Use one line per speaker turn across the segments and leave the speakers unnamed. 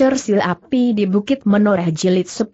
Cersil api di Bukit Menoreh Jilid 10.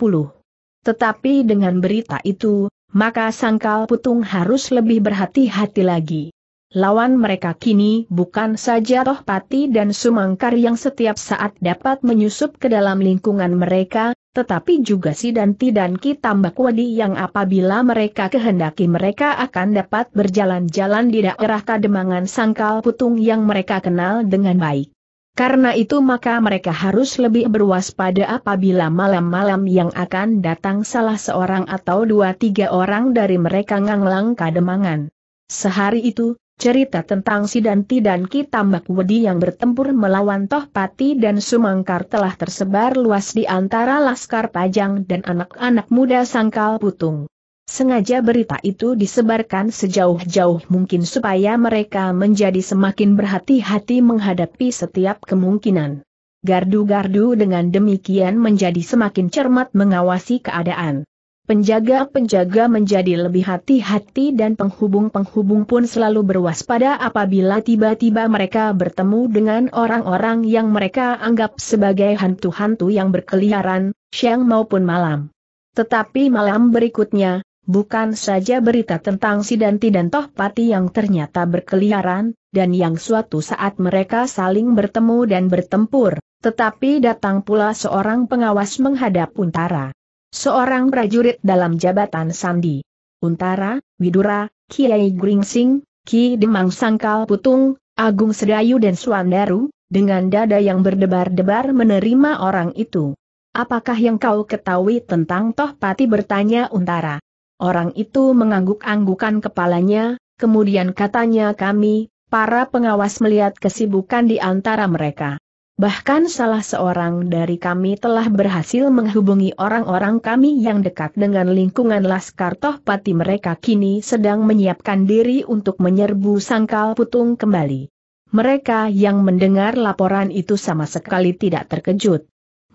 Tetapi dengan berita itu, maka sangkal putung harus lebih berhati-hati lagi. Lawan mereka kini bukan saja Tohpati dan Sumangkar yang setiap saat dapat menyusup ke dalam lingkungan mereka, tetapi juga si dan Ki Tambakwadi yang apabila mereka kehendaki mereka akan dapat berjalan-jalan di daerah Kademangan Sangkal Putung yang mereka kenal dengan baik. Karena itu maka mereka harus lebih berwaspada apabila malam-malam yang akan datang salah seorang atau dua tiga orang dari mereka nganglang kademangan. Sehari itu, cerita tentang Sidanti dan Kitambak Wedi yang bertempur melawan Tohpati dan Sumangkar telah tersebar luas di antara Laskar Pajang dan anak-anak muda Sangkal Putung. Sengaja berita itu disebarkan sejauh-jauh mungkin supaya mereka menjadi semakin berhati-hati menghadapi setiap kemungkinan. Gardu-gardu dengan demikian menjadi semakin cermat mengawasi keadaan. Penjaga-penjaga menjadi lebih hati-hati dan penghubung-penghubung pun selalu berwaspada apabila tiba-tiba mereka bertemu dengan orang-orang yang mereka anggap sebagai hantu-hantu yang berkeliaran, siang maupun malam. Tetapi malam berikutnya, Bukan saja berita tentang Sidanti dan Tohpati yang ternyata berkeliaran, dan yang suatu saat mereka saling bertemu dan bertempur, tetapi datang pula seorang pengawas menghadap Untara. Seorang prajurit dalam jabatan Sandi. Untara, Widura, Kiai Gringsing, Ki Demang Sangkal Putung, Agung Sedayu dan Suandaru, dengan dada yang berdebar-debar menerima orang itu. Apakah yang kau ketahui tentang Tohpati bertanya Untara? Orang itu mengangguk-anggukan kepalanya, kemudian katanya kami, para pengawas melihat kesibukan di antara mereka. Bahkan salah seorang dari kami telah berhasil menghubungi orang-orang kami yang dekat dengan lingkungan Laskar Tohpati mereka kini sedang menyiapkan diri untuk menyerbu sangkal putung kembali. Mereka yang mendengar laporan itu sama sekali tidak terkejut.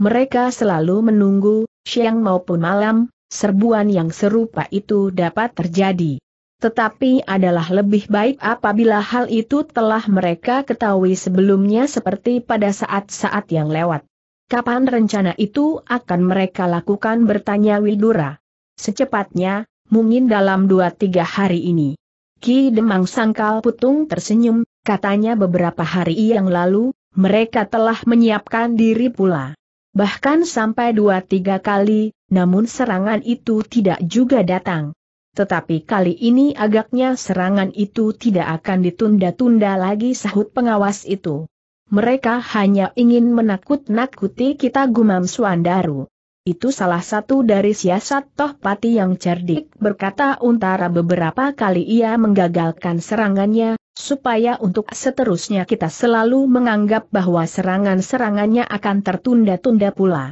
Mereka selalu menunggu, siang maupun malam, serbuan yang serupa itu dapat terjadi. Tetapi adalah lebih baik apabila hal itu telah mereka ketahui sebelumnya seperti pada saat-saat yang lewat. Kapan rencana itu akan mereka lakukan bertanya Widura. Secepatnya, mungkin dalam dua tiga hari ini. Ki Demang Sangkal Putung tersenyum, katanya beberapa hari yang lalu, mereka telah menyiapkan diri pula bahkan sampai dua tiga kali, namun serangan itu tidak juga datang. Tetapi kali ini agaknya serangan itu tidak akan ditunda-tunda lagi sahut pengawas itu. Mereka hanya ingin menakut-nakuti kita gumam Suandaru. Itu salah satu dari siasat Tohpati yang cerdik berkata Untara beberapa kali ia menggagalkan serangannya, supaya untuk seterusnya kita selalu menganggap bahwa serangan-serangannya akan tertunda-tunda pula.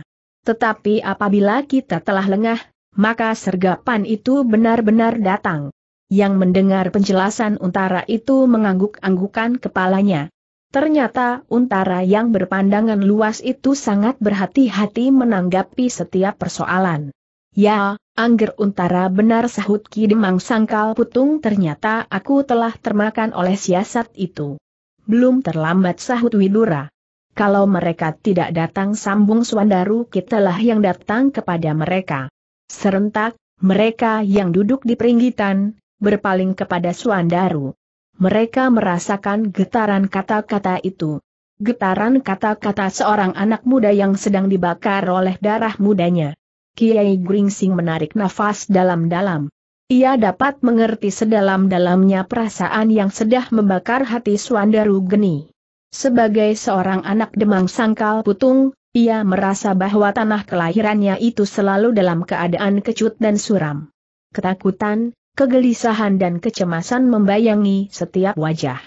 Tetapi apabila kita telah lengah, maka sergapan itu benar-benar datang. Yang mendengar penjelasan untara itu mengangguk-anggukan kepalanya. Ternyata untara yang berpandangan luas itu sangat berhati-hati menanggapi setiap persoalan. Ya, angger untara benar sahut Ki Demang sangkal putung ternyata aku telah termakan oleh siasat itu. Belum terlambat sahut Widura. Kalau mereka tidak datang sambung Suandaru kitalah yang datang kepada mereka. Serentak, mereka yang duduk di peringgitan, berpaling kepada Suandaru. Mereka merasakan getaran kata-kata itu. Getaran kata-kata seorang anak muda yang sedang dibakar oleh darah mudanya. Kiai Gringsing menarik nafas dalam-dalam. Ia dapat mengerti sedalam-dalamnya perasaan yang sedah membakar hati Swandaru Geni. Sebagai seorang anak demang sangkal putung, ia merasa bahwa tanah kelahirannya itu selalu dalam keadaan kecut dan suram. Ketakutan, kegelisahan dan kecemasan membayangi setiap wajah.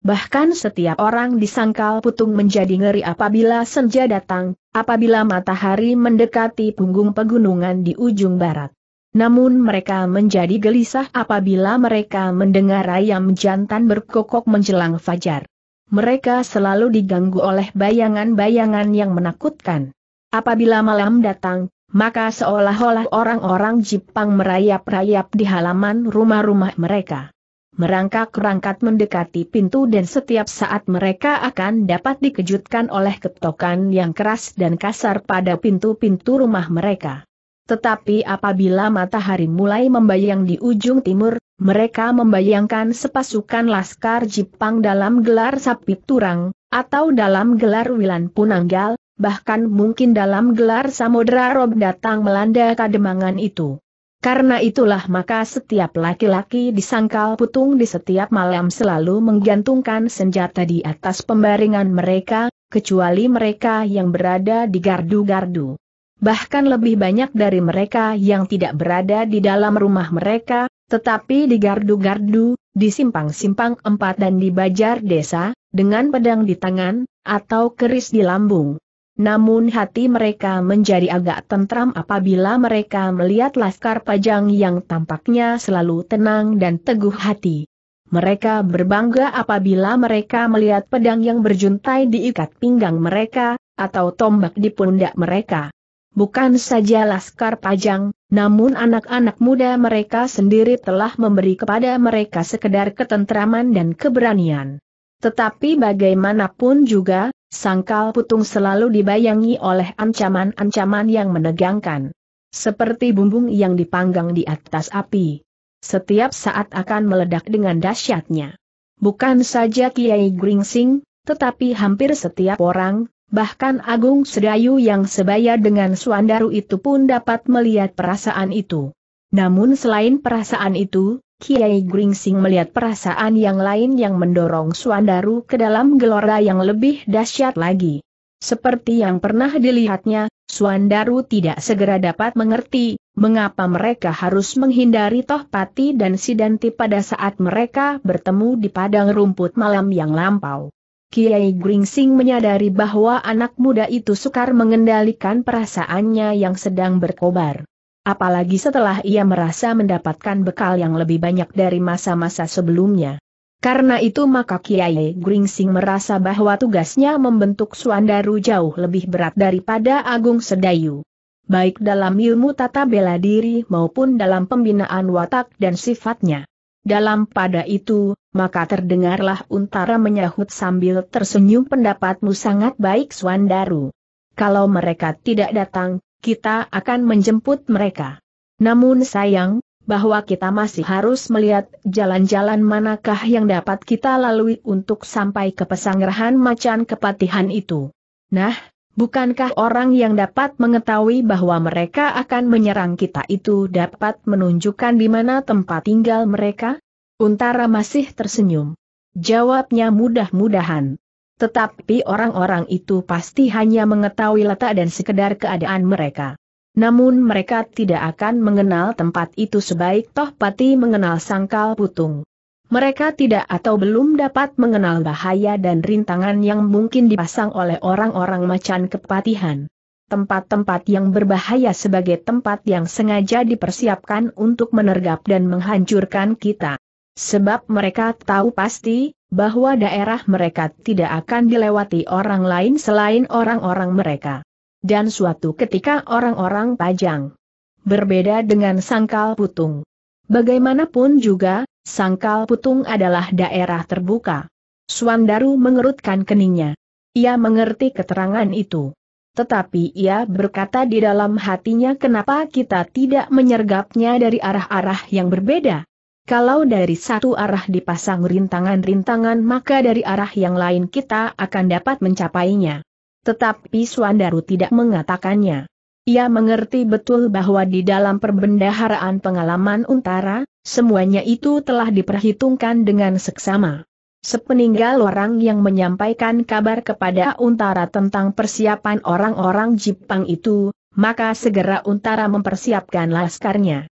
Bahkan setiap orang disangkal putung menjadi ngeri apabila senja datang, apabila matahari mendekati punggung pegunungan di ujung barat. Namun mereka menjadi gelisah apabila mereka mendengar ayam jantan berkokok menjelang fajar. Mereka selalu diganggu oleh bayangan-bayangan yang menakutkan. Apabila malam datang, maka seolah-olah orang-orang Jepang merayap-rayap di halaman rumah-rumah mereka merangkak-rangkat mendekati pintu dan setiap saat mereka akan dapat dikejutkan oleh ketokan yang keras dan kasar pada pintu-pintu rumah mereka. Tetapi apabila matahari mulai membayang di ujung timur, mereka membayangkan sepasukan laskar Jepang dalam gelar sapi turang, atau dalam gelar wilan punanggal, bahkan mungkin dalam gelar samudera rob datang melanda kademangan itu. Karena itulah maka setiap laki-laki di sangkal putung di setiap malam selalu menggantungkan senjata di atas pembaringan mereka, kecuali mereka yang berada di gardu-gardu. Bahkan lebih banyak dari mereka yang tidak berada di dalam rumah mereka, tetapi di gardu-gardu, di simpang-simpang empat dan di bajar desa, dengan pedang di tangan, atau keris di lambung. Namun hati mereka menjadi agak tentram apabila mereka melihat laskar pajang yang tampaknya selalu tenang dan teguh hati. Mereka berbangga apabila mereka melihat pedang yang berjuntai diikat pinggang mereka, atau tombak di pundak mereka. Bukan saja laskar pajang, namun anak-anak muda mereka sendiri telah memberi kepada mereka sekedar ketentraman dan keberanian. Tetapi bagaimanapun juga, Sangkal putung selalu dibayangi oleh ancaman-ancaman yang menegangkan. Seperti bumbung yang dipanggang di atas api. Setiap saat akan meledak dengan dahsyatnya. Bukan saja Kiai Gringsing, tetapi hampir setiap orang, bahkan Agung Sedayu yang sebaya dengan Suandaru itu pun dapat melihat perasaan itu. Namun selain perasaan itu, Kiai Gringsing melihat perasaan yang lain yang mendorong Suandaru ke dalam gelora yang lebih dahsyat lagi. Seperti yang pernah dilihatnya, Suandaru tidak segera dapat mengerti, mengapa mereka harus menghindari Tohpati dan Sidanti pada saat mereka bertemu di padang rumput malam yang lampau. Kiai Gringsing menyadari bahwa anak muda itu sukar mengendalikan perasaannya yang sedang berkobar apalagi setelah ia merasa mendapatkan bekal yang lebih banyak dari masa-masa sebelumnya. Karena itu maka Kiai Gringsing merasa bahwa tugasnya membentuk Suandaru jauh lebih berat daripada Agung Sedayu. Baik dalam ilmu tata bela diri maupun dalam pembinaan watak dan sifatnya. Dalam pada itu, maka terdengarlah untara menyahut sambil tersenyum pendapatmu sangat baik Suandaru. Kalau mereka tidak datang, kita akan menjemput mereka. Namun sayang, bahwa kita masih harus melihat jalan-jalan manakah yang dapat kita lalui untuk sampai ke pesanggerahan macan kepatihan itu. Nah, bukankah orang yang dapat mengetahui bahwa mereka akan menyerang kita itu dapat menunjukkan di mana tempat tinggal mereka? Untara masih tersenyum. Jawabnya mudah-mudahan. Tetapi orang-orang itu pasti hanya mengetahui letak dan sekedar keadaan mereka. Namun mereka tidak akan mengenal tempat itu sebaik toh pati mengenal sangkal putung. Mereka tidak atau belum dapat mengenal bahaya dan rintangan yang mungkin dipasang oleh orang-orang macan kepatihan. Tempat-tempat yang berbahaya sebagai tempat yang sengaja dipersiapkan untuk menergap dan menghancurkan kita. Sebab mereka tahu pasti, bahwa daerah mereka tidak akan dilewati orang lain selain orang-orang mereka. Dan suatu ketika orang-orang pajang. Berbeda dengan sangkal putung. Bagaimanapun juga, sangkal putung adalah daerah terbuka. Suandaru mengerutkan keningnya. Ia mengerti keterangan itu. Tetapi ia berkata di dalam hatinya kenapa kita tidak menyergapnya dari arah-arah yang berbeda. Kalau dari satu arah dipasang rintangan-rintangan maka dari arah yang lain kita akan dapat mencapainya. Tetapi Suandaru tidak mengatakannya. Ia mengerti betul bahwa di dalam perbendaharaan pengalaman untara, semuanya itu telah diperhitungkan dengan seksama. Sepeninggal orang yang menyampaikan kabar kepada untara tentang persiapan orang-orang Jepang itu, maka segera untara mempersiapkan laskarnya.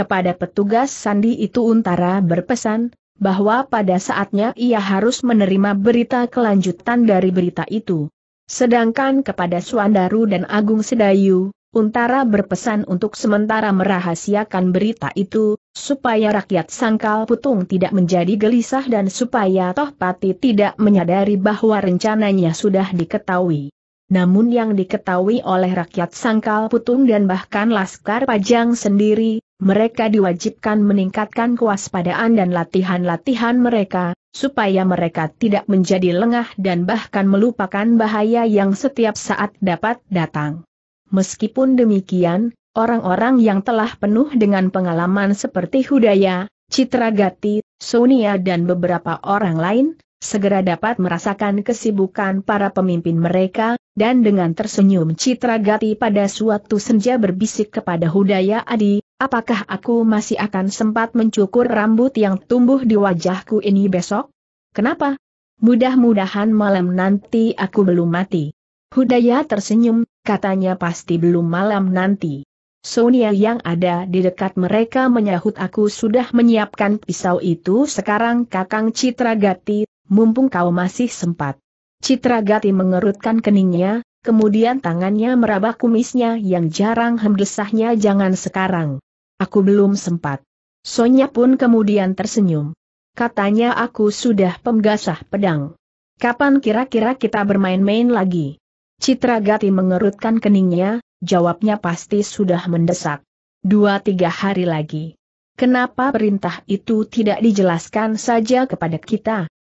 Kepada petugas sandi itu Untara berpesan, bahwa pada saatnya ia harus menerima berita kelanjutan dari berita itu. Sedangkan kepada Suandaru dan Agung Sedayu, Untara berpesan untuk sementara merahasiakan berita itu, supaya rakyat sangkal putung tidak menjadi gelisah dan supaya Tohpati tidak menyadari bahwa rencananya sudah diketahui. Namun yang diketahui oleh rakyat sangkal putung dan bahkan laskar pajang sendiri, mereka diwajibkan meningkatkan kewaspadaan dan latihan-latihan mereka, supaya mereka tidak menjadi lengah dan bahkan melupakan bahaya yang setiap saat dapat datang. Meskipun demikian, orang-orang yang telah penuh dengan pengalaman seperti Hudaya, Citragati, Sonia dan beberapa orang lain, segera dapat merasakan kesibukan para pemimpin mereka, dan dengan tersenyum Citragati pada suatu senja berbisik kepada Hudaya Adi, Apakah aku masih akan sempat mencukur rambut yang tumbuh di wajahku ini besok? Kenapa? Mudah-mudahan malam nanti aku belum mati. Hudaya tersenyum, katanya pasti belum malam nanti. Sonia yang ada di dekat mereka menyahut aku sudah menyiapkan pisau itu sekarang kakang Citra Gati, mumpung kau masih sempat. Citra Gati mengerutkan keningnya, kemudian tangannya meraba kumisnya yang jarang hembesahnya jangan sekarang. Aku belum sempat. Sonya pun kemudian tersenyum. Katanya aku sudah pemgasah pedang. Kapan kira-kira kita bermain-main lagi? Citra Gati mengerutkan keningnya, jawabnya pasti sudah mendesak. Dua tiga hari lagi. Kenapa perintah itu tidak dijelaskan saja kepada kita?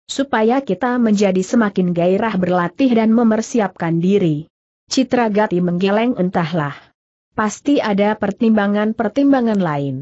Supaya kita menjadi semakin gairah berlatih dan mempersiapkan diri. Citra Gati menggeleng entahlah. Pasti ada pertimbangan-pertimbangan lain.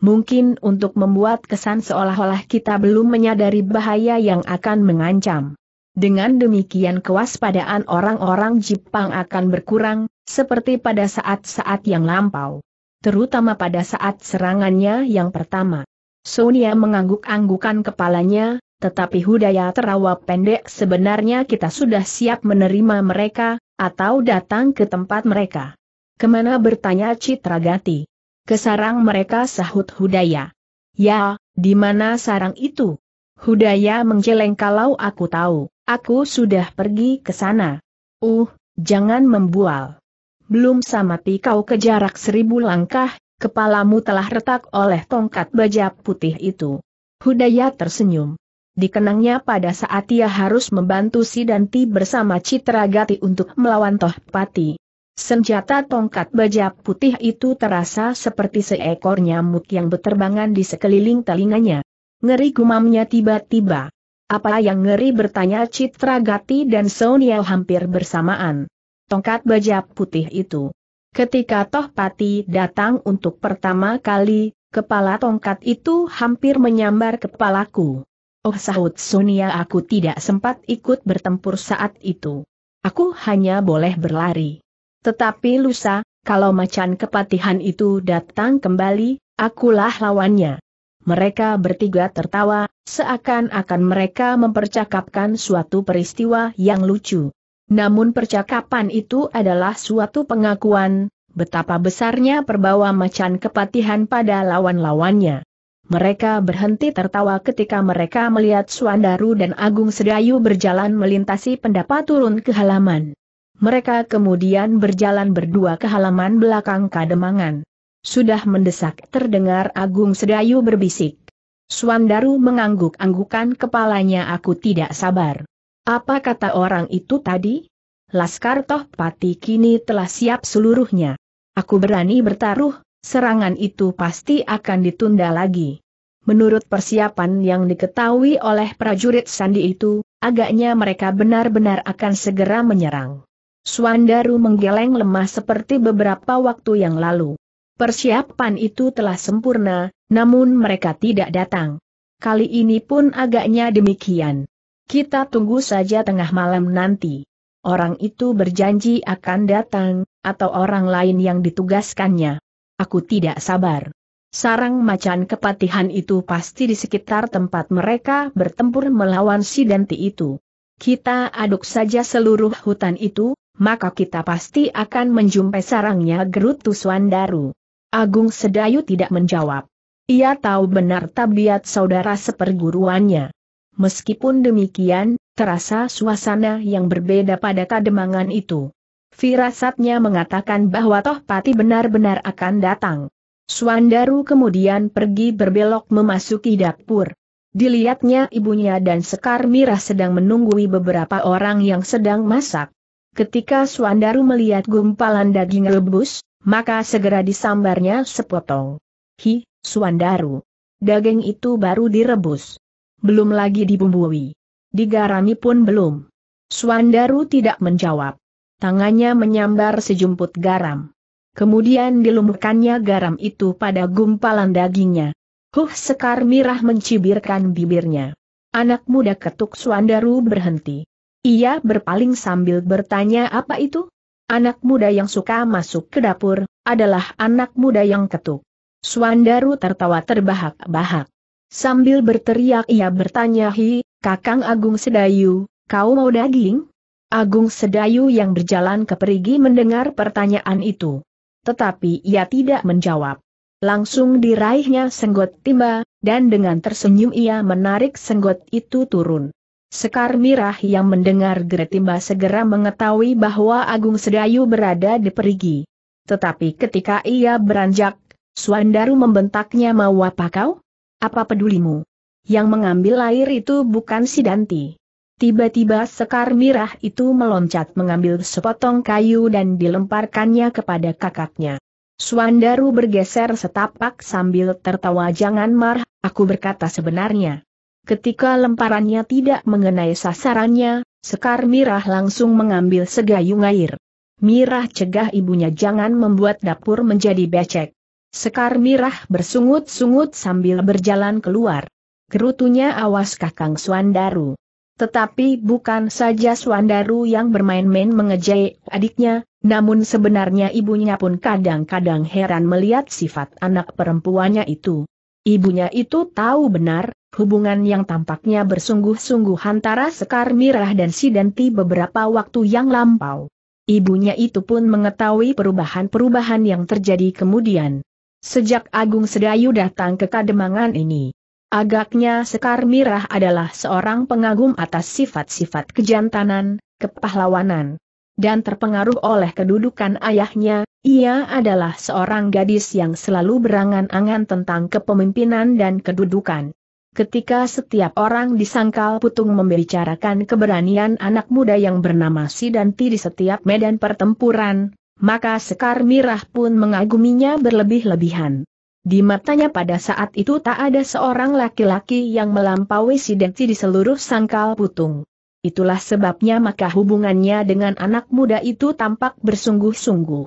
Mungkin untuk membuat kesan seolah-olah kita belum menyadari bahaya yang akan mengancam. Dengan demikian kewaspadaan orang-orang Jepang akan berkurang, seperti pada saat-saat yang lampau. Terutama pada saat serangannya yang pertama. Sonia mengangguk-anggukan kepalanya, tetapi Hudaya terawat pendek sebenarnya kita sudah siap menerima mereka, atau datang ke tempat mereka. Kemana bertanya Citragati? Ke sarang mereka sahut Hudaya. Ya, di mana sarang itu? Hudaya menjeleng kalau aku tahu, aku sudah pergi ke sana. Uh, jangan membual. Belum samati kau ke jarak seribu langkah, kepalamu telah retak oleh tongkat baja putih itu. Hudaya tersenyum. Dikenangnya pada saat ia harus membantu Sidanti bersama Citragati untuk melawan Tohpati. Senjata tongkat baja putih itu terasa seperti seekor nyamuk yang berterbangan di sekeliling telinganya. Ngeri gumamnya tiba-tiba. Apa yang ngeri bertanya Citra Gati dan Sonia hampir bersamaan. Tongkat baja putih itu. Ketika Tohpati datang untuk pertama kali, kepala tongkat itu hampir menyambar kepalaku. Oh sahut Sonia aku tidak sempat ikut bertempur saat itu. Aku hanya boleh berlari. Tetapi lusa, kalau macan kepatihan itu datang kembali, akulah lawannya. Mereka bertiga tertawa, seakan-akan mereka mempercakapkan suatu peristiwa yang lucu. Namun percakapan itu adalah suatu pengakuan, betapa besarnya perbawa macan kepatihan pada lawan-lawannya. Mereka berhenti tertawa ketika mereka melihat Suandaru dan Agung Sedayu berjalan melintasi pendapat turun ke halaman. Mereka kemudian berjalan berdua ke halaman belakang Kademangan. Sudah mendesak terdengar Agung Sedayu berbisik. Suandaru mengangguk-anggukan kepalanya aku tidak sabar. Apa kata orang itu tadi? Laskar Toh Pati kini telah siap seluruhnya. Aku berani bertaruh, serangan itu pasti akan ditunda lagi. Menurut persiapan yang diketahui oleh prajurit Sandi itu, agaknya mereka benar-benar akan segera menyerang. Suandaru menggeleng lemah seperti beberapa waktu yang lalu. Persiapan itu telah sempurna, namun mereka tidak datang. Kali ini pun agaknya demikian. Kita tunggu saja tengah malam nanti. Orang itu berjanji akan datang, atau orang lain yang ditugaskannya. Aku tidak sabar. Sarang macan kepatihan itu pasti di sekitar tempat mereka bertempur melawan si Danti itu. Kita aduk saja seluruh hutan itu, maka kita pasti akan menjumpai sarangnya gerutu Suandaru. Agung Sedayu tidak menjawab. Ia tahu benar tabiat saudara seperguruannya. Meskipun demikian, terasa suasana yang berbeda pada kademangan itu. Firasatnya mengatakan bahwa Tohpati benar-benar akan datang. Suandaru kemudian pergi berbelok memasuki dapur. Dilihatnya ibunya dan Sekar Mira sedang menunggui beberapa orang yang sedang masak. Ketika Suandaru melihat gumpalan daging rebus, maka segera disambarnya sepotong. Hi, Suandaru. Daging itu baru direbus. Belum lagi dibumbui. Digarami pun belum. Suandaru tidak menjawab. Tangannya menyambar sejumput garam. Kemudian dilumurkannya garam itu pada gumpalan dagingnya. Huh Sekar Mirah mencibirkan bibirnya. Anak muda ketuk Suandaru berhenti. Ia berpaling sambil bertanya apa itu? Anak muda yang suka masuk ke dapur, adalah anak muda yang ketuk. Suandaru tertawa terbahak-bahak. Sambil berteriak ia bertanya hi, Kakang Agung Sedayu, kau mau daging? Agung Sedayu yang berjalan ke perigi mendengar pertanyaan itu. Tetapi ia tidak menjawab. Langsung diraihnya senggot timba, dan dengan tersenyum ia menarik senggot itu turun. Sekar Mirah yang mendengar Gretimba segera mengetahui bahwa Agung Sedayu berada di perigi. Tetapi ketika ia beranjak, Suandaru membentaknya mau apa kau? Apa pedulimu? Yang mengambil air itu bukan si Danti. Tiba-tiba Sekar Mirah itu meloncat mengambil sepotong kayu dan dilemparkannya kepada kakaknya. Suandaru bergeser setapak sambil tertawa jangan marah, aku berkata sebenarnya. Ketika lemparannya tidak mengenai sasarannya, Sekar Mirah langsung mengambil segayung air. Mirah cegah ibunya jangan membuat dapur menjadi becek. Sekar Mirah bersungut-sungut sambil berjalan keluar. Kerutunya awas Kakang Swandaru. Tetapi bukan saja Swandaru yang bermain-main mengejek adiknya, namun sebenarnya ibunya pun kadang-kadang heran melihat sifat anak perempuannya itu. Ibunya itu tahu benar, Hubungan yang tampaknya bersungguh-sungguh antara Sekar Mirah dan Sidanti beberapa waktu yang lampau. Ibunya itu pun mengetahui perubahan-perubahan yang terjadi kemudian. Sejak Agung Sedayu datang ke Kademangan ini, agaknya Sekar Mirah adalah seorang pengagum atas sifat-sifat kejantanan, kepahlawanan. Dan terpengaruh oleh kedudukan ayahnya, ia adalah seorang gadis yang selalu berangan-angan tentang kepemimpinan dan kedudukan. Ketika setiap orang di Sangkal putung membicarakan keberanian anak muda yang bernama Sidanti di setiap medan pertempuran, maka Sekar Mirah pun mengaguminya berlebih-lebihan. Di matanya pada saat itu tak ada seorang laki-laki yang melampaui Sidanti di seluruh sangkal putung. Itulah sebabnya maka hubungannya dengan anak muda itu tampak bersungguh-sungguh.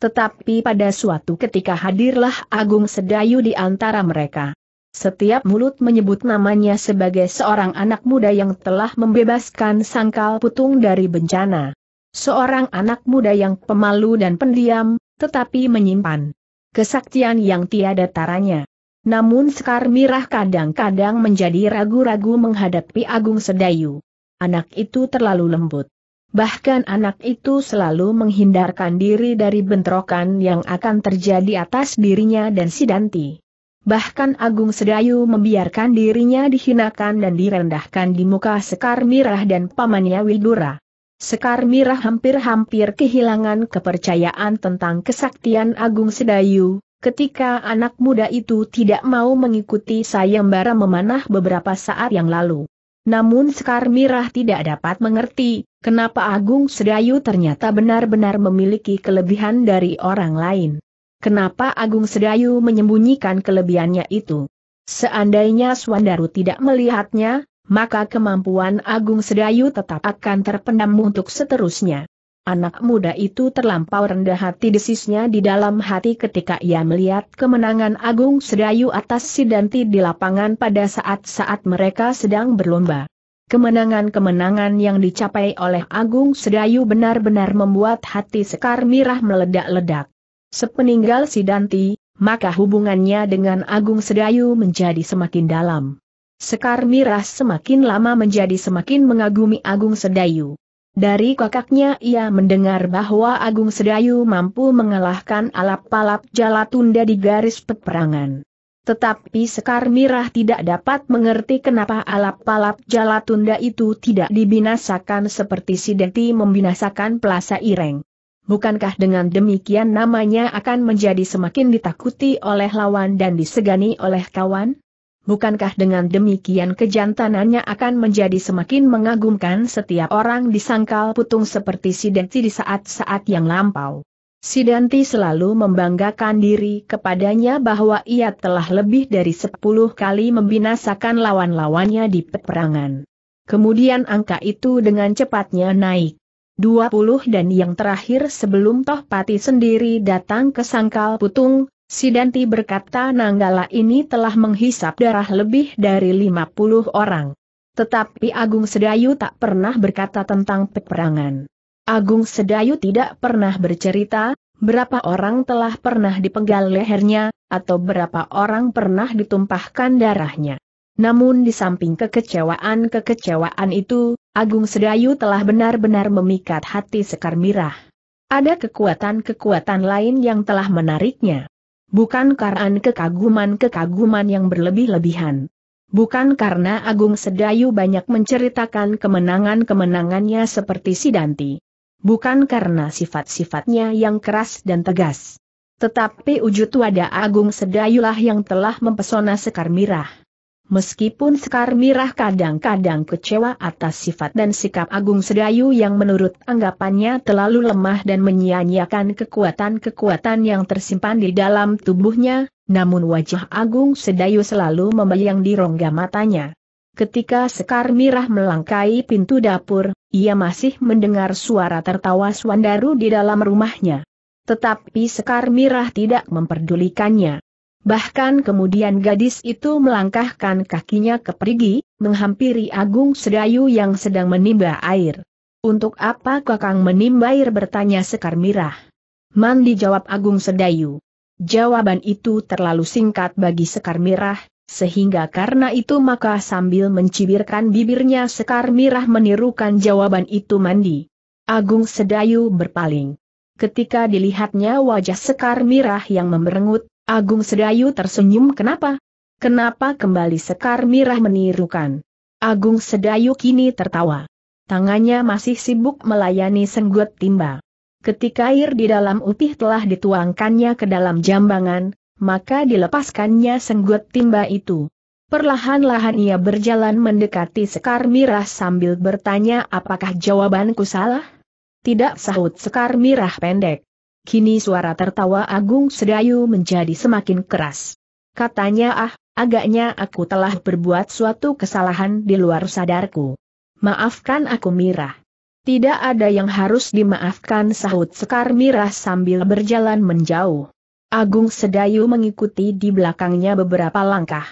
Tetapi pada suatu ketika hadirlah Agung Sedayu di antara mereka. Setiap mulut menyebut namanya sebagai seorang anak muda yang telah membebaskan sangkal putung dari bencana. Seorang anak muda yang pemalu dan pendiam, tetapi menyimpan kesaktian yang tiada taranya. Namun Sekar Mirah kadang-kadang menjadi ragu-ragu menghadapi Agung Sedayu. Anak itu terlalu lembut. Bahkan anak itu selalu menghindarkan diri dari bentrokan yang akan terjadi atas dirinya dan Sidanti. Bahkan Agung Sedayu membiarkan dirinya dihinakan dan direndahkan di muka Sekar Mirah dan pamannya Widura. Sekar Mirah hampir-hampir kehilangan kepercayaan tentang kesaktian Agung Sedayu, ketika anak muda itu tidak mau mengikuti sayembara memanah beberapa saat yang lalu. Namun Sekar Mirah tidak dapat mengerti, kenapa Agung Sedayu ternyata benar-benar memiliki kelebihan dari orang lain. Kenapa Agung Sedayu menyembunyikan kelebihannya itu? Seandainya Swandaru tidak melihatnya, maka kemampuan Agung Sedayu tetap akan terpendam untuk seterusnya. Anak muda itu terlampau rendah hati desisnya di dalam hati ketika ia melihat kemenangan Agung Sedayu atas Sidanti di lapangan pada saat-saat mereka sedang berlomba. Kemenangan-kemenangan yang dicapai oleh Agung Sedayu benar-benar membuat hati Sekar Mirah meledak-ledak. Sepeninggal Sidanti, maka hubungannya dengan Agung Sedayu menjadi semakin dalam. Sekar Miras semakin lama menjadi semakin mengagumi Agung Sedayu. Dari kakaknya ia mendengar bahwa Agung Sedayu mampu mengalahkan alap-alap Jalatunda di garis peperangan. Tetapi Sekar Mirah tidak dapat mengerti kenapa alap-alap Jalatunda itu tidak dibinasakan seperti Sidenti membinasakan Plaza Ireng. Bukankah dengan demikian namanya akan menjadi semakin ditakuti oleh lawan dan disegani oleh kawan? Bukankah dengan demikian kejantanannya akan menjadi semakin mengagumkan setiap orang disangkal putung seperti Sidanti di saat-saat yang lampau? Sidanti selalu membanggakan diri kepadanya bahwa ia telah lebih dari sepuluh kali membinasakan lawan-lawannya di peperangan. Kemudian angka itu dengan cepatnya naik. 20 dan yang terakhir sebelum Toh Pati sendiri datang ke Sangkal Putung, Sidanti berkata Nanggala ini telah menghisap darah lebih dari 50 orang. Tetapi Agung Sedayu tak pernah berkata tentang peperangan. Agung Sedayu tidak pernah bercerita, berapa orang telah pernah dipenggal lehernya, atau berapa orang pernah ditumpahkan darahnya. Namun di samping kekecewaan-kekecewaan itu, Agung Sedayu telah benar-benar memikat hati Sekar Mirah. Ada kekuatan-kekuatan lain yang telah menariknya. Bukan karena kekaguman-kekaguman yang berlebih-lebihan. Bukan karena Agung Sedayu banyak menceritakan kemenangan-kemenangannya seperti Sidanti. Bukan karena sifat-sifatnya yang keras dan tegas. Tetapi wujud wadah Agung Sedayulah yang telah mempesona Sekar Mirah. Meskipun Sekar Mirah kadang-kadang kecewa atas sifat dan sikap Agung Sedayu yang menurut anggapannya terlalu lemah dan menyia-nyiakan kekuatan-kekuatan yang tersimpan di dalam tubuhnya, namun wajah Agung Sedayu selalu membayang di rongga matanya. Ketika Sekar Mirah melangkai pintu dapur, ia masih mendengar suara tertawa Swandaru di dalam rumahnya. Tetapi Sekar Mirah tidak memperdulikannya. Bahkan kemudian gadis itu melangkahkan kakinya ke perigi, menghampiri Agung Sedayu yang sedang menimba air. Untuk apa kakang menimba air bertanya Sekar Mirah. Mandi jawab Agung Sedayu. Jawaban itu terlalu singkat bagi Sekar Mirah, sehingga karena itu maka sambil mencibirkan bibirnya Sekar Mirah menirukan jawaban itu mandi. Agung Sedayu berpaling. Ketika dilihatnya wajah Sekar Mirah yang memberengut, Agung Sedayu tersenyum kenapa? Kenapa kembali Sekar Mirah menirukan? Agung Sedayu kini tertawa. Tangannya masih sibuk melayani senggut timba. Ketika air di dalam upih telah dituangkannya ke dalam jambangan, maka dilepaskannya senggut timba itu. Perlahan-lahan ia berjalan mendekati Sekar Mirah sambil bertanya apakah jawabanku salah? Tidak sahut Sekar Mirah pendek. Kini suara tertawa Agung Sedayu menjadi semakin keras. Katanya ah, agaknya aku telah berbuat suatu kesalahan di luar sadarku. Maafkan aku Mirah. Tidak ada yang harus dimaafkan sahut Sekar Mirah sambil berjalan menjauh. Agung Sedayu mengikuti di belakangnya beberapa langkah.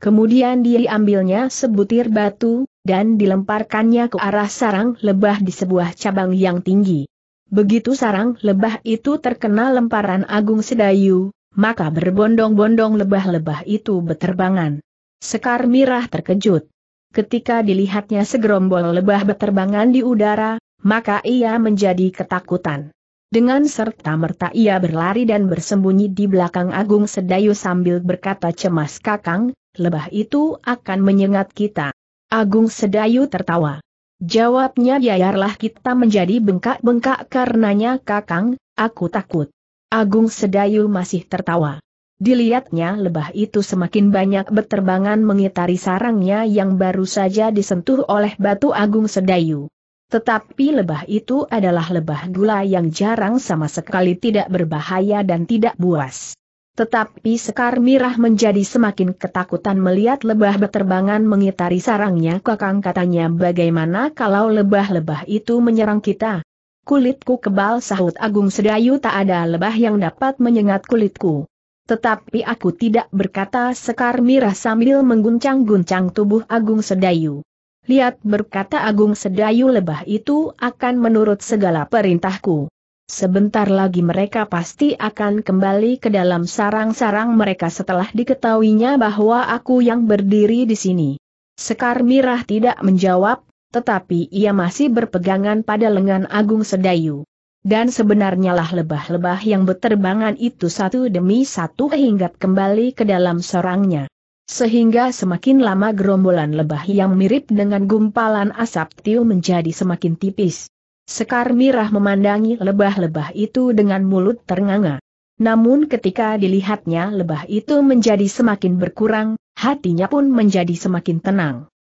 Kemudian dia diambilnya sebutir batu, dan dilemparkannya ke arah sarang lebah di sebuah cabang yang tinggi. Begitu sarang lebah itu terkena lemparan Agung Sedayu, maka berbondong-bondong lebah-lebah itu beterbangan. Sekar Mirah terkejut. Ketika dilihatnya segerombol lebah beterbangan di udara, maka ia menjadi ketakutan. Dengan serta-merta ia berlari dan bersembunyi di belakang Agung Sedayu sambil berkata cemas kakang, lebah itu akan menyengat kita. Agung Sedayu tertawa. Jawabnya biarlah kita menjadi bengkak-bengkak karenanya kakang, aku takut. Agung Sedayu masih tertawa. Dilihatnya lebah itu semakin banyak berterbangan mengitari sarangnya yang baru saja disentuh oleh batu Agung Sedayu. Tetapi lebah itu adalah lebah gula yang jarang sama sekali tidak berbahaya dan tidak buas. Tetapi Sekar Mirah menjadi semakin ketakutan melihat lebah beterbangan mengitari sarangnya kakang katanya bagaimana kalau lebah-lebah itu menyerang kita. Kulitku kebal sahut Agung Sedayu tak ada lebah yang dapat menyengat kulitku. Tetapi aku tidak berkata Sekar Mirah sambil mengguncang-guncang tubuh Agung Sedayu. Lihat berkata Agung Sedayu lebah itu akan menurut segala perintahku. Sebentar lagi mereka pasti akan kembali ke dalam sarang-sarang mereka setelah diketahuinya bahwa aku yang berdiri di sini. Sekar Mirah tidak menjawab, tetapi ia masih berpegangan pada lengan Agung Sedayu. Dan sebenarnya lah lebah-lebah yang berterbangan itu satu demi satu hinggap kembali ke dalam sarangnya. Sehingga semakin lama gerombolan lebah yang mirip dengan gumpalan asap tiu menjadi semakin tipis. Sekar Mirah memandangi lebah-lebah itu dengan mulut ternganga. Namun ketika dilihatnya lebah itu menjadi semakin berkurang, hatinya pun menjadi semakin tenang.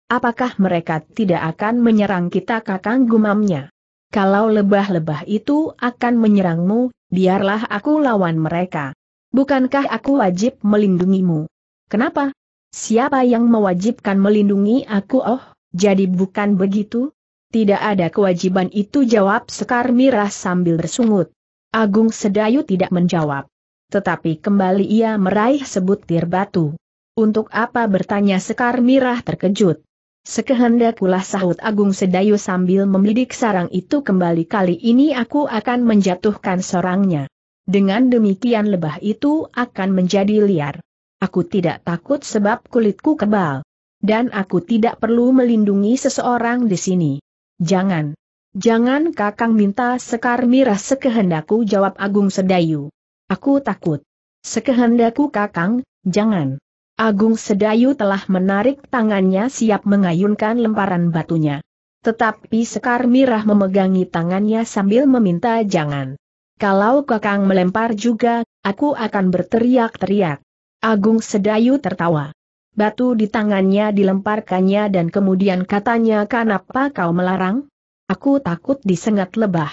Apakah mereka tidak akan menyerang kita kakang gumamnya? Kalau lebah-lebah itu akan menyerangmu, biarlah aku lawan mereka. Bukankah aku wajib melindungimu? Kenapa? Siapa yang mewajibkan melindungi aku oh, jadi bukan begitu? Tidak ada kewajiban itu jawab Sekar Mirah sambil bersungut. Agung Sedayu tidak menjawab. Tetapi kembali ia meraih sebutir batu. Untuk apa bertanya Sekar Mirah terkejut. Sekehendakulah sahut Agung Sedayu sambil membidik sarang itu kembali kali ini aku akan menjatuhkan sorangnya. Dengan demikian lebah itu akan menjadi liar. Aku tidak takut sebab kulitku kebal. Dan aku tidak perlu melindungi seseorang di sini. Jangan. Jangan kakang minta sekar mirah sekehendaku jawab Agung Sedayu. Aku takut. Sekehendaku kakang, jangan. Agung Sedayu telah menarik tangannya siap mengayunkan lemparan batunya. Tetapi Sekar Mirah memegangi tangannya sambil meminta jangan. Kalau kakang melempar juga, aku akan berteriak-teriak. Agung Sedayu tertawa batu di tangannya dilemparkannya dan kemudian katanya kenapa kau melarang? Aku takut disengat lebah.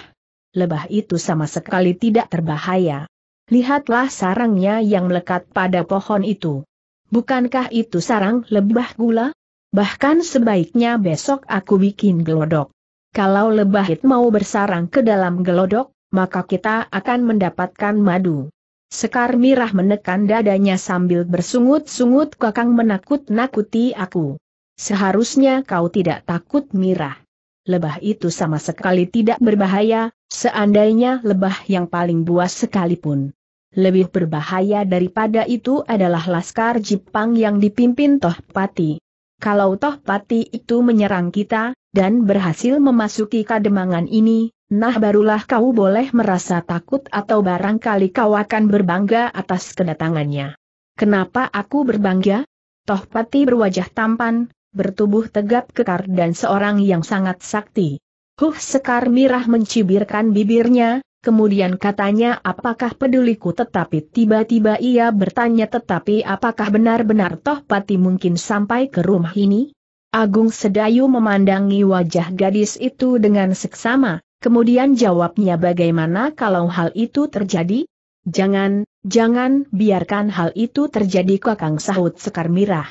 Lebah itu sama sekali tidak terbahaya. Lihatlah sarangnya yang melekat pada pohon itu. Bukankah itu sarang lebah gula? Bahkan sebaiknya besok aku bikin gelodok. Kalau lebah itu mau bersarang ke dalam gelodok, maka kita akan mendapatkan madu. Sekar Mirah menekan dadanya sambil bersungut-sungut kakang menakut-nakuti aku. Seharusnya kau tidak takut Mirah. Lebah itu sama sekali tidak berbahaya, seandainya lebah yang paling buas sekalipun. Lebih berbahaya daripada itu adalah Laskar Jepang yang dipimpin Toh Pati. Kalau Toh Pati itu menyerang kita, dan berhasil memasuki kademangan ini, Nah barulah kau boleh merasa takut atau barangkali kau akan berbangga atas kedatangannya. Kenapa aku berbangga? Toh Tohpati berwajah tampan, bertubuh tegap kekar dan seorang yang sangat sakti. Huh Sekar Mirah mencibirkan bibirnya, kemudian katanya apakah peduliku tetapi tiba-tiba ia bertanya tetapi apakah benar-benar toh Tohpati mungkin sampai ke rumah ini? Agung Sedayu memandangi wajah gadis itu dengan seksama, Kemudian jawabnya bagaimana kalau hal itu terjadi? Jangan, jangan biarkan hal itu terjadi kakang sahut sekar mirah.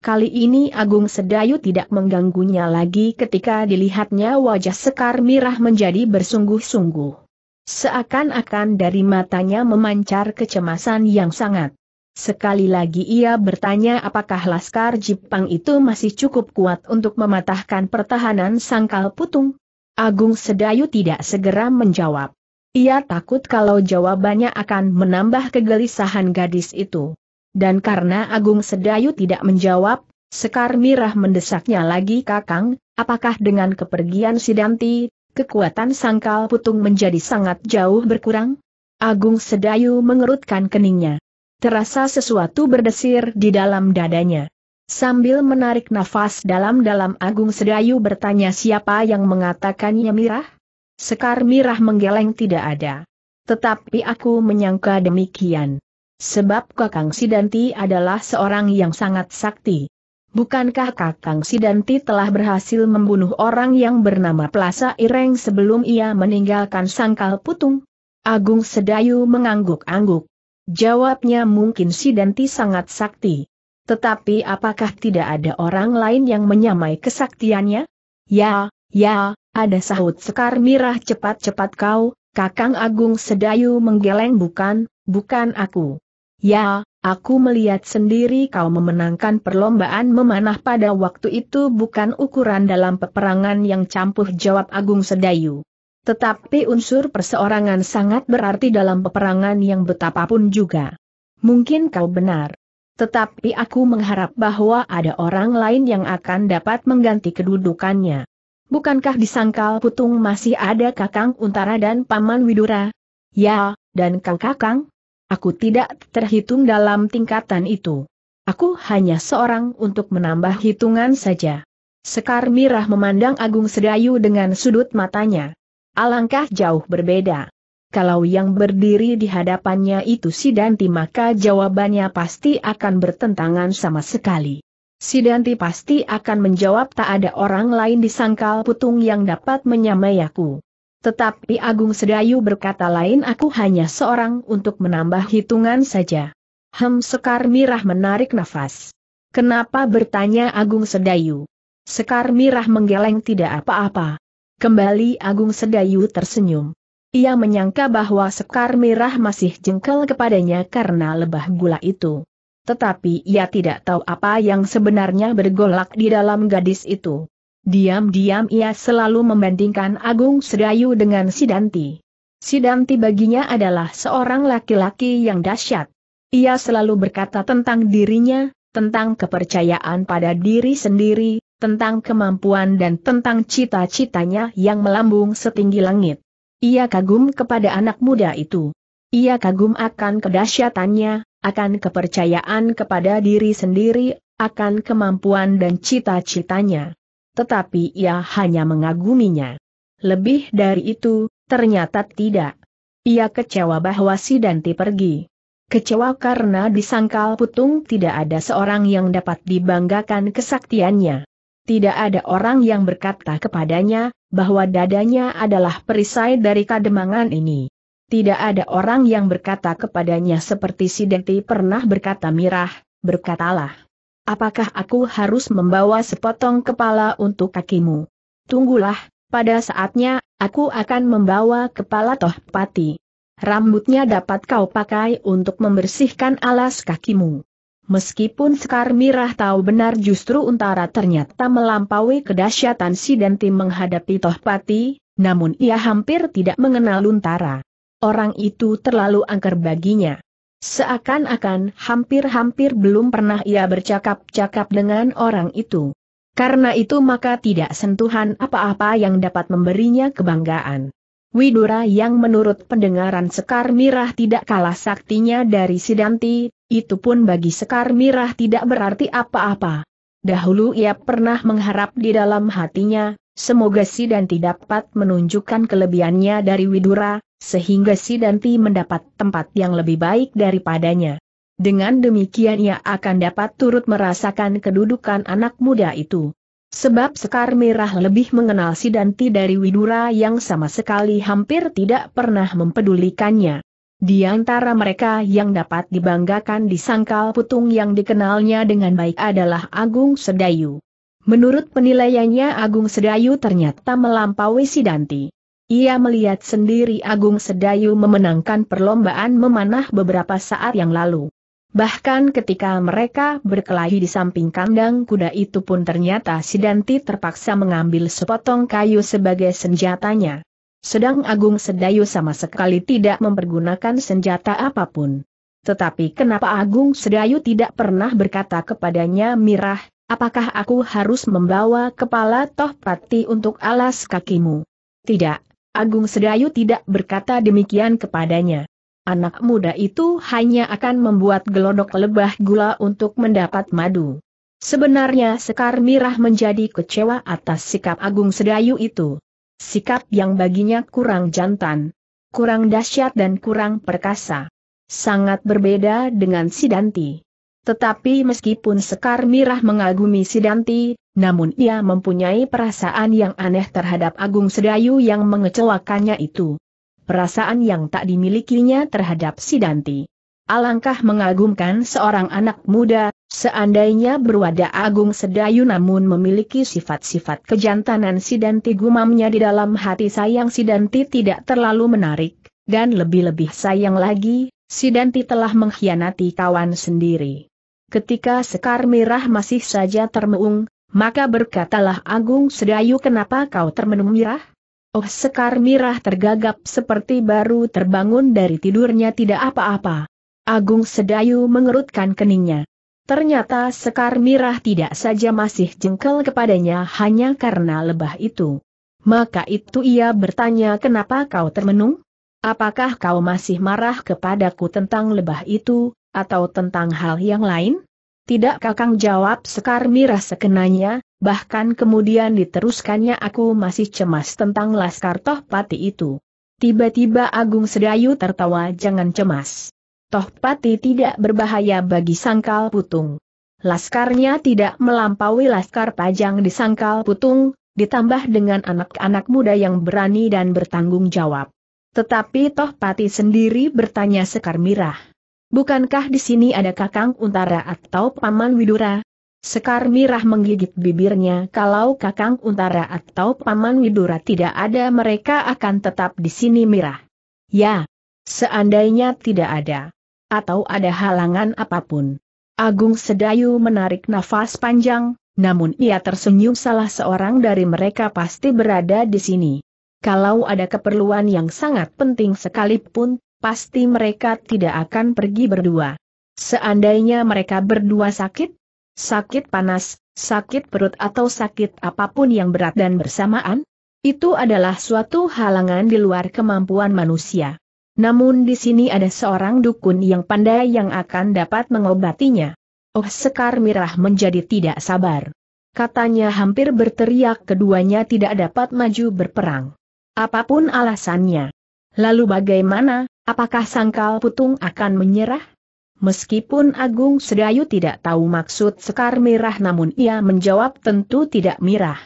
Kali ini Agung Sedayu tidak mengganggunya lagi ketika dilihatnya wajah sekar mirah menjadi bersungguh-sungguh. Seakan-akan dari matanya memancar kecemasan yang sangat. Sekali lagi ia bertanya apakah Laskar Jipang itu masih cukup kuat untuk mematahkan pertahanan sangkal putung? Agung Sedayu tidak segera menjawab. Ia takut kalau jawabannya akan menambah kegelisahan gadis itu. Dan karena Agung Sedayu tidak menjawab, Sekar Mirah mendesaknya lagi Kakang, apakah dengan kepergian Sidanti, kekuatan sangkal putung menjadi sangat jauh berkurang? Agung Sedayu mengerutkan keningnya. Terasa sesuatu berdesir di dalam dadanya. Sambil menarik nafas dalam-dalam Agung Sedayu bertanya siapa yang mengatakannya Mirah? Sekar Mirah menggeleng tidak ada. Tetapi aku menyangka demikian. Sebab Kakang Sidanti adalah seorang yang sangat sakti. Bukankah Kakang Sidanti telah berhasil membunuh orang yang bernama Plasa Ireng sebelum ia meninggalkan sangkal putung? Agung Sedayu mengangguk-angguk. Jawabnya mungkin Sidanti sangat sakti tetapi apakah tidak ada orang lain yang menyamai kesaktiannya? Ya, ya, ada sahut Sekar Mirah cepat-cepat kau, Kakang Agung Sedayu menggeleng bukan, bukan aku. Ya, aku melihat sendiri kau memenangkan perlombaan memanah pada waktu itu bukan ukuran dalam peperangan yang campur jawab Agung Sedayu. Tetapi unsur perseorangan sangat berarti dalam peperangan yang betapapun juga. Mungkin kau benar. Tetapi aku mengharap bahwa ada orang lain yang akan dapat mengganti kedudukannya. Bukankah disangkal putung masih ada kakang Untara dan paman Widura? Ya, dan kang kakang? Aku tidak terhitung dalam tingkatan itu. Aku hanya seorang untuk menambah hitungan saja. Sekar Mirah memandang Agung Sedayu dengan sudut matanya. Alangkah jauh berbeda. Kalau yang berdiri di hadapannya itu Sidanti maka jawabannya pasti akan bertentangan sama sekali. Sidanti pasti akan menjawab tak ada orang lain di sangkal putung yang dapat menyamai aku. Tetapi Agung Sedayu berkata lain aku hanya seorang untuk menambah hitungan saja. Hem Sekar Mirah menarik nafas. Kenapa bertanya Agung Sedayu? Sekar Mirah menggeleng tidak apa-apa. Kembali Agung Sedayu tersenyum. Ia menyangka bahwa Sekar merah masih jengkel kepadanya karena lebah gula itu. Tetapi ia tidak tahu apa yang sebenarnya bergolak di dalam gadis itu. Diam-diam ia selalu membandingkan Agung Sedayu dengan Sidanti. Sidanti baginya adalah seorang laki-laki yang dahsyat. Ia selalu berkata tentang dirinya, tentang kepercayaan pada diri sendiri, tentang kemampuan dan tentang cita-citanya yang melambung setinggi langit. Ia kagum kepada anak muda itu. Ia kagum akan kedahsyatannya, akan kepercayaan kepada diri sendiri, akan kemampuan dan cita-citanya. Tetapi ia hanya mengaguminya. Lebih dari itu, ternyata tidak. Ia kecewa bahwa si Danti pergi. Kecewa karena disangkal putung tidak ada seorang yang dapat dibanggakan kesaktiannya tidak ada orang yang berkata kepadanya, bahwa dadanya adalah perisai dari kademangan ini. Tidak ada orang yang berkata kepadanya seperti si Denti pernah berkata Mirah, berkatalah. Apakah aku harus membawa sepotong kepala untuk kakimu? Tunggulah, pada saatnya, aku akan membawa kepala toh pati. Rambutnya dapat kau pakai untuk membersihkan alas kakimu. Meskipun Sekar Mirah tahu benar justru Untara ternyata melampaui kedahsyatan si menghadapi Tohpati, namun ia hampir tidak mengenal Untara. Orang itu terlalu angker baginya. Seakan-akan hampir-hampir belum pernah ia bercakap-cakap dengan orang itu. Karena itu maka tidak sentuhan apa-apa yang dapat memberinya kebanggaan. Widura yang menurut pendengaran Sekar Mirah tidak kalah saktinya dari Sidanti, itu pun bagi Sekar Mirah tidak berarti apa-apa. Dahulu ia pernah mengharap di dalam hatinya, semoga Sidanti dapat menunjukkan kelebihannya dari Widura, sehingga Sidanti mendapat tempat yang lebih baik daripadanya. Dengan demikian ia akan dapat turut merasakan kedudukan anak muda itu. Sebab Sekar Merah lebih mengenal Sidanti dari Widura yang sama sekali hampir tidak pernah mempedulikannya. Di antara mereka yang dapat dibanggakan di Sangkal Putung yang dikenalnya dengan baik adalah Agung Sedayu. Menurut penilaiannya Agung Sedayu ternyata melampaui Sidanti. Ia melihat sendiri Agung Sedayu memenangkan perlombaan memanah beberapa saat yang lalu. Bahkan ketika mereka berkelahi di samping kandang kuda itu pun ternyata Sidanti terpaksa mengambil sepotong kayu sebagai senjatanya. Sedang Agung Sedayu sama sekali tidak mempergunakan senjata apapun. Tetapi kenapa Agung Sedayu tidak pernah berkata kepadanya Mirah, apakah aku harus membawa kepala toh pati untuk alas kakimu? Tidak, Agung Sedayu tidak berkata demikian kepadanya. Anak muda itu hanya akan membuat gelodok lebah gula untuk mendapat madu. Sebenarnya Sekar Mirah menjadi kecewa atas sikap Agung Sedayu itu. Sikap yang baginya kurang jantan, kurang dahsyat dan kurang perkasa. Sangat berbeda dengan Sidanti. Tetapi meskipun Sekar Mirah mengagumi Sidanti, namun ia mempunyai perasaan yang aneh terhadap Agung Sedayu yang mengecewakannya itu perasaan yang tak dimilikinya terhadap Sidanti. Alangkah mengagumkan seorang anak muda, seandainya berwadah agung sedayu namun memiliki sifat-sifat kejantanan Sidanti gumamnya di dalam hati sayang Sidanti tidak terlalu menarik, dan lebih-lebih sayang lagi, Sidanti telah mengkhianati kawan sendiri. Ketika Sekar Mirah masih saja termeung, maka berkatalah Agung Sedayu kenapa kau termenung mirah? Oh Sekar Mirah tergagap seperti baru terbangun dari tidurnya tidak apa-apa. Agung Sedayu mengerutkan keningnya. Ternyata Sekar Mirah tidak saja masih jengkel kepadanya hanya karena lebah itu. Maka itu ia bertanya kenapa kau termenung? Apakah kau masih marah kepadaku tentang lebah itu, atau tentang hal yang lain? Tidak kakang jawab Sekar Mirah sekenanya, bahkan kemudian diteruskannya aku masih cemas tentang Laskar Tohpati itu. Tiba-tiba Agung Sedayu tertawa jangan cemas. Tohpati tidak berbahaya bagi sangkal putung. Laskarnya tidak melampaui laskar pajang di sangkal putung, ditambah dengan anak-anak muda yang berani dan bertanggung jawab. Tetapi Tohpati sendiri bertanya Sekar Mirah. Bukankah di sini ada Kakang Untara atau Paman Widura? Sekar Mirah menggigit bibirnya kalau Kakang Untara atau Paman Widura tidak ada mereka akan tetap di sini Mirah. Ya, seandainya tidak ada. Atau ada halangan apapun. Agung Sedayu menarik nafas panjang, namun ia tersenyum salah seorang dari mereka pasti berada di sini. Kalau ada keperluan yang sangat penting sekalipun, pasti mereka tidak akan pergi berdua. Seandainya mereka berdua sakit, Sakit panas, sakit perut atau sakit apapun yang berat dan bersamaan? Itu adalah suatu halangan di luar kemampuan manusia. Namun di sini ada seorang dukun yang pandai yang akan dapat mengobatinya. Oh Sekar Mirah menjadi tidak sabar. Katanya hampir berteriak keduanya tidak dapat maju berperang. Apapun alasannya. Lalu bagaimana, apakah Sangkal Putung akan menyerah? Meskipun Agung Sedayu tidak tahu maksud Sekar Mirah namun ia menjawab tentu tidak mirah.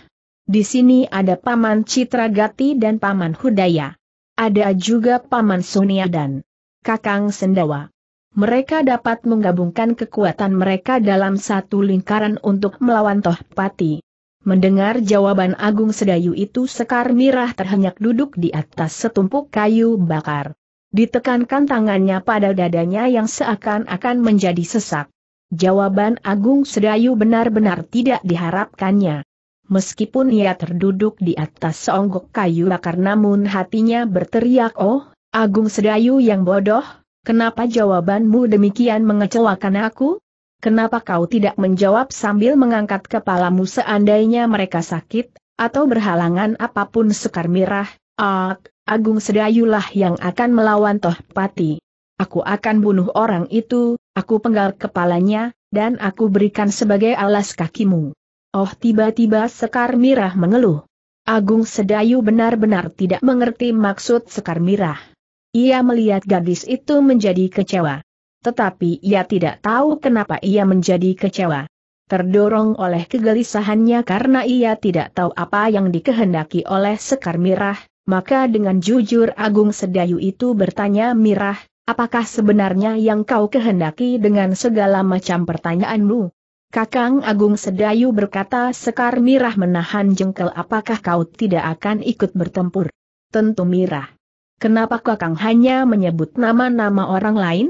Di sini ada Paman Citragati dan Paman Hudaya. Ada juga Paman Sonia dan Kakang Sendawa. Mereka dapat menggabungkan kekuatan mereka dalam satu lingkaran untuk melawan Tohpati. Mendengar jawaban Agung Sedayu itu Sekar Mirah terhenyak duduk di atas setumpuk kayu bakar. Ditekankan tangannya pada dadanya yang seakan-akan menjadi sesak. Jawaban Agung Sedayu benar-benar tidak diharapkannya. Meskipun ia terduduk di atas seonggok kayu bakar namun hatinya berteriak oh, Agung Sedayu yang bodoh, kenapa jawabanmu demikian mengecewakan aku? Kenapa kau tidak menjawab sambil mengangkat kepalamu seandainya mereka sakit, atau berhalangan apapun sekar mirah, ak, Agung Sedayulah yang akan melawan Toh Pati. Aku akan bunuh orang itu, aku penggal kepalanya, dan aku berikan sebagai alas kakimu. Oh tiba-tiba Sekar Mirah mengeluh. Agung Sedayu benar-benar tidak mengerti maksud Sekar Mirah. Ia melihat gadis itu menjadi kecewa. Tetapi ia tidak tahu kenapa ia menjadi kecewa terdorong oleh kegelisahannya karena ia tidak tahu apa yang dikehendaki oleh Sekar Mirah, maka dengan jujur Agung Sedayu itu bertanya Mirah, apakah sebenarnya yang kau kehendaki dengan segala macam pertanyaanmu? Kakang Agung Sedayu berkata Sekar Mirah menahan jengkel apakah kau tidak akan ikut bertempur? Tentu Mirah. Kenapa Kakang hanya menyebut nama-nama orang lain?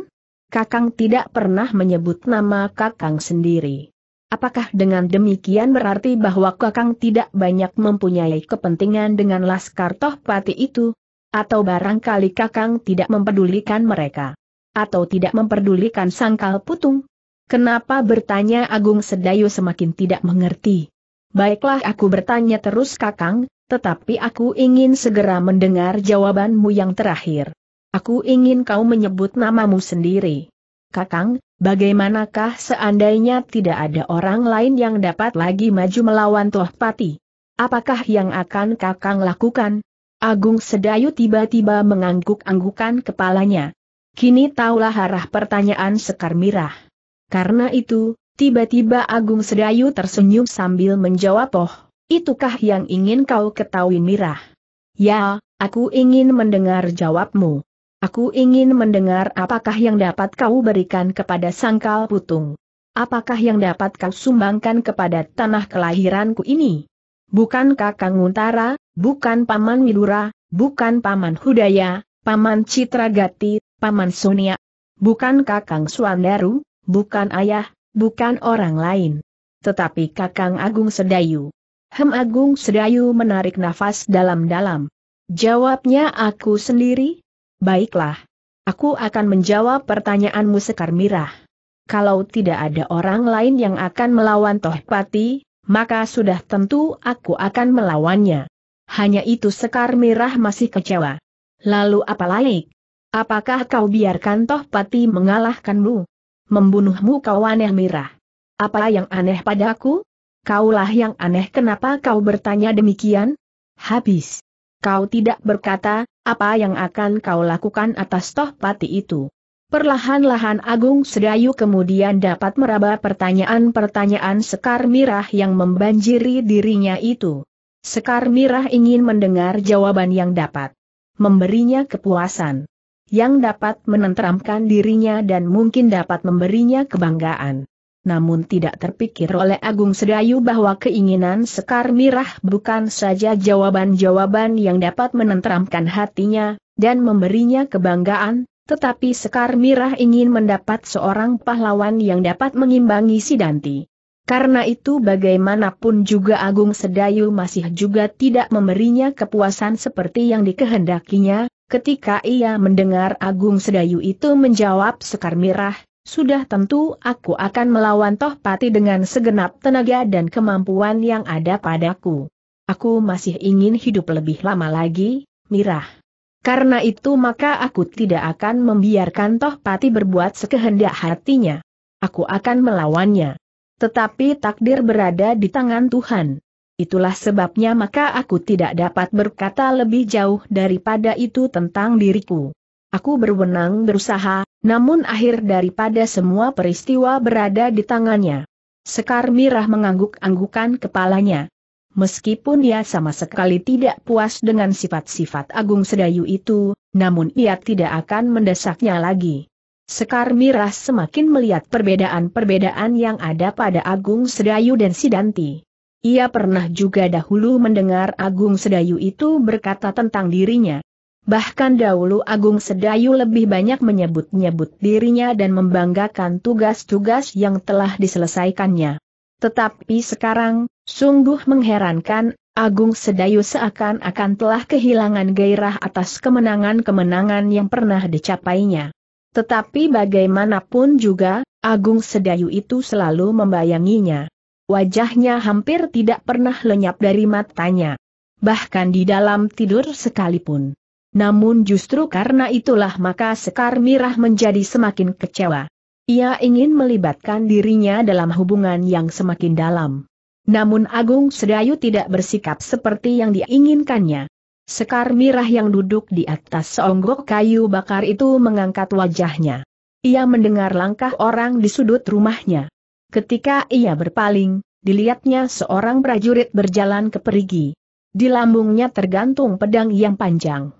Kakang tidak pernah menyebut nama Kakang sendiri. Apakah dengan demikian berarti bahwa Kakang tidak banyak mempunyai kepentingan dengan Laskar Tohpati itu? Atau barangkali Kakang tidak mempedulikan mereka? Atau tidak memperdulikan sangkal putung? Kenapa bertanya Agung Sedayu semakin tidak mengerti? Baiklah aku bertanya terus Kakang, tetapi aku ingin segera mendengar jawabanmu yang terakhir. Aku ingin kau menyebut namamu sendiri. Kakang, bagaimanakah seandainya tidak ada orang lain yang dapat lagi maju melawan Toh Pati? Apakah yang akan Kakang lakukan? Agung Sedayu tiba-tiba mengangguk-anggukan kepalanya. Kini taulah arah pertanyaan Sekar Mirah. Karena itu, tiba-tiba Agung Sedayu tersenyum sambil menjawab, "Oh, itukah yang ingin kau ketahui Mirah?" "Ya, aku ingin mendengar jawabmu." Aku ingin mendengar apakah yang dapat kau berikan kepada sangkal putung. Apakah yang dapat kau sumbangkan kepada tanah kelahiranku ini? Bukan kakang Untara, bukan paman Widura, bukan paman Hudaya, paman Citragati, paman Sonia. Bukan kakang Suandaru, bukan ayah, bukan orang lain. Tetapi kakang Agung Sedayu. Hem Agung Sedayu menarik nafas dalam-dalam. Jawabnya aku sendiri, Baiklah. Aku akan menjawab pertanyaanmu Sekar Mirah. Kalau tidak ada orang lain yang akan melawan Tohpati, maka sudah tentu aku akan melawannya. Hanya itu Sekar Mirah masih kecewa. Lalu apa laik? Apakah kau biarkan Tohpati mengalahkanmu? Membunuhmu kau aneh Mirah. Apa yang aneh padaku? Kaulah yang aneh kenapa kau bertanya demikian? Habis. Kau tidak berkata, apa yang akan kau lakukan atas toh pati itu? Perlahan-lahan Agung Sedayu kemudian dapat meraba pertanyaan-pertanyaan Sekar Mirah yang membanjiri dirinya itu. Sekar Mirah ingin mendengar jawaban yang dapat memberinya kepuasan, yang dapat menenteramkan dirinya dan mungkin dapat memberinya kebanggaan namun tidak terpikir oleh Agung Sedayu bahwa keinginan Sekar Mirah bukan saja jawaban-jawaban yang dapat menenteramkan hatinya, dan memberinya kebanggaan, tetapi Sekar Mirah ingin mendapat seorang pahlawan yang dapat mengimbangi Sidanti. Karena itu bagaimanapun juga Agung Sedayu masih juga tidak memberinya kepuasan seperti yang dikehendakinya, ketika ia mendengar Agung Sedayu itu menjawab Sekar Mirah, sudah tentu aku akan melawan Tohpati dengan segenap tenaga dan kemampuan yang ada padaku. Aku masih ingin hidup lebih lama lagi, Mirah. Karena itu maka aku tidak akan membiarkan Tohpati berbuat sekehendak hatinya. Aku akan melawannya. Tetapi takdir berada di tangan Tuhan. Itulah sebabnya maka aku tidak dapat berkata lebih jauh daripada itu tentang diriku. Aku berwenang berusaha, namun akhir daripada semua peristiwa berada di tangannya. Sekar Mirah mengangguk-anggukan kepalanya. Meskipun ia sama sekali tidak puas dengan sifat-sifat Agung Sedayu itu, namun ia tidak akan mendesaknya lagi. Sekar Mirah semakin melihat perbedaan-perbedaan yang ada pada Agung Sedayu dan Sidanti. Ia pernah juga dahulu mendengar Agung Sedayu itu berkata tentang dirinya. Bahkan dahulu Agung Sedayu lebih banyak menyebut-nyebut dirinya dan membanggakan tugas-tugas yang telah diselesaikannya. Tetapi sekarang, sungguh mengherankan, Agung Sedayu seakan-akan telah kehilangan gairah atas kemenangan-kemenangan yang pernah dicapainya. Tetapi bagaimanapun juga, Agung Sedayu itu selalu membayanginya. Wajahnya hampir tidak pernah lenyap dari matanya. Bahkan di dalam tidur sekalipun. Namun justru karena itulah maka Sekar Mirah menjadi semakin kecewa. Ia ingin melibatkan dirinya dalam hubungan yang semakin dalam. Namun Agung Sedayu tidak bersikap seperti yang diinginkannya. Sekar Mirah yang duduk di atas seonggok kayu bakar itu mengangkat wajahnya. Ia mendengar langkah orang di sudut rumahnya. Ketika ia berpaling, dilihatnya seorang prajurit berjalan ke perigi. Di lambungnya tergantung pedang yang panjang.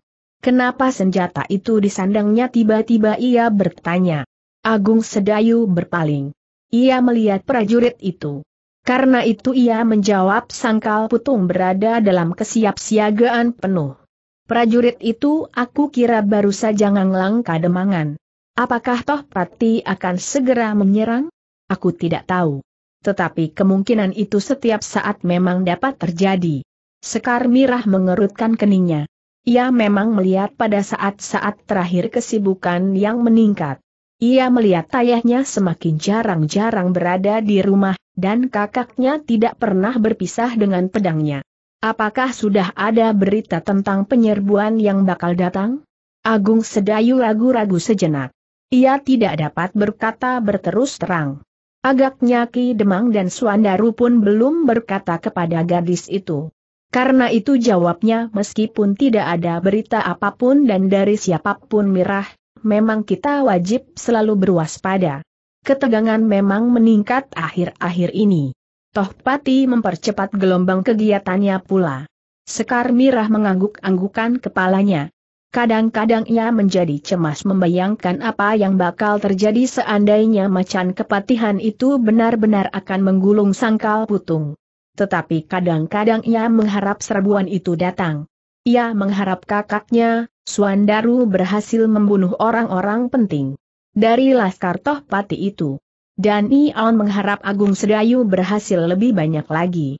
Kenapa senjata itu disandangnya tiba-tiba ia bertanya. Agung Sedayu berpaling. Ia melihat prajurit itu. Karena itu ia menjawab sangkal putung berada dalam kesiapsiagaan penuh. Prajurit itu aku kira baru saja nganglang kademangan. Apakah toh Prati akan segera menyerang? Aku tidak tahu. Tetapi kemungkinan itu setiap saat memang dapat terjadi. Sekar Mirah mengerutkan keningnya. Ia memang melihat pada saat-saat terakhir kesibukan yang meningkat. Ia melihat ayahnya semakin jarang-jarang berada di rumah, dan kakaknya tidak pernah berpisah dengan pedangnya. Apakah sudah ada berita tentang penyerbuan yang bakal datang? Agung Sedayu ragu-ragu sejenak. Ia tidak dapat berkata berterus terang. Agaknya Ki Demang dan Suandaru pun belum berkata kepada gadis itu. Karena itu jawabnya meskipun tidak ada berita apapun dan dari siapapun mirah, memang kita wajib selalu berwaspada. Ketegangan memang meningkat akhir-akhir ini. Tohpati mempercepat gelombang kegiatannya pula. Sekar Mirah mengangguk-anggukan kepalanya. Kadang-kadang ia menjadi cemas membayangkan apa yang bakal terjadi seandainya macan kepatihan itu benar-benar akan menggulung sangkal putung tetapi kadang-kadang ia mengharap serbuan itu datang. Ia mengharap kakaknya, Suandaru berhasil membunuh orang-orang penting dari Laskar Toh Pati itu. Dan Ion mengharap Agung Sedayu berhasil lebih banyak lagi.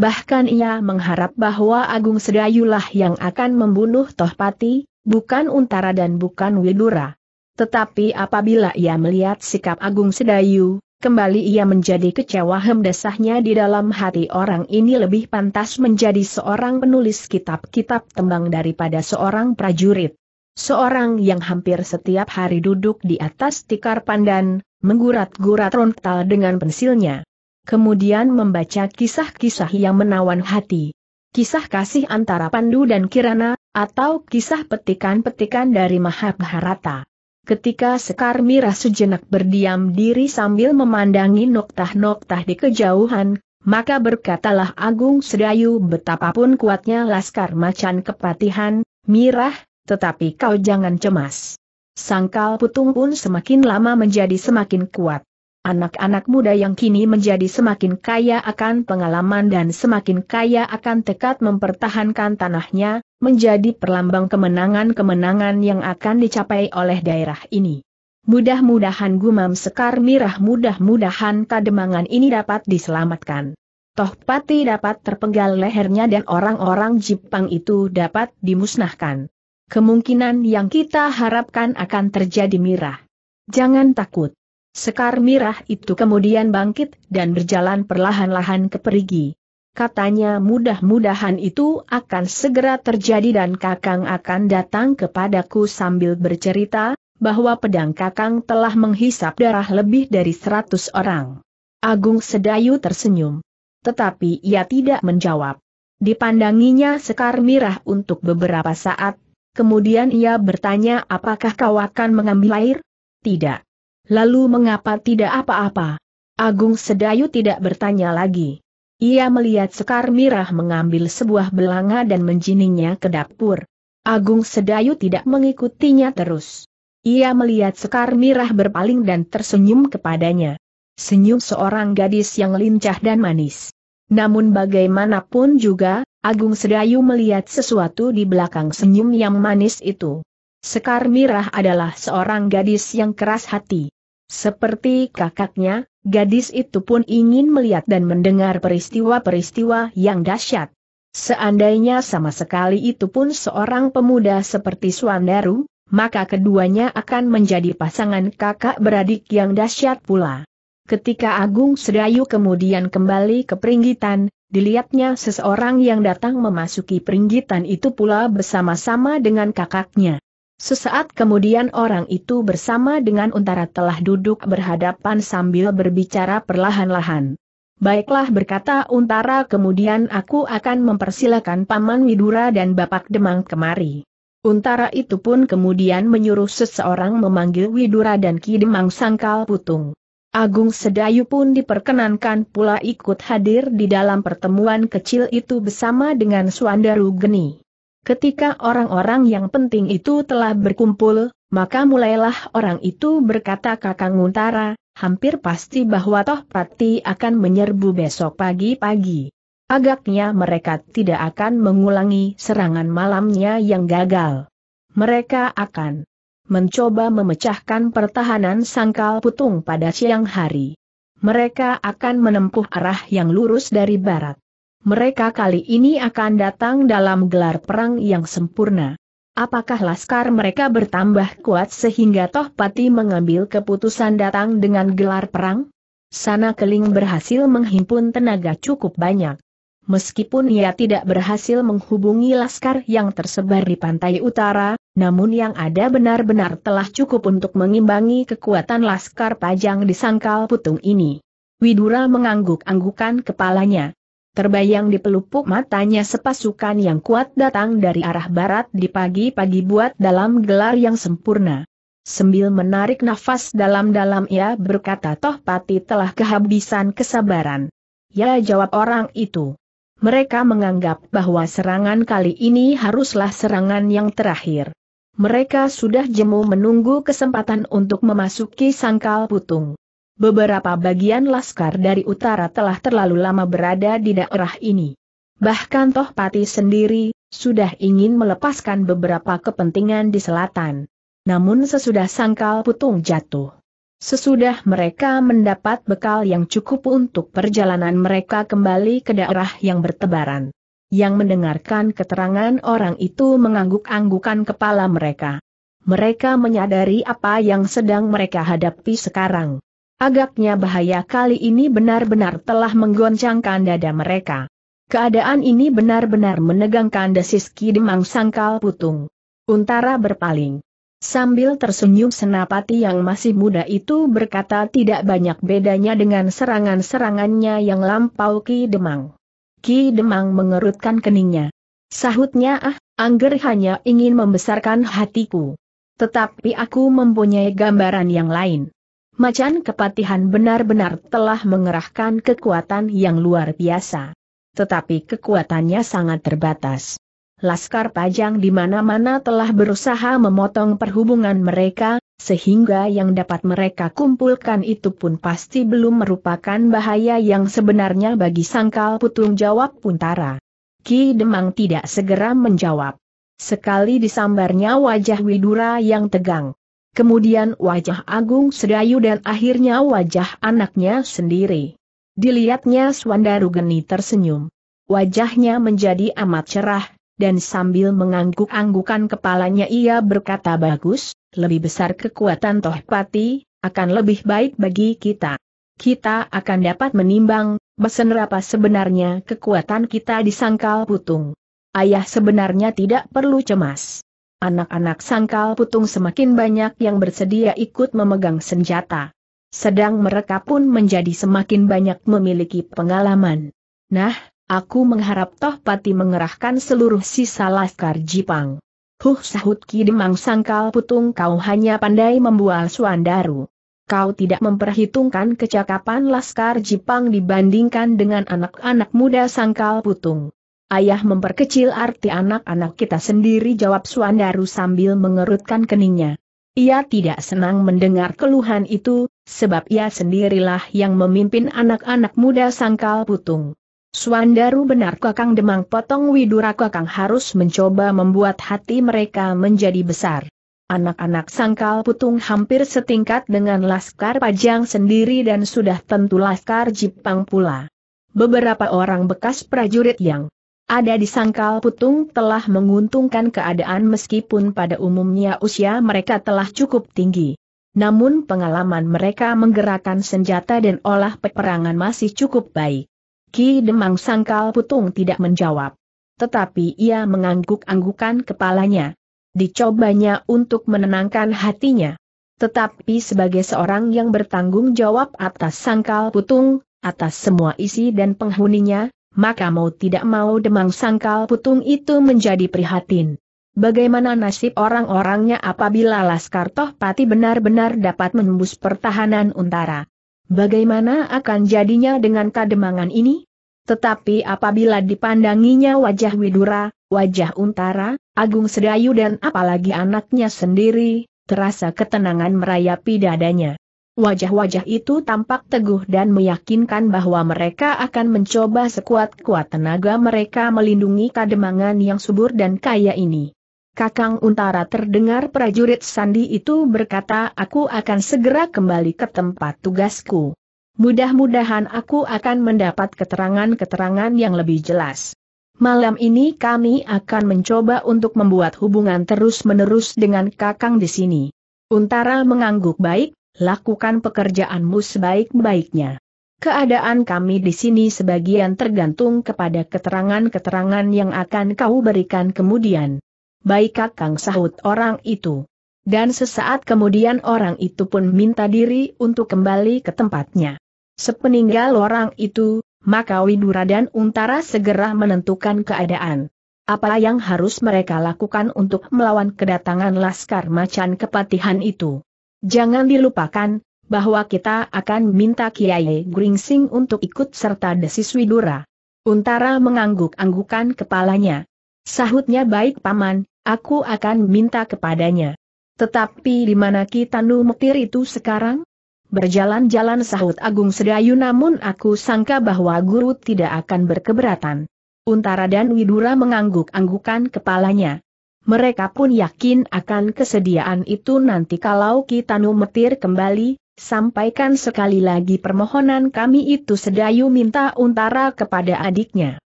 Bahkan ia mengharap bahwa Agung Sedayulah yang akan membunuh Tohpati, bukan Untara dan bukan Widura. Tetapi apabila ia melihat sikap Agung Sedayu, Kembali ia menjadi kecewa hemdesahnya di dalam hati orang ini lebih pantas menjadi seorang penulis kitab-kitab tembang daripada seorang prajurit. Seorang yang hampir setiap hari duduk di atas tikar pandan, menggurat-gurat rontal dengan pensilnya. Kemudian membaca kisah-kisah yang menawan hati. Kisah kasih antara Pandu dan Kirana, atau kisah petikan-petikan dari Mahabharata. Ketika Sekar Mira sejenak berdiam diri sambil memandangi noktah-noktah di kejauhan, maka berkatalah Agung Sedayu betapapun kuatnya Laskar Macan Kepatihan, Mirah, tetapi kau jangan cemas. Sangkal putung pun semakin lama menjadi semakin kuat. Anak-anak muda yang kini menjadi semakin kaya akan pengalaman dan semakin kaya akan tekad mempertahankan tanahnya, menjadi perlambang kemenangan-kemenangan yang akan dicapai oleh daerah ini. Mudah-mudahan gumam sekar mirah mudah-mudahan kademangan ini dapat diselamatkan. Toh pati dapat terpenggal lehernya dan orang-orang Jepang itu dapat dimusnahkan. Kemungkinan yang kita harapkan akan terjadi mirah. Jangan takut. Sekar mirah itu kemudian bangkit dan berjalan perlahan-lahan ke perigi. Katanya mudah-mudahan itu akan segera terjadi dan Kakang akan datang kepadaku sambil bercerita, bahwa pedang Kakang telah menghisap darah lebih dari seratus orang. Agung Sedayu tersenyum. Tetapi ia tidak menjawab. Dipandanginya sekar mirah untuk beberapa saat, kemudian ia bertanya apakah kau akan mengambil air? Tidak. Lalu mengapa tidak apa-apa? Agung Sedayu tidak bertanya lagi. Ia melihat Sekar Mirah mengambil sebuah belanga dan menjininya ke dapur. Agung Sedayu tidak mengikutinya terus. Ia melihat Sekar Mirah berpaling dan tersenyum kepadanya. Senyum seorang gadis yang lincah dan manis. Namun bagaimanapun juga, Agung Sedayu melihat sesuatu di belakang senyum yang manis itu. Sekar Mirah adalah seorang gadis yang keras hati. Seperti kakaknya, gadis itu pun ingin melihat dan mendengar peristiwa-peristiwa yang dahsyat. Seandainya sama sekali itu pun seorang pemuda seperti Suandaru, maka keduanya akan menjadi pasangan kakak beradik yang dahsyat pula. Ketika Agung Sedayu kemudian kembali ke peringgitan, dilihatnya seseorang yang datang memasuki peringgitan itu pula bersama-sama dengan kakaknya. Sesaat kemudian orang itu bersama dengan Untara telah duduk berhadapan sambil berbicara perlahan-lahan. Baiklah berkata Untara kemudian aku akan mempersilahkan Paman Widura dan Bapak Demang kemari. Untara itu pun kemudian menyuruh seseorang memanggil Widura dan Ki Demang Sangkal Putung. Agung Sedayu pun diperkenankan pula ikut hadir di dalam pertemuan kecil itu bersama dengan Suandaru Geni. Ketika orang-orang yang penting itu telah berkumpul, maka mulailah orang itu berkata Kakang Untara, hampir pasti bahwa Toh Pati akan menyerbu besok pagi-pagi. Agaknya mereka tidak akan mengulangi serangan malamnya yang gagal. Mereka akan mencoba memecahkan pertahanan sangkal putung pada siang hari. Mereka akan menempuh arah yang lurus dari barat mereka kali ini akan datang dalam gelar perang yang sempurna. Apakah laskar mereka bertambah kuat sehingga Tohpati mengambil keputusan datang dengan gelar perang? Sana Keling berhasil menghimpun tenaga cukup banyak. Meskipun ia tidak berhasil menghubungi laskar yang tersebar di pantai utara, namun yang ada benar-benar telah cukup untuk mengimbangi kekuatan laskar pajang di sangkal putung ini. Widura mengangguk-anggukan kepalanya. Terbayang di pelupuk matanya sepasukan yang kuat datang dari arah barat di pagi-pagi buat dalam gelar yang sempurna. Sembil menarik nafas dalam-dalam ia berkata toh pati telah kehabisan kesabaran. Ya jawab orang itu. Mereka menganggap bahwa serangan kali ini haruslah serangan yang terakhir. Mereka sudah jemu menunggu kesempatan untuk memasuki sangkal putung beberapa bagian laskar dari utara telah terlalu lama berada di daerah ini. Bahkan Tohpati sendiri, sudah ingin melepaskan beberapa kepentingan di selatan. Namun sesudah sangkal putung jatuh. Sesudah mereka mendapat bekal yang cukup untuk perjalanan mereka kembali ke daerah yang bertebaran. Yang mendengarkan keterangan orang itu mengangguk-anggukan kepala mereka. Mereka menyadari apa yang sedang mereka hadapi sekarang. Agaknya bahaya kali ini benar-benar telah menggoncangkan dada mereka. Keadaan ini benar-benar menegangkan desis Kidemang Sangkal Putung. Untara berpaling. Sambil tersenyum senapati yang masih muda itu berkata tidak banyak bedanya dengan serangan-serangannya yang lampau Ki Demang. Ki Demang mengerutkan keningnya. Sahutnya ah, Angger hanya ingin membesarkan hatiku. Tetapi aku mempunyai gambaran yang lain. Macan kepatihan benar-benar telah mengerahkan kekuatan yang luar biasa. Tetapi kekuatannya sangat terbatas. Laskar pajang di mana-mana telah berusaha memotong perhubungan mereka, sehingga yang dapat mereka kumpulkan itu pun pasti belum merupakan bahaya yang sebenarnya bagi sangkal putung jawab Puntara. Ki Demang tidak segera menjawab. Sekali disambarnya wajah Widura yang tegang kemudian wajah Agung Sedayu dan akhirnya wajah anaknya sendiri. Dilihatnya Swandaru Geni tersenyum. Wajahnya menjadi amat cerah, dan sambil mengangguk-anggukan kepalanya ia berkata bagus, lebih besar kekuatan Tohpati, akan lebih baik bagi kita. Kita akan dapat menimbang, besenerapa sebenarnya kekuatan kita di Sangkal putung. Ayah sebenarnya tidak perlu cemas. Anak-anak sangkal putung semakin banyak yang bersedia ikut memegang senjata. Sedang mereka pun menjadi semakin banyak memiliki pengalaman. Nah, aku mengharap Toh Pati mengerahkan seluruh sisa Laskar Jipang. Huh sahut Ki Demang sangkal putung kau hanya pandai membual suandaru. Kau tidak memperhitungkan kecakapan Laskar Jipang dibandingkan dengan anak-anak muda sangkal putung. Ayah memperkecil arti anak-anak kita sendiri jawab Suandaru sambil mengerutkan keningnya. Ia tidak senang mendengar keluhan itu, sebab ia sendirilah yang memimpin anak-anak muda sangkal putung. Suandaru benar kakang demang potong widura kakang harus mencoba membuat hati mereka menjadi besar. Anak-anak sangkal putung hampir setingkat dengan laskar pajang sendiri dan sudah tentu laskar jipang pula. Beberapa orang bekas prajurit yang ada di Sangkal putung telah menguntungkan keadaan meskipun pada umumnya usia mereka telah cukup tinggi. Namun pengalaman mereka menggerakkan senjata dan olah peperangan masih cukup baik. Ki Demang Sangkal Putung tidak menjawab. Tetapi ia mengangguk-anggukan kepalanya. Dicobanya untuk menenangkan hatinya. Tetapi sebagai seorang yang bertanggung jawab atas Sangkal Putung, atas semua isi dan penghuninya, maka mau tidak mau demang sangkal putung itu menjadi prihatin. Bagaimana nasib orang-orangnya apabila Laskar Tohpati benar-benar dapat menembus pertahanan Untara? Bagaimana akan jadinya dengan kademangan ini? Tetapi apabila dipandanginya wajah Widura, wajah Untara, Agung Sedayu dan apalagi anaknya sendiri, terasa ketenangan merayapi dadanya. Wajah-wajah itu tampak teguh dan meyakinkan bahwa mereka akan mencoba sekuat-kuat tenaga mereka melindungi kademangan yang subur dan kaya ini. Kakang Untara terdengar prajurit Sandi itu berkata aku akan segera kembali ke tempat tugasku. Mudah-mudahan aku akan mendapat keterangan-keterangan yang lebih jelas. Malam ini kami akan mencoba untuk membuat hubungan terus-menerus dengan Kakang di sini. Untara mengangguk baik, lakukan pekerjaanmu sebaik-baiknya. Keadaan kami di sini sebagian tergantung kepada keterangan-keterangan yang akan kau berikan kemudian. Baik kakang sahut orang itu. Dan sesaat kemudian orang itu pun minta diri untuk kembali ke tempatnya. Sepeninggal orang itu, maka Widura dan Untara segera menentukan keadaan. Apa yang harus mereka lakukan untuk melawan kedatangan Laskar Macan Kepatihan itu? Jangan dilupakan, bahwa kita akan minta Kiai Gringsing untuk ikut serta Desis Widura. Untara mengangguk-anggukan kepalanya. Sahutnya baik paman, aku akan minta kepadanya. Tetapi di mana Kitanu Mektir itu sekarang? Berjalan-jalan sahut Agung Sedayu namun aku sangka bahwa guru tidak akan berkeberatan. Untara dan Widura mengangguk-anggukan kepalanya. Mereka pun yakin akan kesediaan itu nanti kalau kita numetir kembali, sampaikan sekali lagi permohonan kami itu Sedayu minta untara kepada adiknya.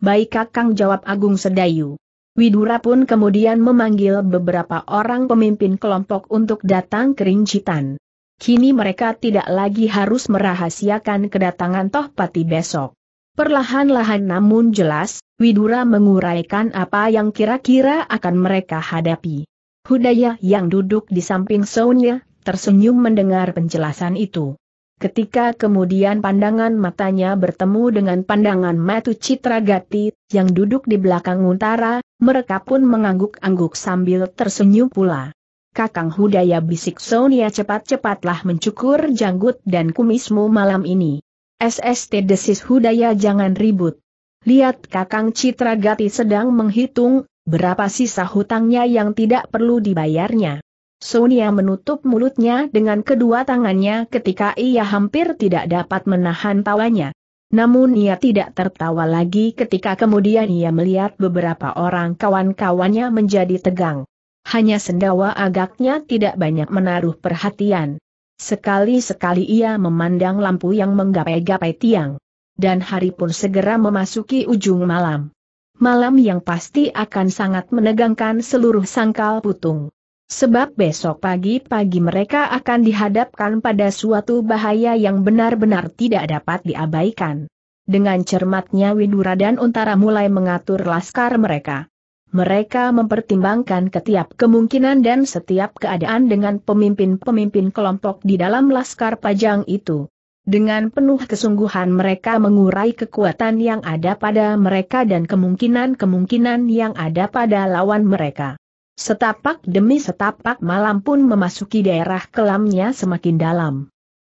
Baik kakang jawab Agung Sedayu. Widura pun kemudian memanggil beberapa orang pemimpin kelompok untuk datang ke Rincitan. Kini mereka tidak lagi harus merahasiakan kedatangan Tohpati besok. Perlahan-lahan namun jelas, Widura menguraikan apa yang kira-kira akan mereka hadapi. Hudaya yang duduk di samping Sonya, tersenyum mendengar penjelasan itu. Ketika kemudian pandangan matanya bertemu dengan pandangan Matu Citragati, yang duduk di belakang utara, mereka pun mengangguk-angguk sambil tersenyum pula. Kakang Hudaya bisik Sonia cepat-cepatlah mencukur janggut dan kumismu malam ini. SST desis Hudaya jangan ribut. Lihat Kakang Citra Gati sedang menghitung, berapa sisa hutangnya yang tidak perlu dibayarnya. Sonia menutup mulutnya dengan kedua tangannya ketika ia hampir tidak dapat menahan tawanya. Namun ia tidak tertawa lagi ketika kemudian ia melihat beberapa orang kawan-kawannya menjadi tegang. Hanya sendawa agaknya tidak banyak menaruh perhatian. Sekali-sekali ia memandang lampu yang menggapai-gapai tiang. Dan hari pun segera memasuki ujung malam. Malam yang pasti akan sangat menegangkan seluruh sangkal putung. Sebab besok pagi-pagi mereka akan dihadapkan pada suatu bahaya yang benar-benar tidak dapat diabaikan. Dengan cermatnya Widura dan Untara mulai mengatur laskar mereka mereka mempertimbangkan setiap kemungkinan dan setiap keadaan dengan pemimpin-pemimpin kelompok di dalam laskar pajang itu. Dengan penuh kesungguhan mereka mengurai kekuatan yang ada pada mereka dan kemungkinan-kemungkinan yang ada pada lawan mereka. Setapak demi setapak malam pun memasuki daerah kelamnya semakin dalam.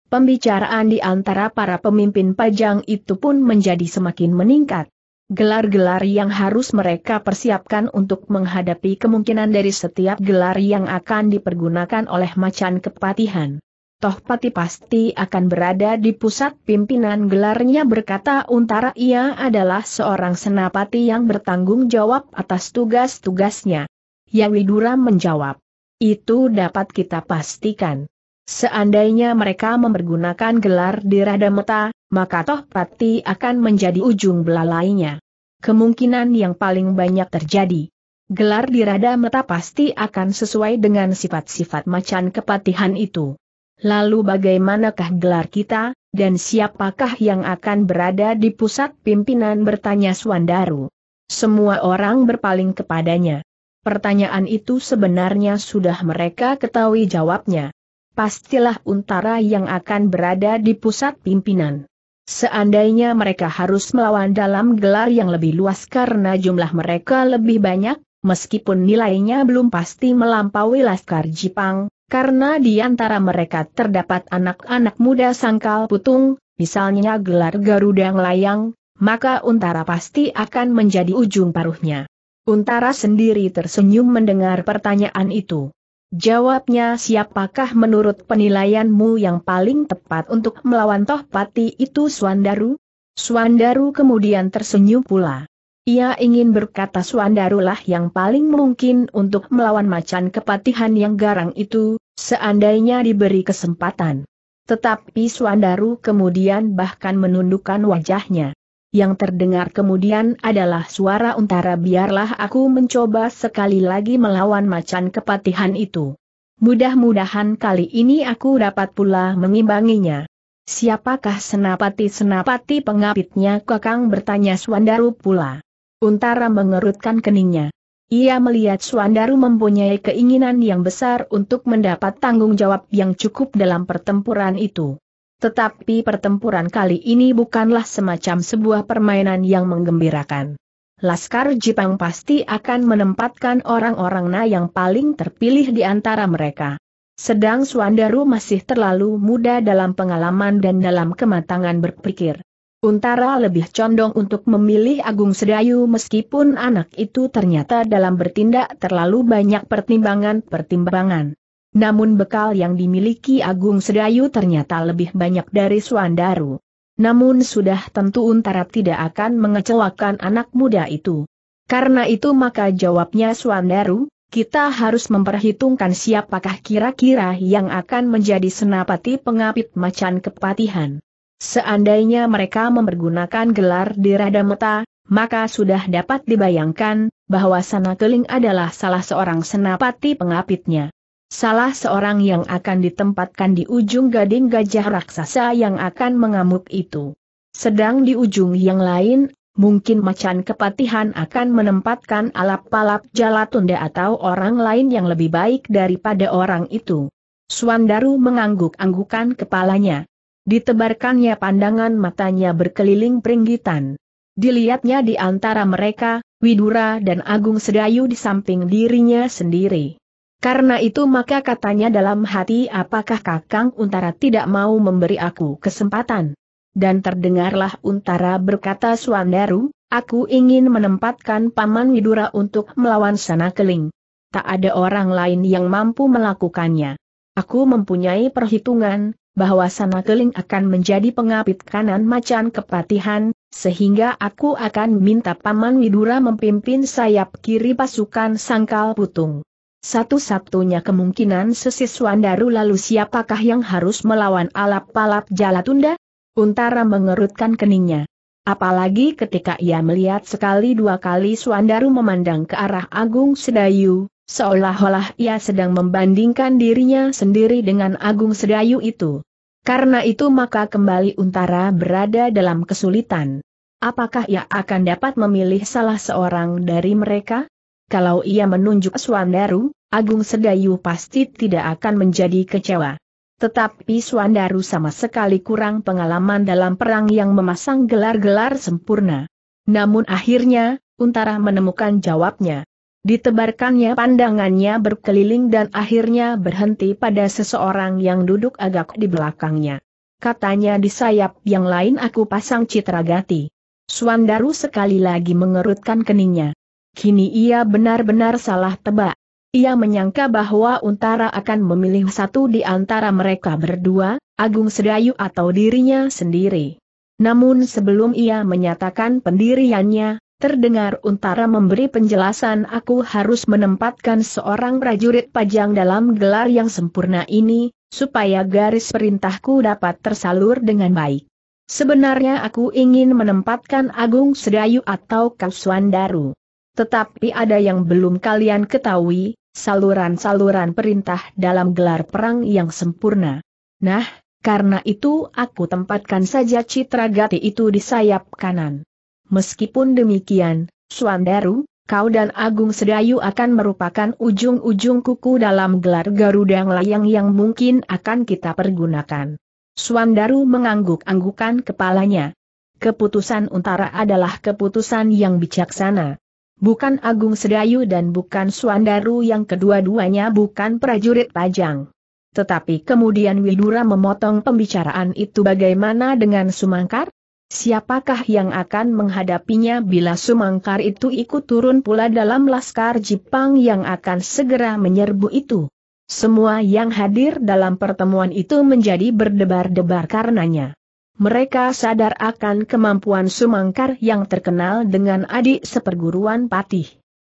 Pembicaraan di antara para pemimpin pajang itu pun menjadi semakin meningkat. Gelar-gelar yang harus mereka persiapkan untuk menghadapi kemungkinan dari setiap gelar yang akan dipergunakan oleh macan kepatihan. Toh Pati pasti akan berada di pusat pimpinan gelarnya berkata Untara ia adalah seorang senapati yang bertanggung jawab atas tugas-tugasnya. Yawidura menjawab. Itu dapat kita pastikan. Seandainya mereka mempergunakan gelar di Radameta, maka toh pati akan menjadi ujung belalainya. Kemungkinan yang paling banyak terjadi. Gelar di Rada Meta pasti akan sesuai dengan sifat-sifat macan kepatihan itu. Lalu bagaimanakah gelar kita, dan siapakah yang akan berada di pusat pimpinan bertanya Suandaru. Semua orang berpaling kepadanya. Pertanyaan itu sebenarnya sudah mereka ketahui jawabnya. Pastilah Untara yang akan berada di pusat pimpinan. Seandainya mereka harus melawan dalam gelar yang lebih luas karena jumlah mereka lebih banyak, meskipun nilainya belum pasti melampaui Laskar Jipang, karena di antara mereka terdapat anak-anak muda sangkal putung, misalnya gelar Garuda Layang, maka Untara pasti akan menjadi ujung paruhnya. Untara sendiri tersenyum mendengar pertanyaan itu. Jawabnya siapakah menurut penilaianmu yang paling tepat untuk melawan Toh Pati itu Suandaru? Suandaru kemudian tersenyum pula. Ia ingin berkata Suandarulah yang paling mungkin untuk melawan macan kepatihan yang garang itu, seandainya diberi kesempatan. Tetapi Suandaru kemudian bahkan menundukkan wajahnya. Yang terdengar kemudian adalah suara untara biarlah aku mencoba sekali lagi melawan macan kepatihan itu. Mudah-mudahan kali ini aku dapat pula mengimbanginya. Siapakah senapati-senapati pengapitnya kakang bertanya Swandaru pula. Untara mengerutkan keningnya. Ia melihat Swandaru mempunyai keinginan yang besar untuk mendapat tanggung jawab yang cukup dalam pertempuran itu. Tetapi pertempuran kali ini bukanlah semacam sebuah permainan yang menggembirakan. Laskar Jepang pasti akan menempatkan orang-orang Na yang paling terpilih di antara mereka. Sedang Suandaru masih terlalu muda dalam pengalaman dan dalam kematangan berpikir. Untara lebih condong untuk memilih Agung Sedayu meskipun anak itu ternyata dalam bertindak terlalu banyak pertimbangan-pertimbangan. Namun bekal yang dimiliki Agung Sedayu ternyata lebih banyak dari Suandaru. Namun sudah tentu Untara tidak akan mengecewakan anak muda itu. Karena itu maka jawabnya Suandaru, kita harus memperhitungkan siapakah kira-kira yang akan menjadi senapati pengapit macan kepatihan. Seandainya mereka mempergunakan gelar di Radamata, maka sudah dapat dibayangkan bahwa Sana Keling adalah salah seorang senapati pengapitnya. Salah seorang yang akan ditempatkan di ujung gading gajah raksasa yang akan mengamuk itu. Sedang di ujung yang lain, mungkin macan kepatihan akan menempatkan alap-alap jalatunda atau orang lain yang lebih baik daripada orang itu. Suandaru mengangguk-anggukan kepalanya. Ditebarkannya pandangan matanya berkeliling peringgitan. Dilihatnya di antara mereka, Widura dan Agung Sedayu di samping dirinya sendiri. Karena itu maka katanya dalam hati apakah Kakang Untara tidak mau memberi aku kesempatan. Dan terdengarlah Untara berkata Suandaru, aku ingin menempatkan Paman Widura untuk melawan sana keling. Tak ada orang lain yang mampu melakukannya. Aku mempunyai perhitungan, bahwa sana keling akan menjadi pengapit kanan macan kepatihan, sehingga aku akan minta Paman Widura memimpin sayap kiri pasukan sangkal putung. Satu-satunya kemungkinan sesiswan daru lalu siapakah yang harus melawan alap Palap Jalatunda? Untara mengerutkan keningnya. Apalagi ketika ia melihat sekali dua kali Suandaru memandang ke arah Agung Sedayu, seolah-olah ia sedang membandingkan dirinya sendiri dengan Agung Sedayu itu. Karena itu maka kembali Untara berada dalam kesulitan. Apakah ia akan dapat memilih salah seorang dari mereka? kalau ia menunjuk Swandaru, Agung Sedayu pasti tidak akan menjadi kecewa. Tetapi Swandaru sama sekali kurang pengalaman dalam perang yang memasang gelar-gelar sempurna. Namun akhirnya, Untara menemukan jawabnya. Ditebarkannya pandangannya berkeliling dan akhirnya berhenti pada seseorang yang duduk agak di belakangnya. Katanya di sayap yang lain aku pasang citra gati. Swandaru sekali lagi mengerutkan keningnya kini ia benar-benar salah tebak. Ia menyangka bahwa Untara akan memilih satu di antara mereka berdua, Agung Sedayu atau dirinya sendiri. Namun sebelum ia menyatakan pendiriannya, terdengar Untara memberi penjelasan aku harus menempatkan seorang prajurit pajang dalam gelar yang sempurna ini, supaya garis perintahku dapat tersalur dengan baik. Sebenarnya aku ingin menempatkan Agung Sedayu atau Kauswandaru. Tetapi ada yang belum kalian ketahui, saluran-saluran perintah dalam gelar perang yang sempurna. Nah, karena itu aku tempatkan saja citra gati itu di sayap kanan. Meskipun demikian, Suandaru, kau dan Agung Sedayu akan merupakan ujung-ujung kuku dalam gelar Garuda Layang yang mungkin akan kita pergunakan. Suandaru mengangguk-anggukan kepalanya. Keputusan Untara adalah keputusan yang bijaksana bukan Agung Sedayu dan bukan Suandaru yang kedua-duanya bukan prajurit pajang. Tetapi kemudian Widura memotong pembicaraan itu bagaimana dengan Sumangkar? Siapakah yang akan menghadapinya bila Sumangkar itu ikut turun pula dalam laskar Jepang yang akan segera menyerbu itu? Semua yang hadir dalam pertemuan itu menjadi berdebar-debar karenanya mereka sadar akan kemampuan Sumangkar yang terkenal dengan adik seperguruan patih.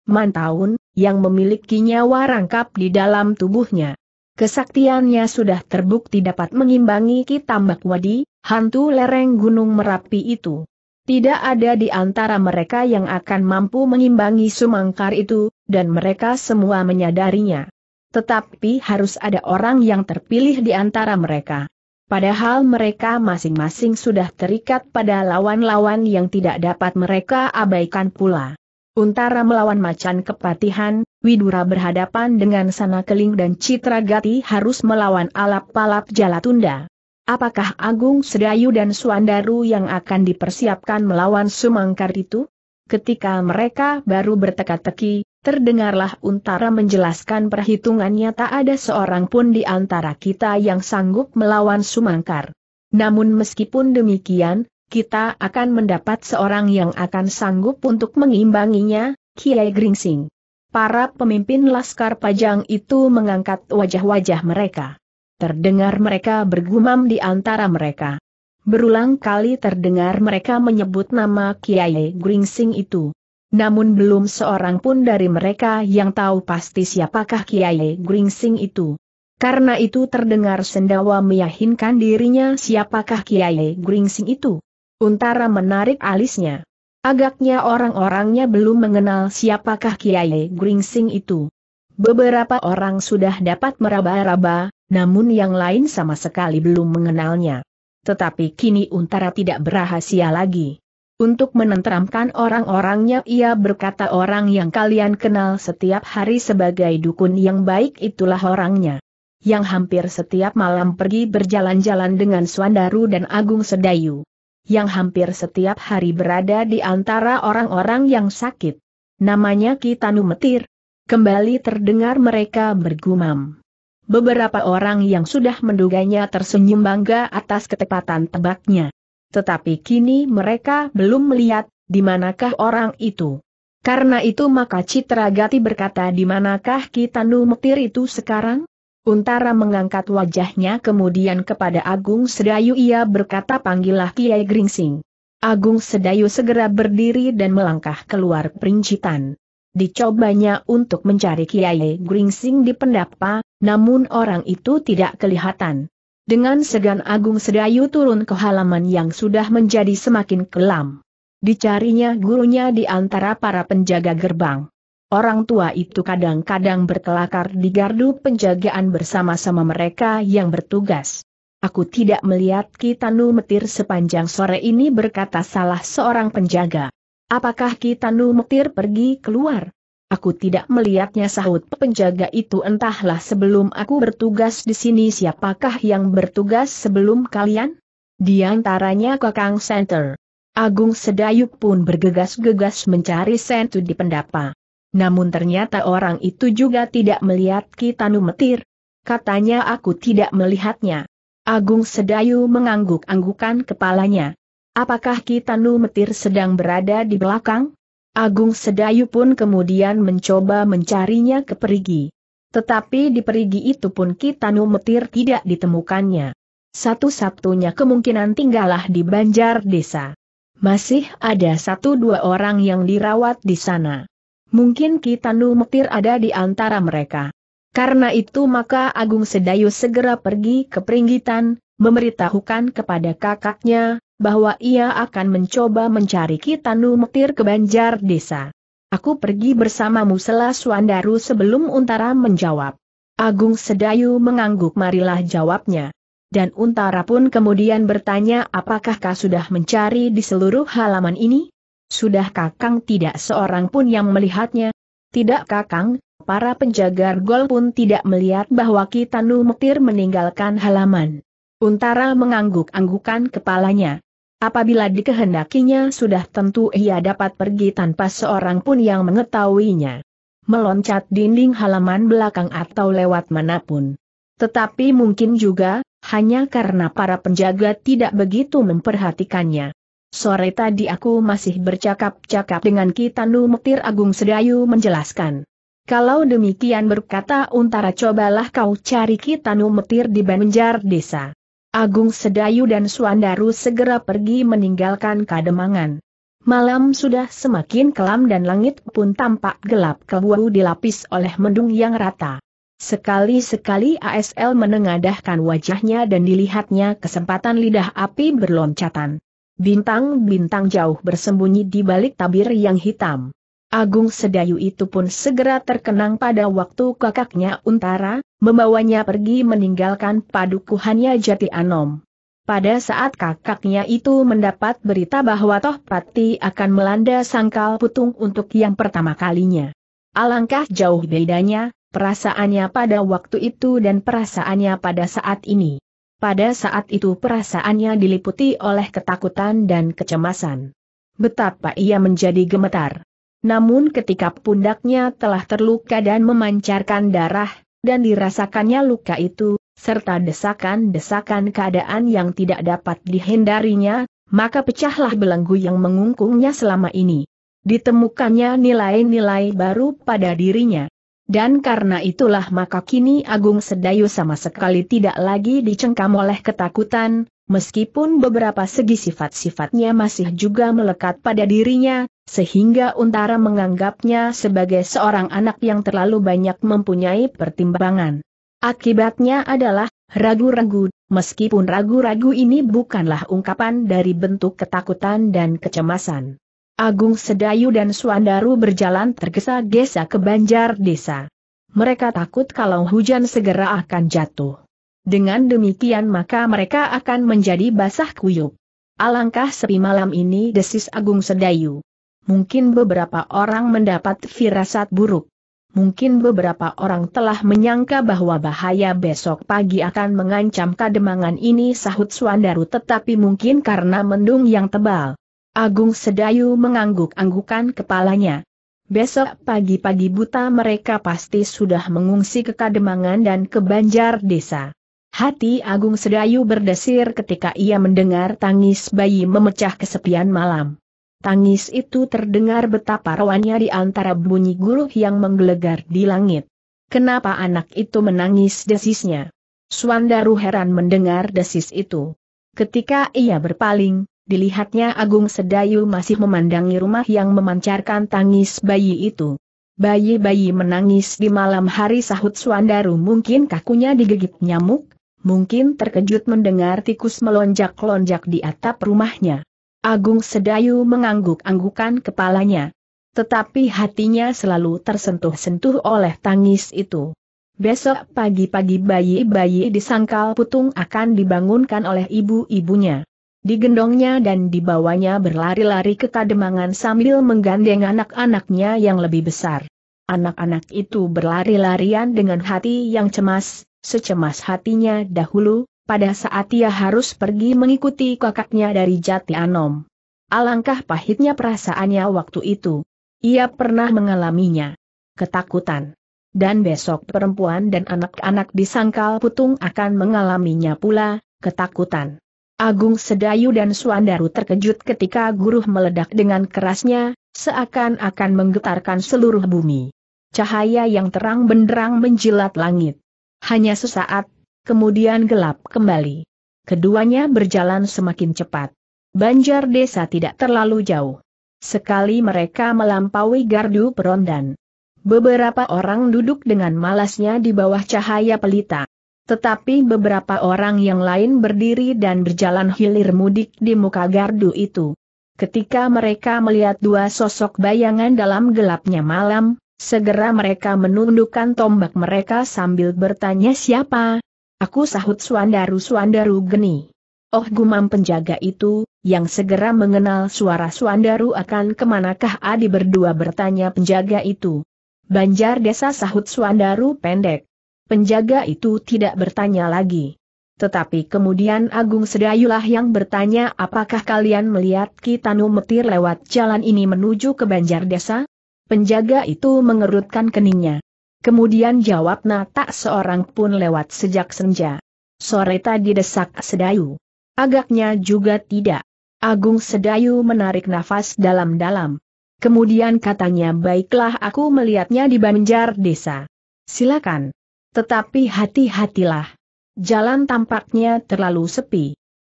Mantaun, yang memiliki nyawa rangkap di dalam tubuhnya. Kesaktiannya sudah terbukti dapat mengimbangi Kitambak Wadi, hantu lereng Gunung Merapi itu. Tidak ada di antara mereka yang akan mampu mengimbangi Sumangkar itu, dan mereka semua menyadarinya. Tetapi harus ada orang yang terpilih di antara mereka. Padahal mereka masing-masing sudah terikat pada lawan-lawan yang tidak dapat mereka abaikan pula. Untara melawan macan kepatihan, Widura berhadapan dengan Sana Keling dan Citra Gati harus melawan alap-alap Jalatunda. Apakah Agung Sedayu dan Suandaru yang akan dipersiapkan melawan Sumangkar itu? Ketika mereka baru berteka-teki, Terdengarlah Untara menjelaskan perhitungannya tak ada seorang pun di antara kita yang sanggup melawan Sumangkar. Namun meskipun demikian, kita akan mendapat seorang yang akan sanggup untuk mengimbanginya, Kiai Gringsing. Para pemimpin Laskar Pajang itu mengangkat wajah-wajah mereka. Terdengar mereka bergumam di antara mereka. Berulang kali terdengar mereka menyebut nama Kiai Gringsing itu. Namun belum seorang pun dari mereka yang tahu pasti siapakah Kiai Gringsing itu. Karena itu terdengar sendawa meyakinkan dirinya siapakah Kiai Gringsing itu. Untara menarik alisnya. Agaknya orang-orangnya belum mengenal siapakah Kiai Gringsing itu. Beberapa orang sudah dapat meraba-raba, namun yang lain sama sekali belum mengenalnya. Tetapi kini Untara tidak berahasia lagi. Untuk menenteramkan orang-orangnya ia berkata orang yang kalian kenal setiap hari sebagai dukun yang baik itulah orangnya. Yang hampir setiap malam pergi berjalan-jalan dengan Suandaru dan Agung Sedayu. Yang hampir setiap hari berada di antara orang-orang yang sakit. Namanya Kitanu Metir. Kembali terdengar mereka bergumam. Beberapa orang yang sudah menduganya tersenyum bangga atas ketepatan tebaknya tetapi kini mereka belum melihat di manakah orang itu. Karena itu maka Citra Gati berkata di manakah Kitanu Metir itu sekarang? Untara mengangkat wajahnya kemudian kepada Agung Sedayu ia berkata panggillah Kiai Gringsing. Agung Sedayu segera berdiri dan melangkah keluar perincitan. Dicobanya untuk mencari Kiai Gringsing di pendapa, namun orang itu tidak kelihatan. Dengan segan Agung Sedayu turun ke halaman yang sudah menjadi semakin kelam. Dicarinya gurunya di antara para penjaga gerbang. Orang tua itu kadang-kadang berkelakar di gardu penjagaan bersama-sama mereka yang bertugas. Aku tidak melihat Kitanu Metir sepanjang sore ini berkata salah seorang penjaga. Apakah Kitanu Metir pergi keluar? Aku tidak melihatnya sahut penjaga itu entahlah sebelum aku bertugas di sini siapakah yang bertugas sebelum kalian? Di antaranya Kakang Center. Agung Sedayuk pun bergegas-gegas mencari Sentu di pendapa. Namun ternyata orang itu juga tidak melihat Kitanu Metir. Katanya aku tidak melihatnya. Agung Sedayu mengangguk-anggukan kepalanya. Apakah Kitanu Metir sedang berada di belakang? Agung Sedayu pun kemudian mencoba mencarinya ke perigi. Tetapi di perigi itu pun Kitanu Metir tidak ditemukannya. Satu-satunya kemungkinan tinggallah di Banjar Desa. Masih ada satu dua orang yang dirawat di sana. Mungkin Kitanu Metir ada di antara mereka. Karena itu maka Agung Sedayu segera pergi ke Peringgitan, memberitahukan kepada kakaknya, bahwa ia akan mencoba mencari Kitanu Metir ke Banjar Desa. Aku pergi bersamamu selas Wandaru sebelum Untara menjawab. Agung Sedayu mengangguk marilah jawabnya. Dan Untara pun kemudian bertanya apakah kau sudah mencari di seluruh halaman ini? Sudah kakang tidak seorang pun yang melihatnya? Tidak kakang, para penjaga gol pun tidak melihat bahwa Kitanu Metir meninggalkan halaman. Untara mengangguk-anggukan kepalanya. Apabila dikehendakinya sudah tentu ia dapat pergi tanpa seorang pun yang mengetahuinya. Meloncat dinding halaman belakang atau lewat manapun. Tetapi mungkin juga, hanya karena para penjaga tidak begitu memperhatikannya. Sore tadi aku masih bercakap-cakap dengan Kitanu Mektir Agung Sedayu menjelaskan. Kalau demikian berkata Untara cobalah kau cari Kitanu Metir di Banjar Desa. Agung Sedayu dan Suandaru segera pergi meninggalkan Kademangan. Malam sudah semakin kelam dan langit pun tampak gelap kebuau dilapis oleh mendung yang rata. Sekali-sekali ASL menengadahkan wajahnya dan dilihatnya kesempatan lidah api berloncatan. Bintang-bintang jauh bersembunyi di balik tabir yang hitam. Agung Sedayu itu pun segera terkenang pada waktu kakaknya Untara, membawanya pergi meninggalkan padukuhannya Jati Anom. Pada saat kakaknya itu mendapat berita bahwa Tohpati akan melanda sangkal putung untuk yang pertama kalinya. Alangkah jauh bedanya, perasaannya pada waktu itu dan perasaannya pada saat ini. Pada saat itu perasaannya diliputi oleh ketakutan dan kecemasan. Betapa ia menjadi gemetar. Namun ketika pundaknya telah terluka dan memancarkan darah, dan dirasakannya luka itu, serta desakan-desakan keadaan yang tidak dapat dihindarinya, maka pecahlah belenggu yang mengungkungnya selama ini. Ditemukannya nilai-nilai baru pada dirinya. Dan karena itulah maka kini Agung Sedayu sama sekali tidak lagi dicengkam oleh ketakutan, meskipun beberapa segi sifat-sifatnya masih juga melekat pada dirinya, sehingga Untara menganggapnya sebagai seorang anak yang terlalu banyak mempunyai pertimbangan. Akibatnya adalah, ragu-ragu, meskipun ragu-ragu ini bukanlah ungkapan dari bentuk ketakutan dan kecemasan. Agung Sedayu dan Suandaru berjalan tergesa-gesa ke banjar desa. Mereka takut kalau hujan segera akan jatuh. Dengan demikian maka mereka akan menjadi basah kuyup. Alangkah sepi malam ini desis Agung Sedayu mungkin beberapa orang mendapat firasat buruk. Mungkin beberapa orang telah menyangka bahwa bahaya besok pagi akan mengancam kademangan ini sahut Suandaru tetapi mungkin karena mendung yang tebal. Agung Sedayu mengangguk-anggukan kepalanya. Besok pagi-pagi buta mereka pasti sudah mengungsi ke kademangan dan ke banjar desa. Hati Agung Sedayu berdesir ketika ia mendengar tangis bayi memecah kesepian malam. Tangis itu terdengar betapa rawannya di antara bunyi guruh yang menggelegar di langit. Kenapa anak itu menangis desisnya? Suandaru heran mendengar desis itu. Ketika ia berpaling, dilihatnya Agung Sedayu masih memandangi rumah yang memancarkan tangis bayi itu. Bayi-bayi menangis di malam hari sahut Suandaru mungkin kakunya digigit nyamuk, mungkin terkejut mendengar tikus melonjak-lonjak di atap rumahnya. Agung Sedayu mengangguk-anggukan kepalanya. Tetapi hatinya selalu tersentuh-sentuh oleh tangis itu. Besok pagi-pagi bayi-bayi di Sangkal putung akan dibangunkan oleh ibu-ibunya. Digendongnya dan dibawanya berlari-lari ke kademangan sambil menggandeng anak-anaknya yang lebih besar. Anak-anak itu berlari-larian dengan hati yang cemas, secemas hatinya dahulu, pada saat ia harus pergi mengikuti kakaknya dari Jati Anom. Alangkah pahitnya perasaannya waktu itu. Ia pernah mengalaminya. Ketakutan. Dan besok perempuan dan anak-anak di Sangkal Putung akan mengalaminya pula, ketakutan. Agung Sedayu dan Suandaru terkejut ketika guru meledak dengan kerasnya, seakan-akan menggetarkan seluruh bumi. Cahaya yang terang benderang menjilat langit. Hanya sesaat, kemudian gelap kembali. Keduanya berjalan semakin cepat. Banjar desa tidak terlalu jauh. Sekali mereka melampaui gardu perondan. Beberapa orang duduk dengan malasnya di bawah cahaya pelita. Tetapi beberapa orang yang lain berdiri dan berjalan hilir mudik di muka gardu itu. Ketika mereka melihat dua sosok bayangan dalam gelapnya malam, segera mereka menundukkan tombak mereka sambil bertanya siapa, Aku sahut Suandaru Suandaru geni. Oh gumam penjaga itu, yang segera mengenal suara Suandaru akan kemanakah Adi berdua bertanya penjaga itu. Banjar desa sahut Suandaru pendek. Penjaga itu tidak bertanya lagi. Tetapi kemudian Agung Sedayulah yang bertanya apakah kalian melihat Kitanu Metir lewat jalan ini menuju ke Banjar Desa? Penjaga itu mengerutkan keningnya. Kemudian jawabnya tak seorang pun lewat sejak senja. Sore tadi desak Sedayu. Agaknya juga tidak. Agung Sedayu menarik nafas dalam-dalam. Kemudian katanya baiklah aku melihatnya di Banjar Desa. Silakan. Tetapi hati-hatilah. Jalan tampaknya terlalu sepi.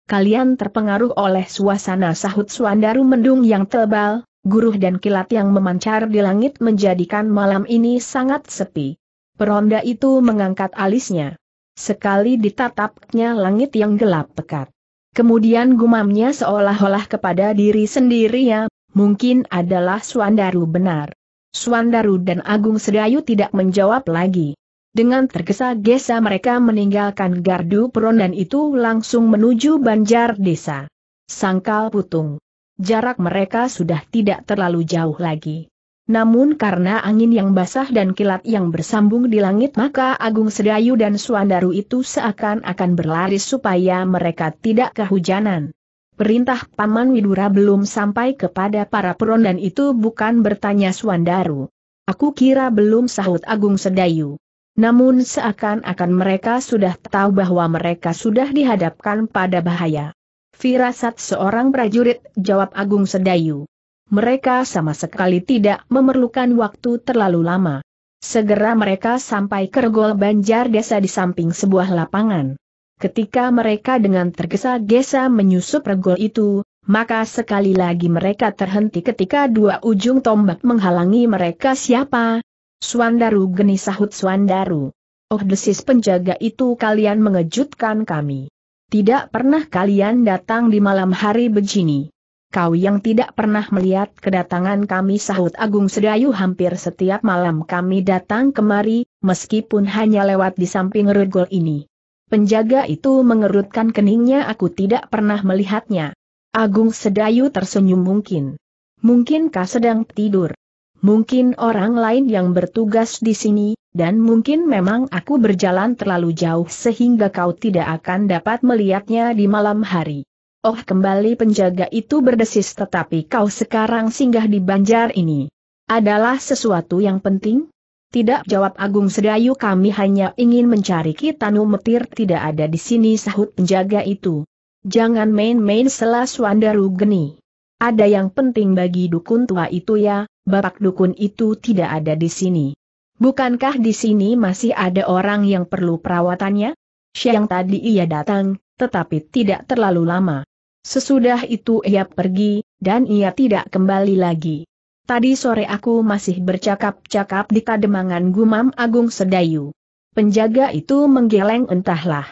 Kalian terpengaruh oleh suasana sahut Suandaru mendung yang tebal, guruh dan kilat yang memancar di langit menjadikan malam ini sangat sepi. Peronda itu mengangkat alisnya. Sekali ditatapnya langit yang gelap pekat. Kemudian gumamnya seolah-olah kepada diri sendiri ya, mungkin adalah Suandaru benar. Suandaru dan Agung Sedayu tidak menjawab lagi. Dengan tergesa-gesa mereka meninggalkan gardu peronda itu langsung menuju banjar desa. Sangkal Putung jarak mereka sudah tidak terlalu jauh lagi. Namun karena angin yang basah dan kilat yang bersambung di langit maka Agung Sedayu dan Suandaru itu seakan-akan berlari supaya mereka tidak kehujanan. Perintah Paman Widura belum sampai kepada para peron dan itu bukan bertanya Suandaru. Aku kira belum sahut Agung Sedayu. Namun seakan-akan mereka sudah tahu bahwa mereka sudah dihadapkan pada bahaya. Firasat seorang prajurit, jawab Agung Sedayu. Mereka sama sekali tidak memerlukan waktu terlalu lama. Segera mereka sampai ke regol banjar desa di samping sebuah lapangan. Ketika mereka dengan tergesa-gesa menyusup regol itu, maka sekali lagi mereka terhenti ketika dua ujung tombak menghalangi mereka siapa? Suandaru geni sahut Suandaru. Oh desis penjaga itu kalian mengejutkan kami. Tidak pernah kalian datang di malam hari begini. Kau yang tidak pernah melihat kedatangan kami sahut Agung Sedayu hampir setiap malam kami datang kemari, meskipun hanya lewat di samping regol ini. Penjaga itu mengerutkan keningnya aku tidak pernah melihatnya. Agung Sedayu tersenyum mungkin. Mungkinkah sedang tidur? Mungkin orang lain yang bertugas di sini, dan mungkin memang aku berjalan terlalu jauh sehingga kau tidak akan dapat melihatnya di malam hari. Oh kembali penjaga itu berdesis tetapi kau sekarang singgah di banjar ini. Adalah sesuatu yang penting? Tidak jawab Agung Sedayu kami hanya ingin mencari Kitanu Metir tidak ada di sini sahut penjaga itu. Jangan main-main selas Wandaru Geni. Ada yang penting bagi dukun tua itu ya, bapak dukun itu tidak ada di sini. Bukankah di sini masih ada orang yang perlu perawatannya? Siang tadi ia datang, tetapi tidak terlalu lama. Sesudah itu ia pergi, dan ia tidak kembali lagi. Tadi sore aku masih bercakap-cakap di kademangan Gumam Agung Sedayu. Penjaga itu menggeleng entahlah.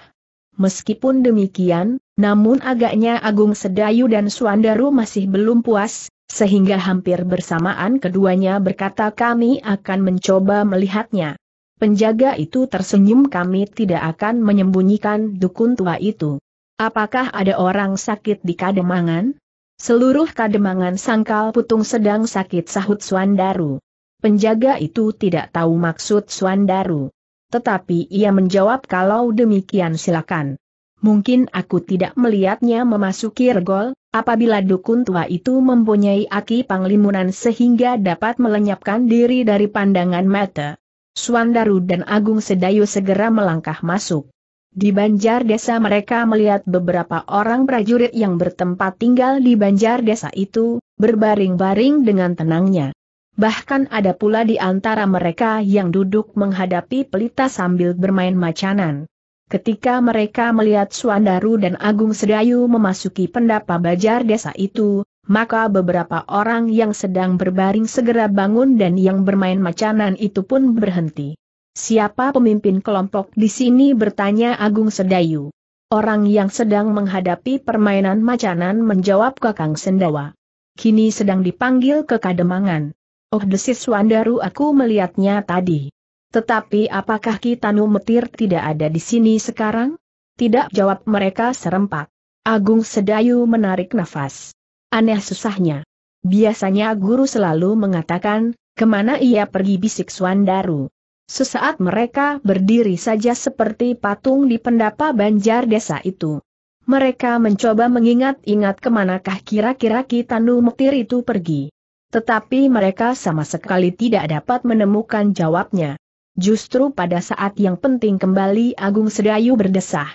Meskipun demikian, namun agaknya Agung Sedayu dan Suandaru masih belum puas, sehingga hampir bersamaan keduanya berkata kami akan mencoba melihatnya. Penjaga itu tersenyum kami tidak akan menyembunyikan dukun tua itu. Apakah ada orang sakit di kademangan? Seluruh kademangan sangkal putung sedang sakit sahut Suandaru. Penjaga itu tidak tahu maksud Suandaru. Tetapi ia menjawab kalau demikian silakan. Mungkin aku tidak melihatnya memasuki regol, apabila dukun tua itu mempunyai aki panglimunan sehingga dapat melenyapkan diri dari pandangan mata. Suandaru dan Agung Sedayu segera melangkah masuk. Di banjar desa mereka melihat beberapa orang prajurit yang bertempat tinggal di banjar desa itu, berbaring-baring dengan tenangnya. Bahkan ada pula di antara mereka yang duduk menghadapi pelita sambil bermain macanan. Ketika mereka melihat Suandaru dan Agung Sedayu memasuki pendapa bajar desa itu, maka beberapa orang yang sedang berbaring segera bangun dan yang bermain macanan itu pun berhenti. Siapa pemimpin kelompok di sini bertanya Agung Sedayu. Orang yang sedang menghadapi permainan macanan menjawab Kakang Sendawa. Kini sedang dipanggil ke Kademangan. Oh desis Suandaru aku melihatnya tadi. Tetapi apakah Kitanu Metir tidak ada di sini sekarang? Tidak jawab mereka serempak. Agung Sedayu menarik nafas. Aneh susahnya. Biasanya guru selalu mengatakan, kemana ia pergi bisik Suandaru. Sesaat mereka berdiri saja seperti patung di pendapa banjar desa itu. Mereka mencoba mengingat-ingat kemanakah kira-kira Kitanu Metir itu pergi. Tetapi mereka sama sekali tidak dapat menemukan jawabnya. Justru pada saat yang penting kembali Agung Sedayu berdesah.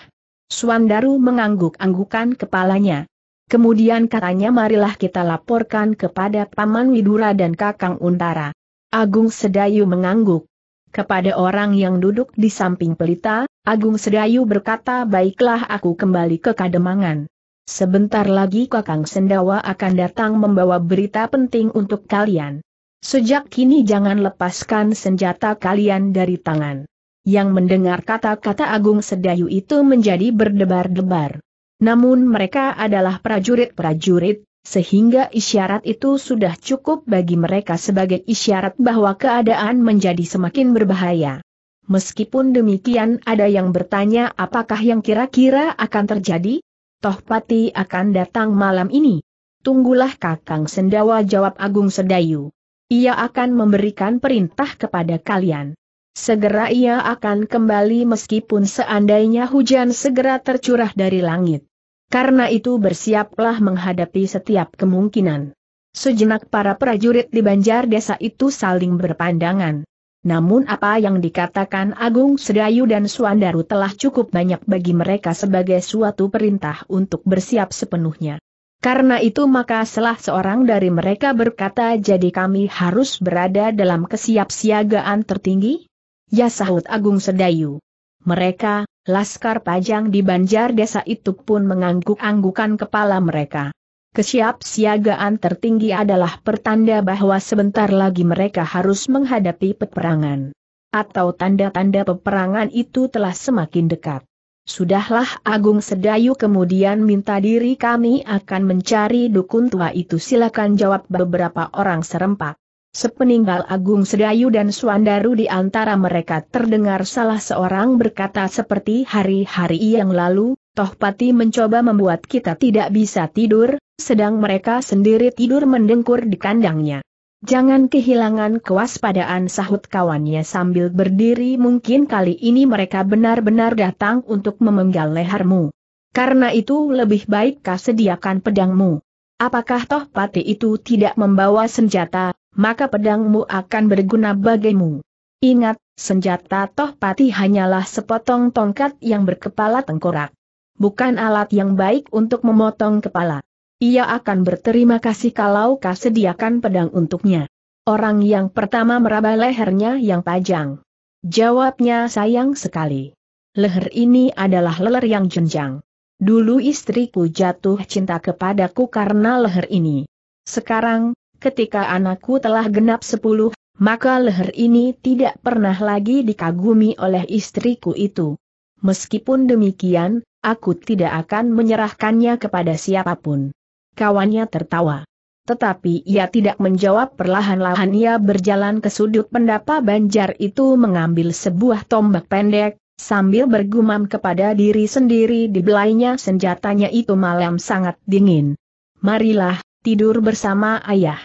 Suandaru mengangguk-anggukan kepalanya. Kemudian katanya marilah kita laporkan kepada Paman Widura dan Kakang Untara. Agung Sedayu mengangguk. Kepada orang yang duduk di samping pelita, Agung Sedayu berkata baiklah aku kembali ke Kademangan. Sebentar lagi Kakang Sendawa akan datang membawa berita penting untuk kalian. Sejak kini jangan lepaskan senjata kalian dari tangan. Yang mendengar kata-kata Agung Sedayu itu menjadi berdebar-debar. Namun mereka adalah prajurit-prajurit, sehingga isyarat itu sudah cukup bagi mereka sebagai isyarat bahwa keadaan menjadi semakin berbahaya. Meskipun demikian ada yang bertanya apakah yang kira-kira akan terjadi? Toh Pati akan datang malam ini. Tunggulah Kakang Sendawa jawab Agung Sedayu. Ia akan memberikan perintah kepada kalian. Segera ia akan kembali meskipun seandainya hujan segera tercurah dari langit. Karena itu bersiaplah menghadapi setiap kemungkinan. Sejenak para prajurit di banjar desa itu saling berpandangan. Namun apa yang dikatakan Agung Sedayu dan Suandaru telah cukup banyak bagi mereka sebagai suatu perintah untuk bersiap sepenuhnya. Karena itu maka salah seorang dari mereka berkata jadi kami harus berada dalam kesiapsiagaan tertinggi? Ya sahut Agung Sedayu. Mereka, laskar pajang di banjar desa itu pun mengangguk-anggukan kepala mereka. Kesiapsiagaan tertinggi adalah pertanda bahwa sebentar lagi mereka harus menghadapi peperangan. Atau tanda-tanda peperangan itu telah semakin dekat. Sudahlah Agung Sedayu kemudian minta diri kami akan mencari dukun tua itu silakan jawab beberapa orang serempak. Sepeninggal Agung Sedayu dan Suandaru di antara mereka terdengar salah seorang berkata seperti hari-hari yang lalu, Tohpati mencoba membuat kita tidak bisa tidur, sedang mereka sendiri tidur mendengkur di kandangnya. Jangan kehilangan kewaspadaan sahut kawannya sambil berdiri mungkin kali ini mereka benar-benar datang untuk memenggal lehermu. Karena itu lebih baik kau sediakan pedangmu. Apakah toh pati itu tidak membawa senjata, maka pedangmu akan berguna bagimu. Ingat, senjata toh pati hanyalah sepotong tongkat yang berkepala tengkorak. Bukan alat yang baik untuk memotong kepala. Ia akan berterima kasih kalau kau sediakan pedang untuknya. Orang yang pertama meraba lehernya yang panjang. Jawabnya sayang sekali. Leher ini adalah leher yang jenjang. Dulu istriku jatuh cinta kepadaku karena leher ini. Sekarang, ketika anakku telah genap sepuluh, maka leher ini tidak pernah lagi dikagumi oleh istriku itu. Meskipun demikian, aku tidak akan menyerahkannya kepada siapapun kawannya tertawa. Tetapi ia tidak menjawab perlahan-lahan ia berjalan ke sudut pendapa banjar itu mengambil sebuah tombak pendek, sambil bergumam kepada diri sendiri di belainya senjatanya itu malam sangat dingin. Marilah, tidur bersama ayah.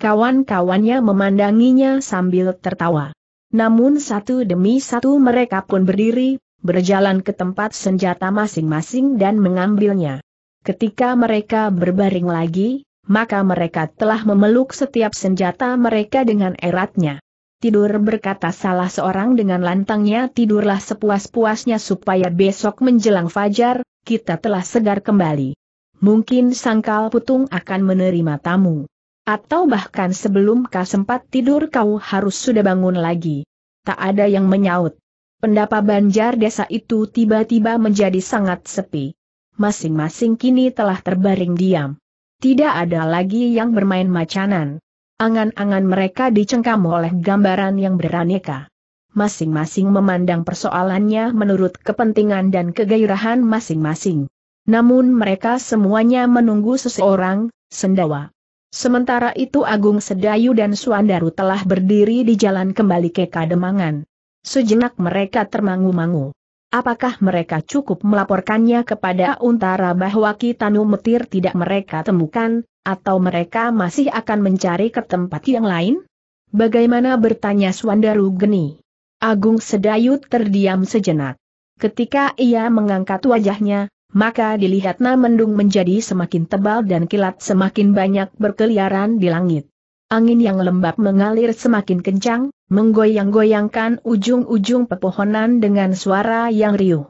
Kawan-kawannya memandanginya sambil tertawa. Namun satu demi satu mereka pun berdiri, berjalan ke tempat senjata masing-masing dan mengambilnya. Ketika mereka berbaring lagi, maka mereka telah memeluk setiap senjata mereka dengan eratnya. Tidur berkata salah seorang dengan lantangnya tidurlah sepuas-puasnya supaya besok menjelang fajar, kita telah segar kembali. Mungkin sangkal putung akan menerima tamu. Atau bahkan sebelum kau sempat tidur kau harus sudah bangun lagi. Tak ada yang menyaut. Pendapa banjar desa itu tiba-tiba menjadi sangat sepi masing-masing kini telah terbaring diam. Tidak ada lagi yang bermain macanan. Angan-angan mereka dicengkam oleh gambaran yang beraneka. Masing-masing memandang persoalannya menurut kepentingan dan kegairahan masing-masing. Namun mereka semuanya menunggu seseorang, sendawa. Sementara itu Agung Sedayu dan Suandaru telah berdiri di jalan kembali ke Kademangan. Sejenak mereka termangu-mangu. Apakah mereka cukup melaporkannya kepada Untara bahwa kita Metir tidak mereka temukan, atau mereka masih akan mencari ke tempat yang lain? Bagaimana bertanya Swandaru Geni? Agung Sedayut terdiam sejenak. Ketika ia mengangkat wajahnya, maka dilihatnya mendung menjadi semakin tebal dan kilat semakin banyak berkeliaran di langit. Angin yang lembab mengalir semakin kencang, menggoyang-goyangkan ujung-ujung pepohonan dengan suara yang riuh.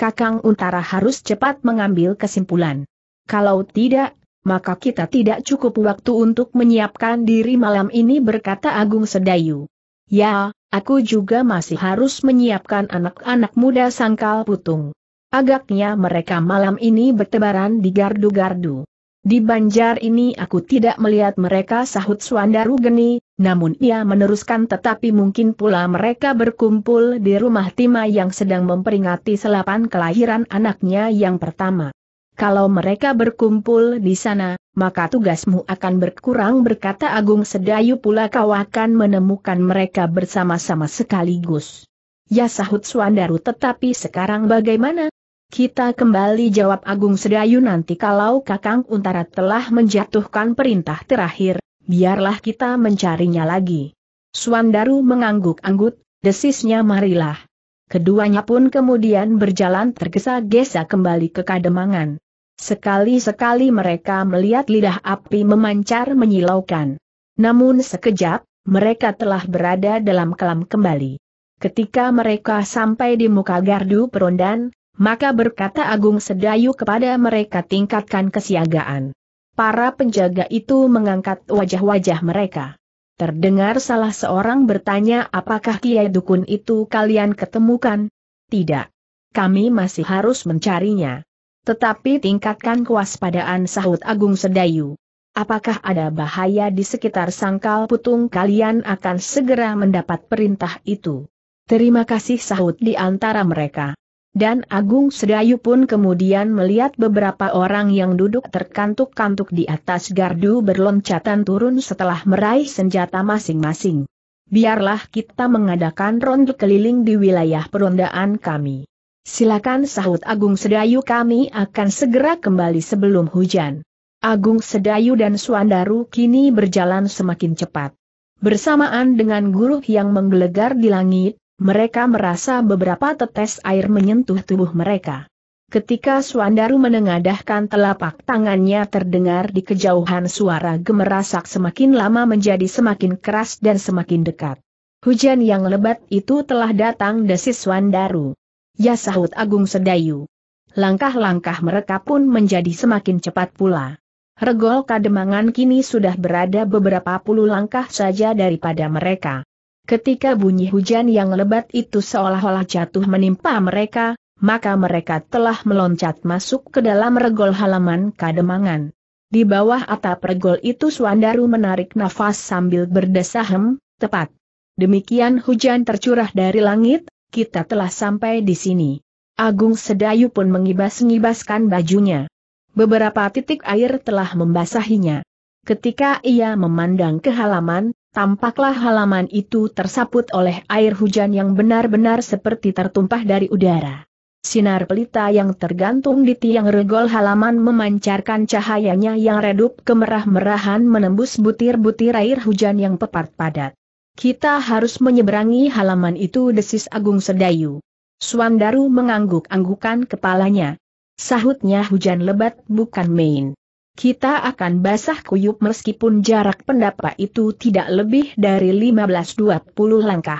Kakang Untara harus cepat mengambil kesimpulan. Kalau tidak, maka kita tidak cukup waktu untuk menyiapkan diri malam ini berkata Agung Sedayu. Ya, aku juga masih harus menyiapkan anak-anak muda sangkal putung. Agaknya mereka malam ini bertebaran di gardu-gardu. Di banjar ini aku tidak melihat mereka sahut Suandaru Geni, namun ia meneruskan tetapi mungkin pula mereka berkumpul di rumah Tima yang sedang memperingati selapan kelahiran anaknya yang pertama. Kalau mereka berkumpul di sana, maka tugasmu akan berkurang berkata Agung Sedayu pula kau akan menemukan mereka bersama-sama sekaligus. Ya sahut Suandaru tetapi sekarang bagaimana? Kita kembali jawab Agung Sedayu nanti kalau Kakang Untara telah menjatuhkan perintah terakhir, biarlah kita mencarinya lagi. Suandaru mengangguk-anggut, desisnya marilah. Keduanya pun kemudian berjalan tergesa-gesa kembali ke kademangan. Sekali-sekali mereka melihat lidah api memancar menyilaukan. Namun sekejap, mereka telah berada dalam kelam kembali. Ketika mereka sampai di muka gardu perondan, maka berkata Agung Sedayu kepada mereka tingkatkan kesiagaan. Para penjaga itu mengangkat wajah-wajah mereka. Terdengar salah seorang bertanya apakah Kiai Dukun itu kalian ketemukan? Tidak. Kami masih harus mencarinya. Tetapi tingkatkan kewaspadaan sahut Agung Sedayu. Apakah ada bahaya di sekitar sangkal putung kalian akan segera mendapat perintah itu? Terima kasih sahut di antara mereka dan Agung Sedayu pun kemudian melihat beberapa orang yang duduk terkantuk-kantuk di atas gardu berloncatan turun setelah meraih senjata masing-masing. Biarlah kita mengadakan ronde keliling di wilayah perondaan kami. Silakan sahut Agung Sedayu kami akan segera kembali sebelum hujan. Agung Sedayu dan Suandaru kini berjalan semakin cepat. Bersamaan dengan guru yang menggelegar di langit, mereka merasa beberapa tetes air menyentuh tubuh mereka. Ketika Suandaru menengadahkan telapak tangannya terdengar di kejauhan suara gemerasak semakin lama menjadi semakin keras dan semakin dekat. Hujan yang lebat itu telah datang desis Suandaru. Ya sahut Agung Sedayu. Langkah-langkah mereka pun menjadi semakin cepat pula. Regol Kademangan kini sudah berada beberapa puluh langkah saja daripada mereka. Ketika bunyi hujan yang lebat itu seolah-olah jatuh menimpa mereka, maka mereka telah meloncat masuk ke dalam regol halaman kademangan. Di bawah atap regol itu Suandaru menarik nafas sambil berdesahem, tepat. Demikian hujan tercurah dari langit, kita telah sampai di sini. Agung Sedayu pun mengibas-ngibaskan bajunya. Beberapa titik air telah membasahinya. Ketika ia memandang ke halaman, tampaklah halaman itu tersaput oleh air hujan yang benar-benar seperti tertumpah dari udara. Sinar pelita yang tergantung di tiang regol halaman memancarkan cahayanya yang redup kemerah-merahan menembus butir-butir air hujan yang pepat padat. Kita harus menyeberangi halaman itu desis Agung Sedayu. Suandaru mengangguk-anggukan kepalanya. Sahutnya hujan lebat bukan main kita akan basah kuyup meskipun jarak pendapa itu tidak lebih dari 15-20 langkah.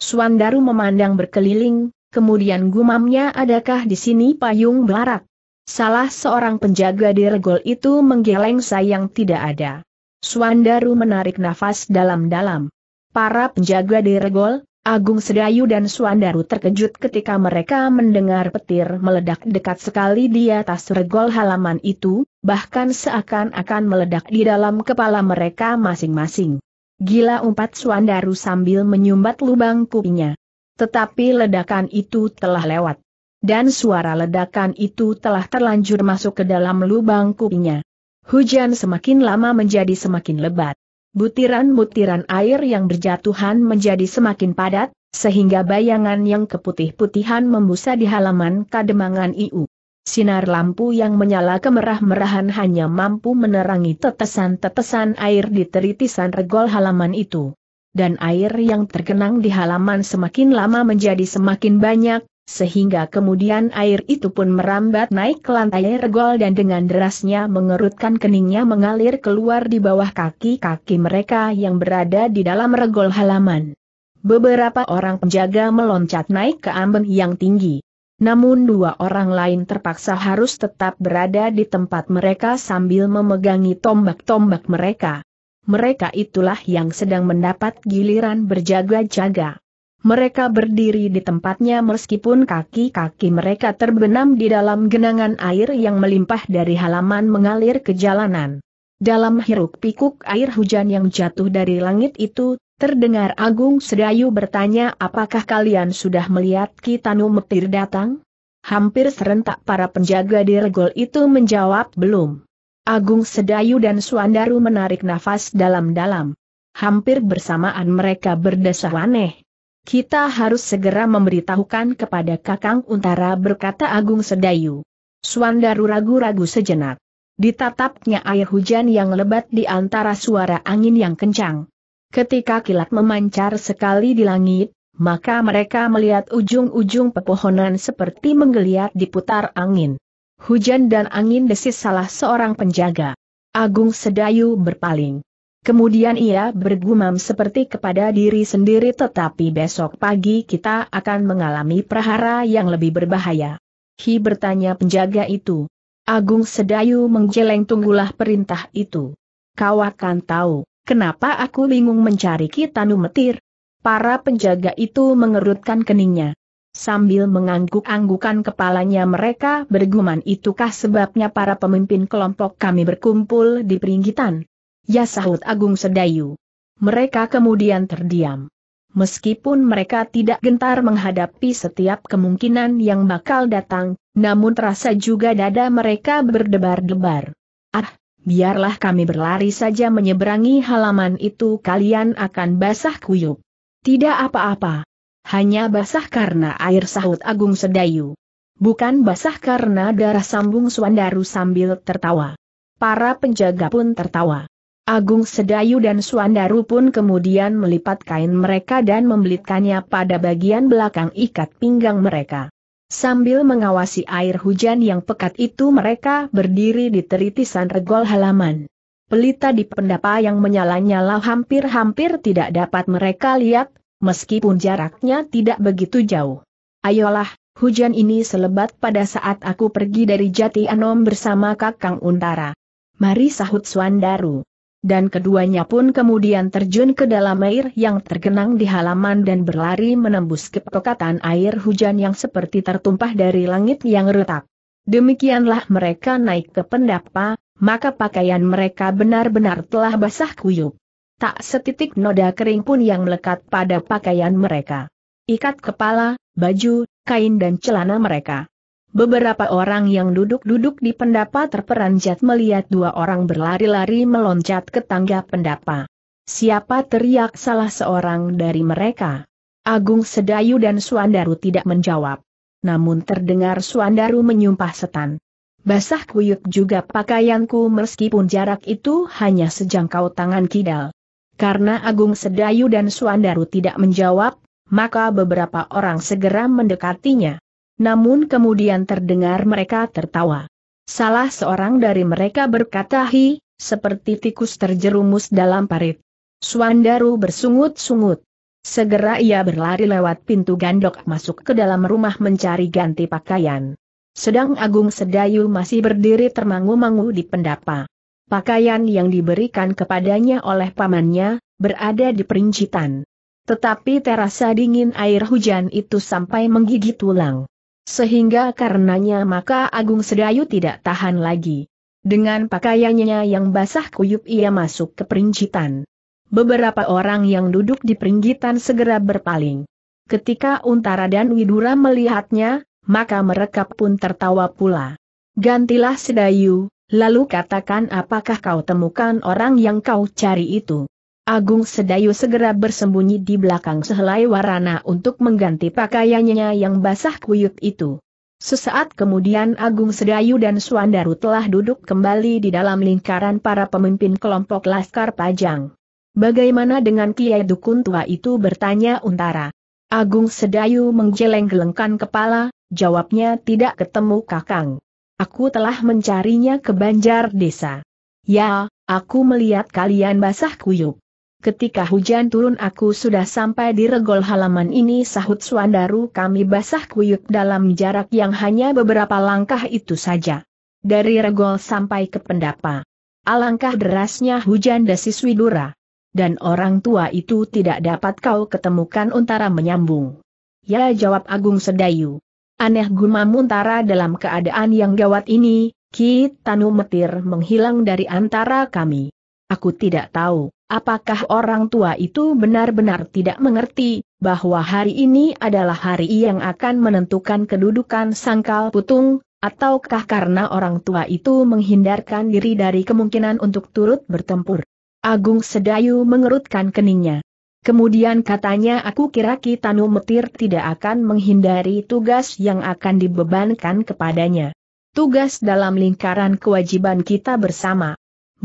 Suandaru memandang berkeliling, kemudian gumamnya adakah di sini payung barat? Salah seorang penjaga di regol itu menggeleng sayang tidak ada. Suandaru menarik nafas dalam-dalam. Para penjaga di regol, Agung Sedayu dan Suandaru terkejut ketika mereka mendengar petir meledak dekat sekali di atas regol halaman itu, bahkan seakan-akan meledak di dalam kepala mereka masing-masing. Gila umpat Suandaru sambil menyumbat lubang kupinya. Tetapi ledakan itu telah lewat. Dan suara ledakan itu telah terlanjur masuk ke dalam lubang kupinya. Hujan semakin lama menjadi semakin lebat. Butiran-butiran air yang berjatuhan menjadi semakin padat, sehingga bayangan yang keputih-putihan membusa di halaman kademangan IU. Sinar lampu yang menyala kemerah-merahan hanya mampu menerangi tetesan-tetesan air di teritisan regol halaman itu. Dan air yang terkenang di halaman semakin lama menjadi semakin banyak, sehingga kemudian air itu pun merambat naik ke lantai regol dan dengan derasnya mengerutkan keningnya mengalir keluar di bawah kaki-kaki mereka yang berada di dalam regol halaman. Beberapa orang penjaga meloncat naik ke ambeng yang tinggi. Namun dua orang lain terpaksa harus tetap berada di tempat mereka sambil memegangi tombak-tombak mereka. Mereka itulah yang sedang mendapat giliran berjaga-jaga. Mereka berdiri di tempatnya meskipun kaki-kaki mereka terbenam di dalam genangan air yang melimpah dari halaman mengalir ke jalanan. Dalam hiruk pikuk air hujan yang jatuh dari langit itu, Terdengar Agung Sedayu bertanya apakah kalian sudah melihat Kitanu Mektir datang? Hampir serentak para penjaga di regol itu menjawab belum. Agung Sedayu dan Suandaru menarik nafas dalam-dalam. Hampir bersamaan mereka berdesah aneh. Kita harus segera memberitahukan kepada Kakang Untara berkata Agung Sedayu. Suandaru ragu-ragu sejenak. Ditatapnya air hujan yang lebat di antara suara angin yang kencang. Ketika kilat memancar sekali di langit, maka mereka melihat ujung-ujung pepohonan seperti menggeliat di putar angin. Hujan dan angin desis salah seorang penjaga. Agung Sedayu berpaling. Kemudian ia bergumam seperti kepada diri sendiri tetapi besok pagi kita akan mengalami prahara yang lebih berbahaya. Hi bertanya penjaga itu. Agung Sedayu menggeleng tunggulah perintah itu. Kau akan tahu. Kenapa aku bingung mencari Kitanu Metir? Para penjaga itu mengerutkan keningnya. Sambil mengangguk-anggukan kepalanya mereka bergumam itukah sebabnya para pemimpin kelompok kami berkumpul di peringgitan? Ya sahut Agung Sedayu. Mereka kemudian terdiam. Meskipun mereka tidak gentar menghadapi setiap kemungkinan yang bakal datang, namun terasa juga dada mereka berdebar-debar. Ah, biarlah kami berlari saja menyeberangi halaman itu kalian akan basah kuyup. Tidak apa-apa. Hanya basah karena air sahut Agung Sedayu. Bukan basah karena darah sambung Suandaru sambil tertawa. Para penjaga pun tertawa. Agung Sedayu dan Suandaru pun kemudian melipat kain mereka dan membelitkannya pada bagian belakang ikat pinggang mereka. Sambil mengawasi air hujan yang pekat itu mereka berdiri di teritisan regol halaman. Pelita di pendapa yang menyala-nyala hampir-hampir tidak dapat mereka lihat, meskipun jaraknya tidak begitu jauh. Ayolah, hujan ini selebat pada saat aku pergi dari Jati Anom bersama Kakang Untara. Mari sahut Suandaru dan keduanya pun kemudian terjun ke dalam air yang tergenang di halaman dan berlari menembus kepekatan air hujan yang seperti tertumpah dari langit yang retak. Demikianlah mereka naik ke pendapa, maka pakaian mereka benar-benar telah basah kuyup. Tak setitik noda kering pun yang melekat pada pakaian mereka. Ikat kepala, baju, kain dan celana mereka. Beberapa orang yang duduk-duduk di pendapa terperanjat melihat dua orang berlari-lari meloncat ke tangga pendapa. Siapa teriak salah seorang dari mereka? Agung Sedayu dan Suandaru tidak menjawab. Namun terdengar Suandaru menyumpah setan. Basah kuyuk juga pakaianku meskipun jarak itu hanya sejangkau tangan kidal. Karena Agung Sedayu dan Suandaru tidak menjawab, maka beberapa orang segera mendekatinya. Namun kemudian terdengar mereka tertawa. Salah seorang dari mereka berkata hi, seperti tikus terjerumus dalam parit. Suandaru bersungut-sungut. Segera ia berlari lewat pintu gandok masuk ke dalam rumah mencari ganti pakaian. Sedang Agung Sedayu masih berdiri termangu-mangu di pendapa. Pakaian yang diberikan kepadanya oleh pamannya, berada di perincitan. Tetapi terasa dingin air hujan itu sampai menggigit tulang. Sehingga karenanya maka Agung Sedayu tidak tahan lagi. Dengan pakaiannya yang basah kuyup ia masuk ke peringgitan. Beberapa orang yang duduk di peringgitan segera berpaling. Ketika Untara dan Widura melihatnya, maka mereka pun tertawa pula. Gantilah Sedayu, lalu katakan apakah kau temukan orang yang kau cari itu. Agung Sedayu segera bersembunyi di belakang sehelai warana untuk mengganti pakaiannya yang basah kuyup itu. Sesaat kemudian Agung Sedayu dan Suandaru telah duduk kembali di dalam lingkaran para pemimpin kelompok Laskar Pajang. Bagaimana dengan Kiai Dukun Tua itu bertanya Untara. Agung Sedayu menggeleng-gelengkan kepala, jawabnya tidak ketemu Kakang. Aku telah mencarinya ke Banjar Desa. Ya, aku melihat kalian basah kuyup. Ketika hujan turun aku sudah sampai di regol halaman ini sahut Swandaru. kami basah kuyup dalam jarak yang hanya beberapa langkah itu saja. Dari regol sampai ke pendapa. Alangkah derasnya hujan desis Swidura, Dan orang tua itu tidak dapat kau ketemukan Untara menyambung. Ya jawab Agung Sedayu. Aneh gumam Untara dalam keadaan yang gawat ini, Ki Tanu Metir menghilang dari antara kami. Aku tidak tahu Apakah orang tua itu benar-benar tidak mengerti bahwa hari ini adalah hari yang akan menentukan kedudukan sangkal putung, ataukah karena orang tua itu menghindarkan diri dari kemungkinan untuk turut bertempur? Agung Sedayu mengerutkan keningnya. Kemudian katanya aku kira Kitanu Metir tidak akan menghindari tugas yang akan dibebankan kepadanya. Tugas dalam lingkaran kewajiban kita bersama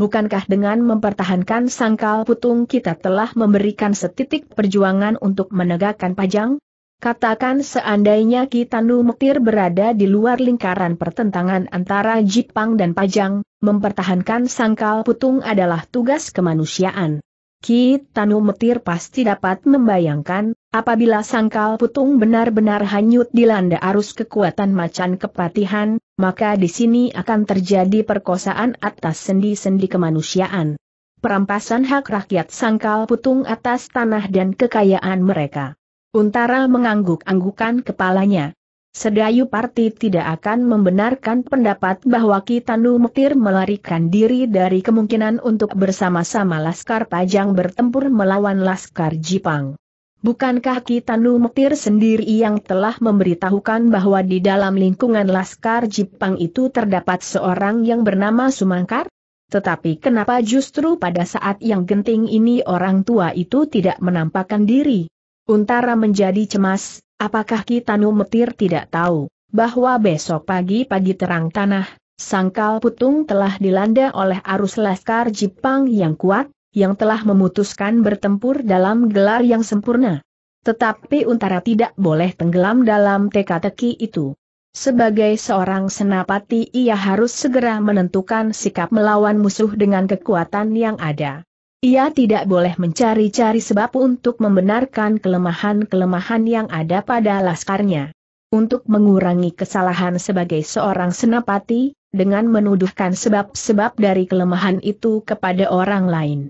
bukankah dengan mempertahankan sangkal putung kita telah memberikan setitik perjuangan untuk menegakkan pajang? Katakan seandainya Kitanu Mektir berada di luar lingkaran pertentangan antara Jipang dan Pajang, mempertahankan sangkal putung adalah tugas kemanusiaan. Kitanu Mektir pasti dapat membayangkan, apabila sangkal putung benar-benar hanyut dilanda arus kekuatan macan kepatihan, maka di sini akan terjadi perkosaan atas sendi-sendi kemanusiaan. Perampasan hak rakyat sangkal putung atas tanah dan kekayaan mereka. Untara mengangguk-anggukan kepalanya. Sedayu Parti tidak akan membenarkan pendapat bahwa Kitanu Mektir melarikan diri dari kemungkinan untuk bersama-sama Laskar Pajang bertempur melawan Laskar Jipang. Bukankah Kitanu Mektir sendiri yang telah memberitahukan bahwa di dalam lingkungan Laskar Jipang itu terdapat seorang yang bernama Sumangkar? Tetapi kenapa justru pada saat yang genting ini orang tua itu tidak menampakkan diri? Untara menjadi cemas, apakah Kitanu Metir tidak tahu, bahwa besok pagi-pagi terang tanah, sangkal putung telah dilanda oleh arus laskar Jepang yang kuat, yang telah memutuskan bertempur dalam gelar yang sempurna. Tetapi Untara tidak boleh tenggelam dalam teka-teki itu. Sebagai seorang senapati ia harus segera menentukan sikap melawan musuh dengan kekuatan yang ada. Ia tidak boleh mencari-cari sebab untuk membenarkan kelemahan-kelemahan yang ada pada laskarnya. Untuk mengurangi kesalahan sebagai seorang senapati, dengan menuduhkan sebab-sebab dari kelemahan itu kepada orang lain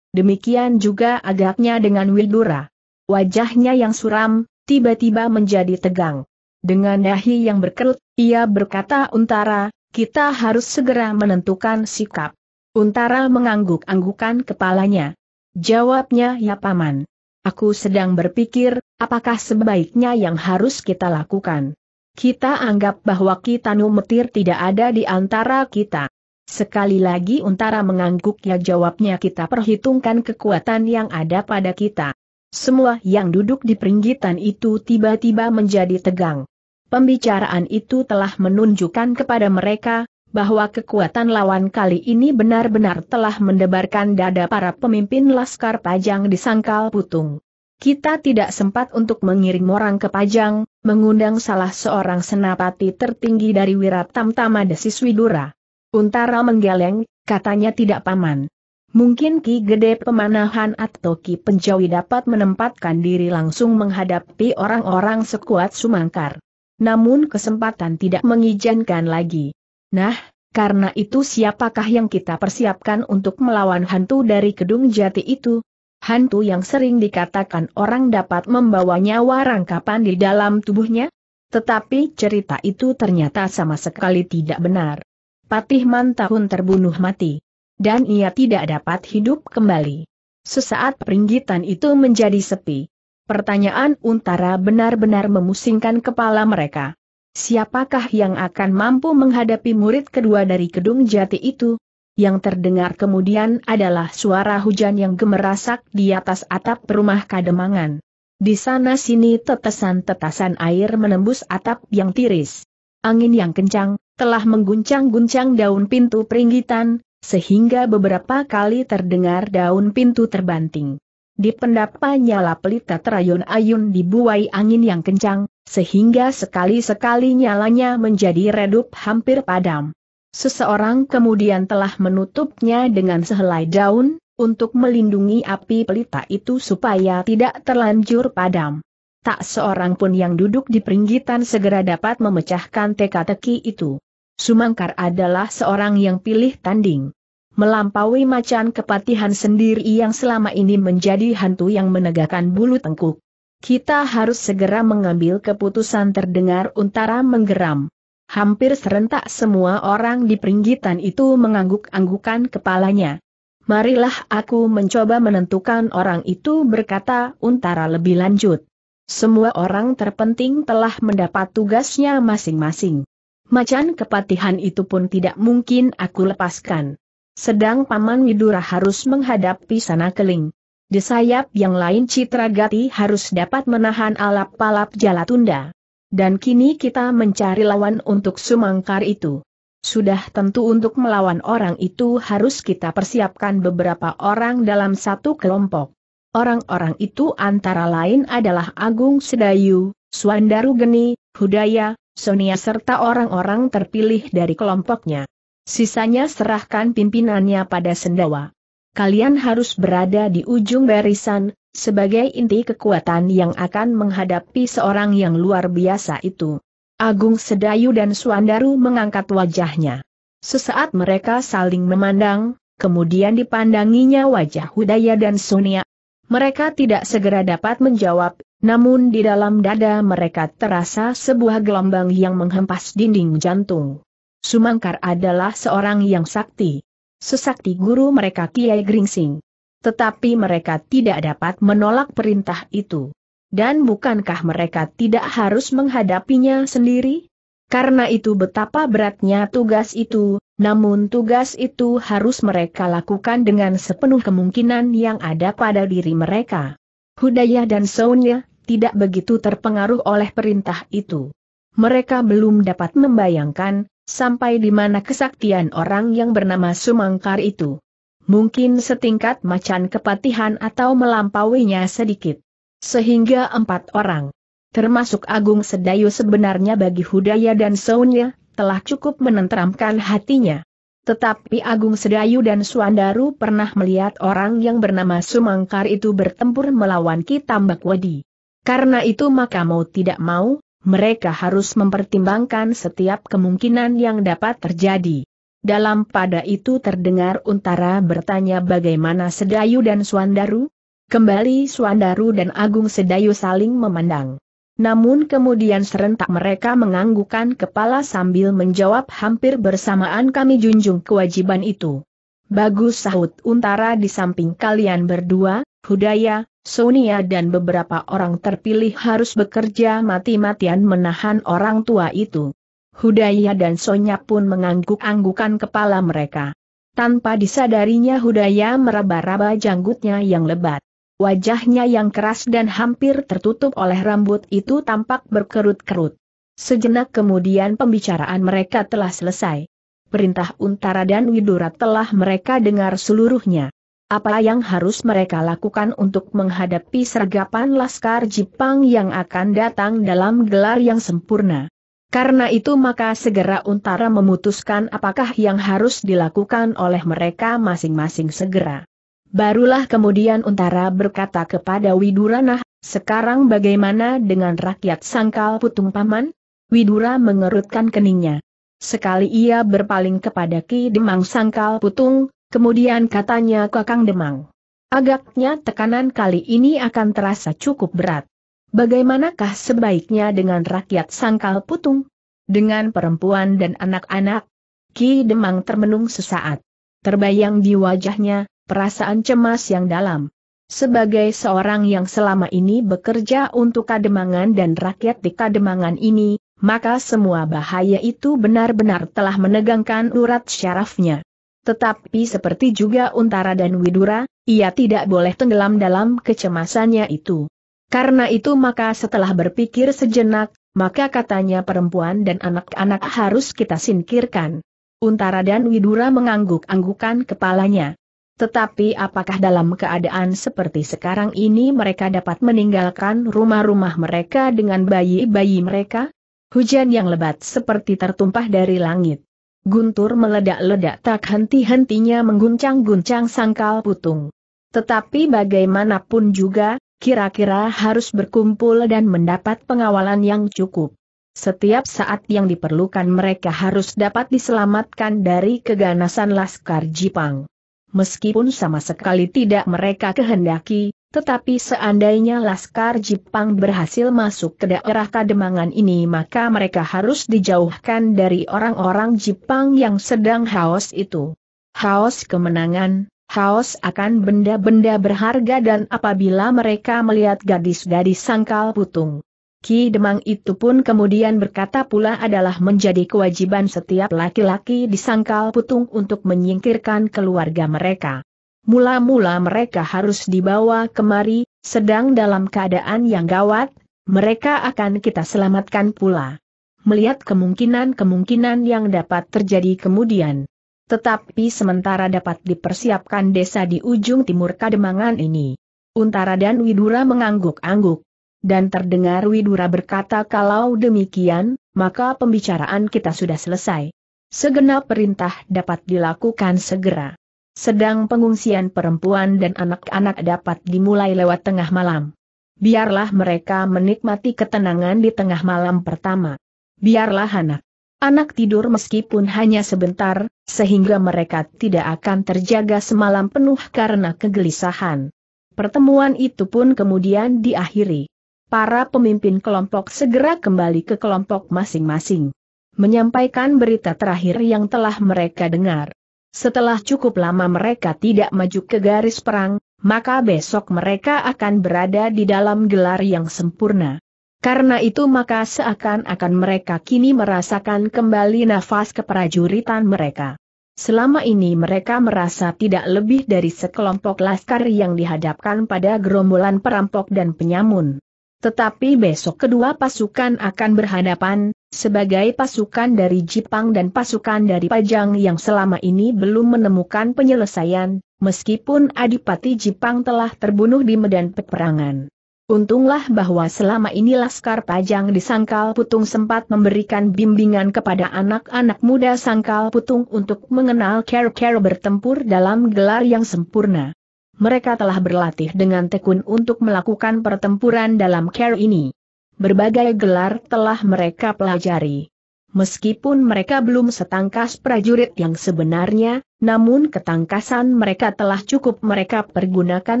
demikian juga agaknya dengan Wildura. Wajahnya yang suram, tiba-tiba menjadi tegang. Dengan dahi yang berkerut, ia berkata Untara, kita harus segera menentukan sikap. Untara mengangguk-anggukan kepalanya. Jawabnya ya paman. Aku sedang berpikir, apakah sebaiknya yang harus kita lakukan? Kita anggap bahwa Kitanu Metir tidak ada di antara kita. Sekali lagi Untara mengangguk ya jawabnya kita perhitungkan kekuatan yang ada pada kita. Semua yang duduk di peringgitan itu tiba-tiba menjadi tegang. Pembicaraan itu telah menunjukkan kepada mereka, bahwa kekuatan lawan kali ini benar-benar telah mendebarkan dada para pemimpin Laskar Pajang di Sangkal Putung. Kita tidak sempat untuk mengirim orang ke Pajang, mengundang salah seorang senapati tertinggi dari Wiratam Tamtama Desis Widura. Untara menggeleng, katanya tidak paman. Mungkin Ki Gede Pemanahan atau Ki Penjawi dapat menempatkan diri langsung menghadapi orang-orang sekuat Sumangkar. Namun kesempatan tidak mengizinkan lagi. Nah, karena itu siapakah yang kita persiapkan untuk melawan hantu dari Kedung Jati itu? Hantu yang sering dikatakan orang dapat membawa nyawa rangkapan di dalam tubuhnya? Tetapi cerita itu ternyata sama sekali tidak benar. Patih Mantahun terbunuh mati. Dan ia tidak dapat hidup kembali. Sesaat peringgitan itu menjadi sepi. Pertanyaan Untara benar-benar memusingkan kepala mereka. Siapakah yang akan mampu menghadapi murid kedua dari gedung jati itu? Yang terdengar kemudian adalah suara hujan yang gemerasak di atas atap rumah kademangan. Di sana-sini tetesan tetesan air menembus atap yang tiris. Angin yang kencang, telah mengguncang-guncang daun pintu peringgitan, sehingga beberapa kali terdengar daun pintu terbanting. Di pendapa nyala pelita terayun-ayun dibuai angin yang kencang, sehingga sekali-sekali nyalanya menjadi redup hampir padam. Seseorang kemudian telah menutupnya dengan sehelai daun, untuk melindungi api pelita itu supaya tidak terlanjur padam. Tak seorang pun yang duduk di peringgitan segera dapat memecahkan teka-teki itu. Sumangkar adalah seorang yang pilih tanding. Melampaui macan kepatihan sendiri yang selama ini menjadi hantu yang menegakkan bulu tengkuk. Kita harus segera mengambil keputusan terdengar untara menggeram. Hampir serentak semua orang di peringgitan itu mengangguk-anggukan kepalanya. Marilah aku mencoba menentukan orang itu berkata untara lebih lanjut. Semua orang terpenting telah mendapat tugasnya masing-masing macan kepatihan itu pun tidak mungkin aku lepaskan. Sedang Paman Widura harus menghadapi sana keling. Di sayap yang lain Citra Gati harus dapat menahan alap-alap jala tunda. Dan kini kita mencari lawan untuk sumangkar itu. Sudah tentu untuk melawan orang itu harus kita persiapkan beberapa orang dalam satu kelompok. Orang-orang itu antara lain adalah Agung Sedayu, Suandaru Geni, Hudaya, Sonia serta orang-orang terpilih dari kelompoknya. Sisanya serahkan pimpinannya pada sendawa. Kalian harus berada di ujung barisan, sebagai inti kekuatan yang akan menghadapi seorang yang luar biasa itu. Agung Sedayu dan Suandaru mengangkat wajahnya. Sesaat mereka saling memandang, kemudian dipandanginya wajah Hudaya dan Sonia. Mereka tidak segera dapat menjawab, namun di dalam dada mereka terasa sebuah gelombang yang menghempas dinding jantung. Sumangkar adalah seorang yang sakti. Sesakti guru mereka Kiai Gringsing. Tetapi mereka tidak dapat menolak perintah itu. Dan bukankah mereka tidak harus menghadapinya sendiri? Karena itu betapa beratnya tugas itu, namun tugas itu harus mereka lakukan dengan sepenuh kemungkinan yang ada pada diri mereka. Hudaya dan Sonya, tidak begitu terpengaruh oleh perintah itu. Mereka belum dapat membayangkan, sampai di mana kesaktian orang yang bernama Sumangkar itu. Mungkin setingkat macan kepatihan atau melampauinya sedikit. Sehingga empat orang, termasuk Agung Sedayu sebenarnya bagi Hudaya dan Sonya, telah cukup menenteramkan hatinya. Tetapi Agung Sedayu dan Suandaru pernah melihat orang yang bernama Sumangkar itu bertempur melawan Kitambakwadi. Karena itu maka mau tidak mau, mereka harus mempertimbangkan setiap kemungkinan yang dapat terjadi. Dalam pada itu terdengar Untara bertanya bagaimana Sedayu dan Suandaru? Kembali Suandaru dan Agung Sedayu saling memandang. Namun kemudian serentak mereka menganggukkan kepala sambil menjawab hampir bersamaan kami junjung kewajiban itu. Bagus sahut Untara di samping kalian berdua, Hudaya, Sonia dan beberapa orang terpilih harus bekerja mati-matian menahan orang tua itu. Hudaya dan Sonia pun mengangguk-anggukan kepala mereka. Tanpa disadarinya Hudaya meraba-raba janggutnya yang lebat. Wajahnya yang keras dan hampir tertutup oleh rambut itu tampak berkerut-kerut. Sejenak kemudian pembicaraan mereka telah selesai. Perintah Untara dan Widura telah mereka dengar seluruhnya. Apa yang harus mereka lakukan untuk menghadapi sergapan Laskar Jepang yang akan datang dalam gelar yang sempurna? Karena itu maka segera Untara memutuskan apakah yang harus dilakukan oleh mereka masing-masing segera. Barulah kemudian Untara berkata kepada Widuranah, sekarang bagaimana dengan rakyat sangkal putung paman? Widura mengerutkan keningnya. Sekali ia berpaling kepada Ki Demang Sangkal Putung, Kemudian katanya Kakang Demang. Agaknya tekanan kali ini akan terasa cukup berat. Bagaimanakah sebaiknya dengan rakyat sangkal putung? Dengan perempuan dan anak-anak? Ki Demang termenung sesaat. Terbayang di wajahnya, perasaan cemas yang dalam. Sebagai seorang yang selama ini bekerja untuk Kademangan dan rakyat di Kademangan ini, maka semua bahaya itu benar-benar telah menegangkan urat syarafnya. Tetapi seperti juga Untara dan Widura, ia tidak boleh tenggelam dalam kecemasannya itu. Karena itu maka setelah berpikir sejenak, maka katanya perempuan dan anak-anak harus kita singkirkan. Untara dan Widura mengangguk-anggukan kepalanya. Tetapi apakah dalam keadaan seperti sekarang ini mereka dapat meninggalkan rumah-rumah mereka dengan bayi-bayi mereka? Hujan yang lebat seperti tertumpah dari langit. Guntur meledak-ledak tak henti-hentinya mengguncang-guncang sangkal putung. Tetapi bagaimanapun juga, kira-kira harus berkumpul dan mendapat pengawalan yang cukup. Setiap saat yang diperlukan mereka harus dapat diselamatkan dari keganasan Laskar Jipang. Meskipun sama sekali tidak mereka kehendaki, tetapi seandainya Laskar Jepang berhasil masuk ke daerah Kademangan ini maka mereka harus dijauhkan dari orang-orang Jepang yang sedang haus itu. Haus kemenangan, haus akan benda-benda berharga dan apabila mereka melihat gadis-gadis sangkal putung. Ki Demang itu pun kemudian berkata pula adalah menjadi kewajiban setiap laki-laki di sangkal putung untuk menyingkirkan keluarga mereka. Mula-mula mereka harus dibawa kemari, sedang dalam keadaan yang gawat, mereka akan kita selamatkan pula. Melihat kemungkinan-kemungkinan yang dapat terjadi kemudian. Tetapi sementara dapat dipersiapkan desa di ujung timur Kademangan ini. Untara dan Widura mengangguk-angguk. Dan terdengar Widura berkata kalau demikian, maka pembicaraan kita sudah selesai. Segenap perintah dapat dilakukan segera. Sedang pengungsian perempuan dan anak-anak dapat dimulai lewat tengah malam. Biarlah mereka menikmati ketenangan di tengah malam pertama. Biarlah anak. Anak tidur meskipun hanya sebentar, sehingga mereka tidak akan terjaga semalam penuh karena kegelisahan. Pertemuan itu pun kemudian diakhiri. Para pemimpin kelompok segera kembali ke kelompok masing-masing. Menyampaikan berita terakhir yang telah mereka dengar. Setelah cukup lama mereka tidak maju ke garis perang, maka besok mereka akan berada di dalam gelar yang sempurna. Karena itu maka seakan-akan mereka kini merasakan kembali nafas keprajuritan mereka. Selama ini mereka merasa tidak lebih dari sekelompok laskar yang dihadapkan pada gerombolan perampok dan penyamun. Tetapi besok kedua pasukan akan berhadapan, sebagai pasukan dari Jipang dan pasukan dari Pajang yang selama ini belum menemukan penyelesaian, meskipun Adipati Jipang telah terbunuh di medan peperangan. Untunglah bahwa selama ini Laskar Pajang di Sangkal Putung sempat memberikan bimbingan kepada anak-anak muda Sangkal Putung untuk mengenal care-care bertempur dalam gelar yang sempurna mereka telah berlatih dengan tekun untuk melakukan pertempuran dalam care ini. Berbagai gelar telah mereka pelajari. Meskipun mereka belum setangkas prajurit yang sebenarnya, namun ketangkasan mereka telah cukup mereka pergunakan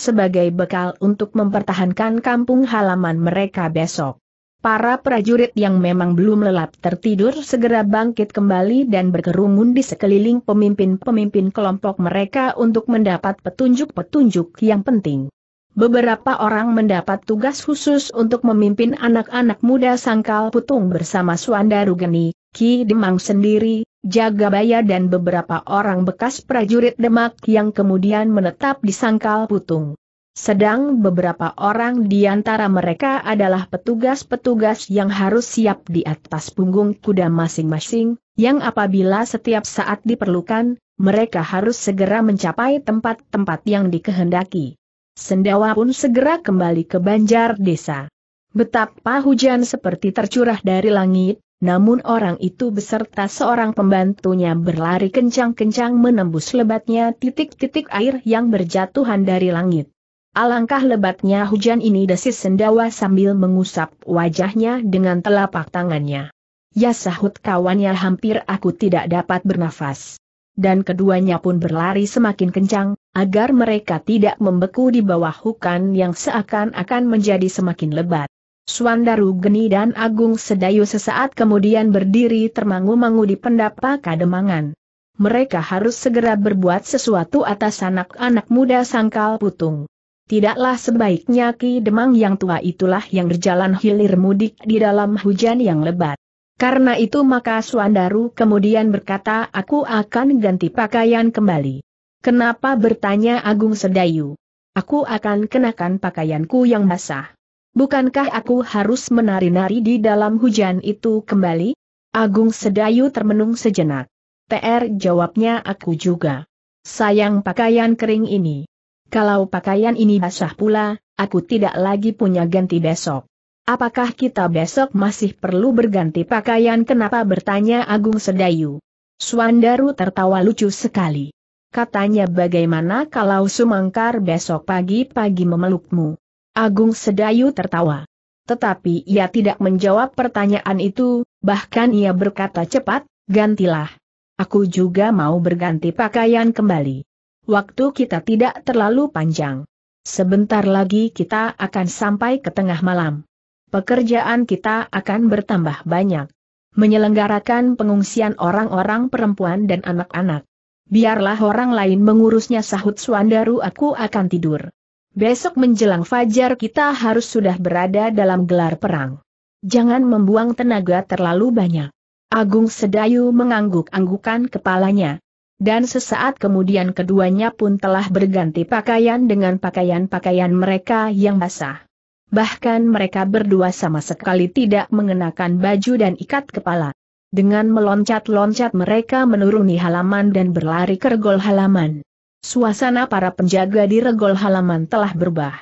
sebagai bekal untuk mempertahankan kampung halaman mereka besok. Para prajurit yang memang belum lelap tertidur segera bangkit kembali dan berkerumun di sekeliling pemimpin-pemimpin kelompok mereka untuk mendapat petunjuk-petunjuk yang penting. Beberapa orang mendapat tugas khusus untuk memimpin anak-anak muda sangkal putung bersama Suanda Rugeni, Ki Demang sendiri, Jagabaya dan beberapa orang bekas prajurit Demak yang kemudian menetap di sangkal putung sedang beberapa orang di antara mereka adalah petugas-petugas yang harus siap di atas punggung kuda masing-masing, yang apabila setiap saat diperlukan, mereka harus segera mencapai tempat-tempat yang dikehendaki. Sendawa pun segera kembali ke banjar desa. Betapa hujan seperti tercurah dari langit, namun orang itu beserta seorang pembantunya berlari kencang-kencang menembus lebatnya titik-titik air yang berjatuhan dari langit. Alangkah lebatnya hujan ini desis sendawa sambil mengusap wajahnya dengan telapak tangannya. Ya sahut kawannya hampir aku tidak dapat bernafas. Dan keduanya pun berlari semakin kencang, agar mereka tidak membeku di bawah hukan yang seakan-akan menjadi semakin lebat. Suandaru Geni dan Agung Sedayu sesaat kemudian berdiri termangu-mangu di pendapa kademangan. Mereka harus segera berbuat sesuatu atas anak-anak muda sangkal putung. Tidaklah sebaiknya Ki Demang yang tua itulah yang berjalan hilir mudik di dalam hujan yang lebat. Karena itu maka Suandaru kemudian berkata aku akan ganti pakaian kembali. Kenapa bertanya Agung Sedayu? Aku akan kenakan pakaianku yang basah. Bukankah aku harus menari-nari di dalam hujan itu kembali? Agung Sedayu termenung sejenak. TR jawabnya aku juga. Sayang pakaian kering ini. Kalau pakaian ini basah pula, aku tidak lagi punya ganti besok. Apakah kita besok masih perlu berganti pakaian kenapa bertanya Agung Sedayu? Suandaru tertawa lucu sekali. Katanya bagaimana kalau Sumangkar besok pagi-pagi memelukmu? Agung Sedayu tertawa. Tetapi ia tidak menjawab pertanyaan itu, bahkan ia berkata cepat, gantilah. Aku juga mau berganti pakaian kembali. Waktu kita tidak terlalu panjang. Sebentar lagi kita akan sampai ke tengah malam. Pekerjaan kita akan bertambah banyak. Menyelenggarakan pengungsian orang-orang perempuan dan anak-anak. Biarlah orang lain mengurusnya sahut Suandaru aku akan tidur. Besok menjelang fajar kita harus sudah berada dalam gelar perang. Jangan membuang tenaga terlalu banyak. Agung Sedayu mengangguk-anggukan kepalanya dan sesaat kemudian keduanya pun telah berganti pakaian dengan pakaian-pakaian mereka yang basah. Bahkan mereka berdua sama sekali tidak mengenakan baju dan ikat kepala. Dengan meloncat-loncat mereka menuruni halaman dan berlari ke regol halaman. Suasana para penjaga di regol halaman telah berubah.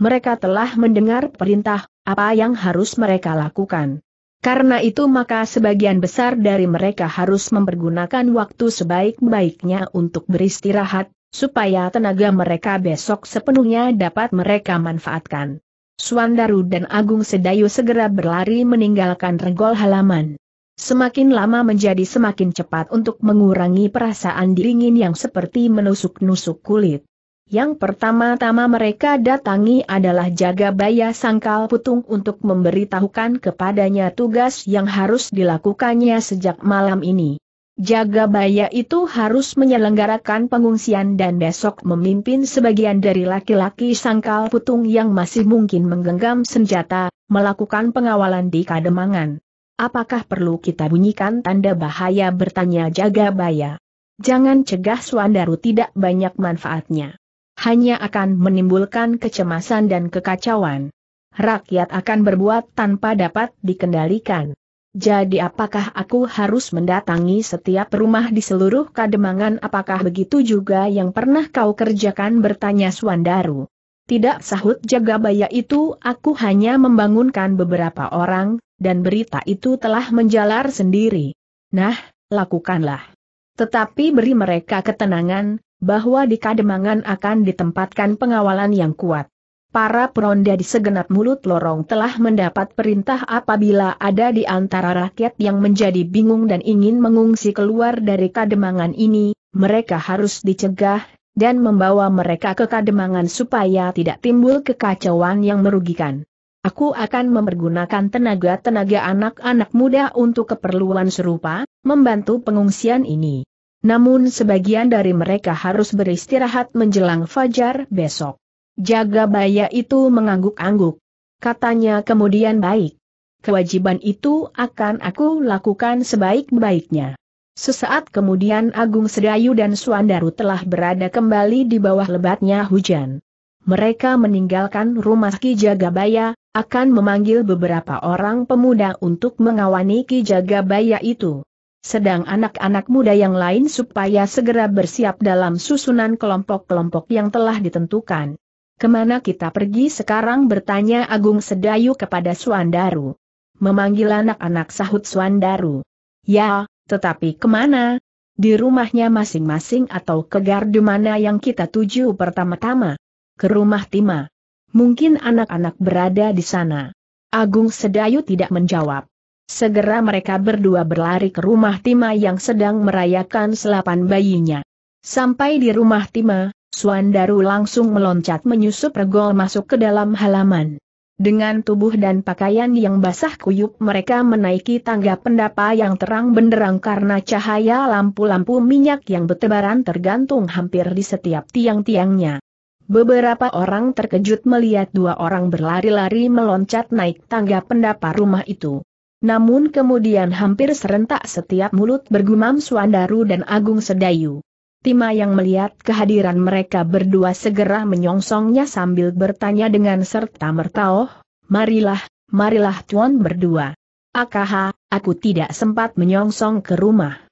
Mereka telah mendengar perintah, apa yang harus mereka lakukan. Karena itu maka sebagian besar dari mereka harus mempergunakan waktu sebaik-baiknya untuk beristirahat, supaya tenaga mereka besok sepenuhnya dapat mereka manfaatkan. Suandaru dan Agung Sedayu segera berlari meninggalkan regol halaman. Semakin lama menjadi semakin cepat untuk mengurangi perasaan dingin yang seperti menusuk-nusuk kulit. Yang pertama-tama mereka datangi adalah jaga bayah Sangkal Putung untuk memberitahukan kepadanya tugas yang harus dilakukannya sejak malam ini. Jaga bayah itu harus menyelenggarakan pengungsian dan besok memimpin sebagian dari laki-laki Sangkal Putung yang masih mungkin menggenggam senjata, melakukan pengawalan di Kademangan. Apakah perlu kita bunyikan tanda bahaya bertanya jaga bayah. Jangan cegah Suandaru tidak banyak manfaatnya hanya akan menimbulkan kecemasan dan kekacauan. Rakyat akan berbuat tanpa dapat dikendalikan. Jadi apakah aku harus mendatangi setiap rumah di seluruh kademangan apakah begitu juga yang pernah kau kerjakan bertanya Suandaru. Tidak sahut Jagabaya itu aku hanya membangunkan beberapa orang, dan berita itu telah menjalar sendiri. Nah, lakukanlah. Tetapi beri mereka ketenangan, bahwa di Kademangan akan ditempatkan pengawalan yang kuat. Para peronda di segenap mulut lorong telah mendapat perintah apabila ada di antara rakyat yang menjadi bingung dan ingin mengungsi keluar dari kademangan ini, mereka harus dicegah, dan membawa mereka ke kademangan supaya tidak timbul kekacauan yang merugikan. Aku akan mempergunakan tenaga-tenaga anak-anak muda untuk keperluan serupa, membantu pengungsian ini. Namun sebagian dari mereka harus beristirahat menjelang fajar besok. Jaga baya itu mengangguk-angguk. Katanya kemudian baik. Kewajiban itu akan aku lakukan sebaik-baiknya. Sesaat kemudian Agung Sedayu dan Suandaru telah berada kembali di bawah lebatnya hujan. Mereka meninggalkan rumah Ki Jagabaya, akan memanggil beberapa orang pemuda untuk mengawani Ki Jagabaya itu sedang anak-anak muda yang lain supaya segera bersiap dalam susunan kelompok-kelompok yang telah ditentukan. Kemana kita pergi sekarang bertanya Agung Sedayu kepada Suandaru. Memanggil anak-anak sahut Suandaru. Ya, tetapi kemana? Di rumahnya masing-masing atau ke gardu mana yang kita tuju pertama-tama? Ke rumah Tima. Mungkin anak-anak berada di sana. Agung Sedayu tidak menjawab. Segera mereka berdua berlari ke rumah Tima yang sedang merayakan selapan bayinya. Sampai di rumah Tima, Suandaru langsung meloncat menyusup regol masuk ke dalam halaman. Dengan tubuh dan pakaian yang basah kuyup mereka menaiki tangga pendapa yang terang benderang karena cahaya lampu-lampu minyak yang bertebaran tergantung hampir di setiap tiang-tiangnya. Beberapa orang terkejut melihat dua orang berlari-lari meloncat naik tangga pendapa rumah itu. Namun kemudian hampir serentak setiap mulut bergumam Suandaru dan Agung Sedayu. Tima yang melihat kehadiran mereka berdua segera menyongsongnya sambil bertanya dengan serta mertaoh, marilah, marilah tuan berdua. Akaha, aku tidak sempat menyongsong ke rumah.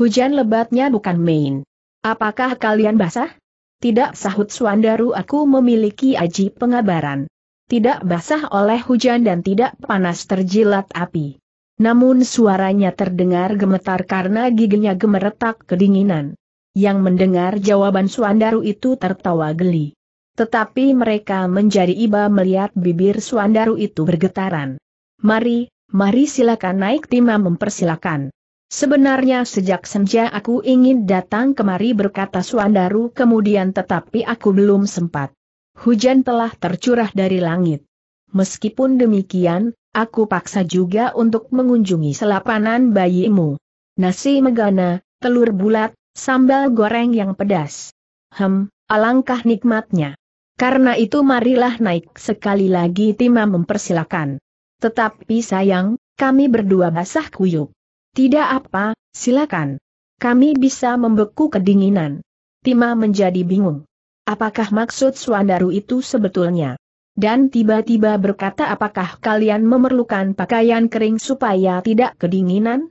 Hujan lebatnya bukan main. Apakah kalian basah? Tidak sahut Suandaru aku memiliki aji pengabaran tidak basah oleh hujan dan tidak panas terjilat api. Namun suaranya terdengar gemetar karena giginya gemeretak kedinginan. Yang mendengar jawaban Suandaru itu tertawa geli. Tetapi mereka menjadi iba melihat bibir Suandaru itu bergetaran. Mari, mari silakan naik timah mempersilakan. Sebenarnya sejak senja aku ingin datang kemari berkata Suandaru kemudian tetapi aku belum sempat. Hujan telah tercurah dari langit. Meskipun demikian, aku paksa juga untuk mengunjungi selapanan bayimu. Nasi megana, telur bulat, sambal goreng yang pedas. Hem, alangkah nikmatnya. Karena itu marilah naik sekali lagi Tima mempersilakan. Tetapi sayang, kami berdua basah kuyup. Tidak apa, silakan. Kami bisa membeku kedinginan. Tima menjadi bingung. Apakah maksud Suandaru itu sebetulnya? Dan tiba-tiba berkata apakah kalian memerlukan pakaian kering supaya tidak kedinginan?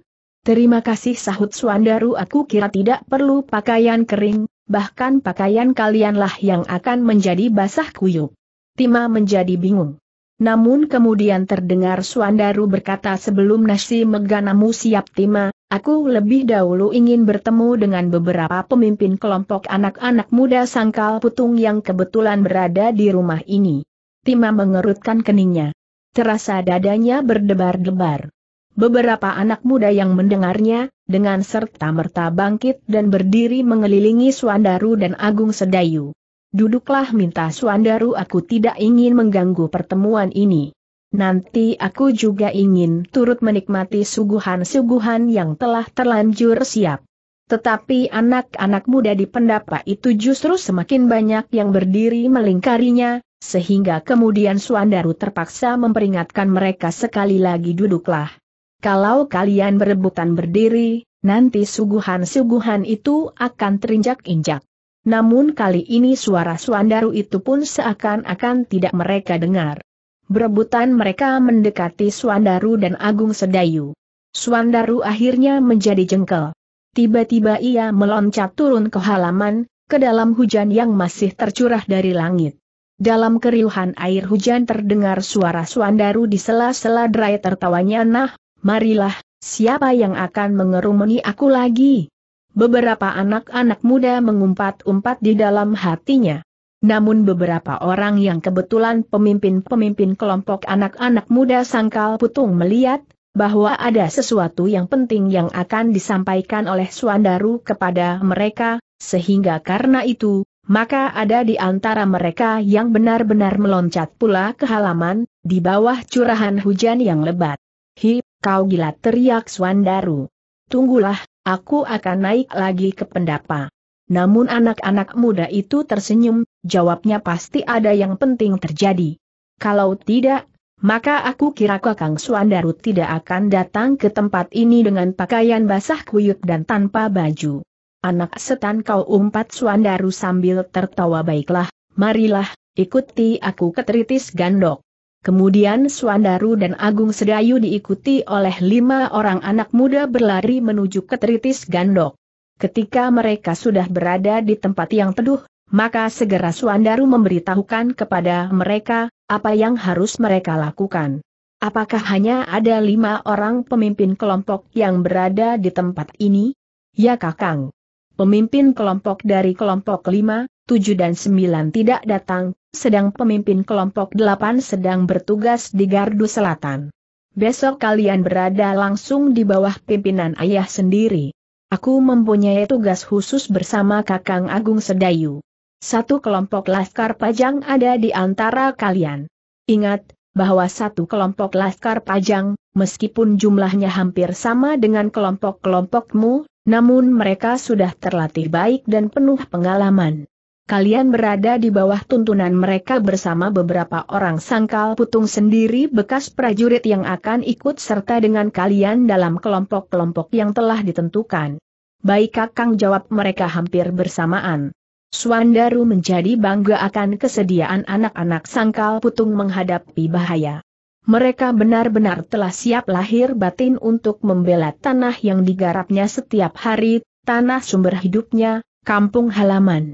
Terima kasih sahut Suandaru aku kira tidak perlu pakaian kering, bahkan pakaian kalianlah yang akan menjadi basah kuyup. Tima menjadi bingung. Namun kemudian terdengar Suandaru berkata sebelum nasi meganamu siap tima, aku lebih dahulu ingin bertemu dengan beberapa pemimpin kelompok anak-anak muda sangkal putung yang kebetulan berada di rumah ini. Tima mengerutkan keningnya. Terasa dadanya berdebar-debar. Beberapa anak muda yang mendengarnya, dengan serta merta bangkit dan berdiri mengelilingi Suandaru dan Agung Sedayu. Duduklah minta Suandaru aku tidak ingin mengganggu pertemuan ini. Nanti aku juga ingin turut menikmati suguhan-suguhan yang telah terlanjur siap. Tetapi anak-anak muda di pendapa itu justru semakin banyak yang berdiri melingkarinya, sehingga kemudian Suandaru terpaksa memperingatkan mereka sekali lagi duduklah. Kalau kalian berebutan berdiri, nanti suguhan-suguhan itu akan terinjak-injak. Namun kali ini suara Suandaru itu pun seakan-akan tidak mereka dengar. Berebutan mereka mendekati Suandaru dan Agung Sedayu. Suandaru akhirnya menjadi jengkel. Tiba-tiba ia meloncat turun ke halaman, ke dalam hujan yang masih tercurah dari langit. Dalam keriuhan air hujan terdengar suara Suandaru di sela-sela derai tertawanya nah, marilah, siapa yang akan mengerumuni aku lagi? Beberapa anak-anak muda mengumpat-umpat di dalam hatinya. Namun beberapa orang yang kebetulan pemimpin-pemimpin kelompok anak-anak muda sangkal putung melihat, bahwa ada sesuatu yang penting yang akan disampaikan oleh Suandaru kepada mereka, sehingga karena itu, maka ada di antara mereka yang benar-benar meloncat pula ke halaman, di bawah curahan hujan yang lebat. Hi, kau gila teriak Suandaru. Tunggulah, aku akan naik lagi ke pendapa. Namun anak-anak muda itu tersenyum, jawabnya pasti ada yang penting terjadi. Kalau tidak, maka aku kira Kakang Suandaru tidak akan datang ke tempat ini dengan pakaian basah kuyup dan tanpa baju. Anak setan kau umpat Suandaru sambil tertawa baiklah, marilah, ikuti aku ke Tritis gandok. Kemudian Suandaru dan Agung Sedayu diikuti oleh lima orang anak muda berlari menuju ke Tritis Gandok. Ketika mereka sudah berada di tempat yang teduh, maka segera Suandaru memberitahukan kepada mereka, apa yang harus mereka lakukan. Apakah hanya ada lima orang pemimpin kelompok yang berada di tempat ini? Ya kakang. Pemimpin kelompok dari kelompok lima, 7 dan 9 tidak datang, sedang pemimpin kelompok 8 sedang bertugas di Gardu Selatan. Besok kalian berada langsung di bawah pimpinan ayah sendiri. Aku mempunyai tugas khusus bersama Kakang Agung Sedayu. Satu kelompok laskar pajang ada di antara kalian. Ingat, bahwa satu kelompok laskar pajang, meskipun jumlahnya hampir sama dengan kelompok-kelompokmu, namun mereka sudah terlatih baik dan penuh pengalaman kalian berada di bawah tuntunan mereka bersama beberapa orang sangkal putung sendiri bekas prajurit yang akan ikut serta dengan kalian dalam kelompok-kelompok yang telah ditentukan. Baik Kakang jawab mereka hampir bersamaan. Suandaru menjadi bangga akan kesediaan anak-anak sangkal putung menghadapi bahaya. Mereka benar-benar telah siap lahir batin untuk membela tanah yang digarapnya setiap hari, tanah sumber hidupnya, kampung halaman.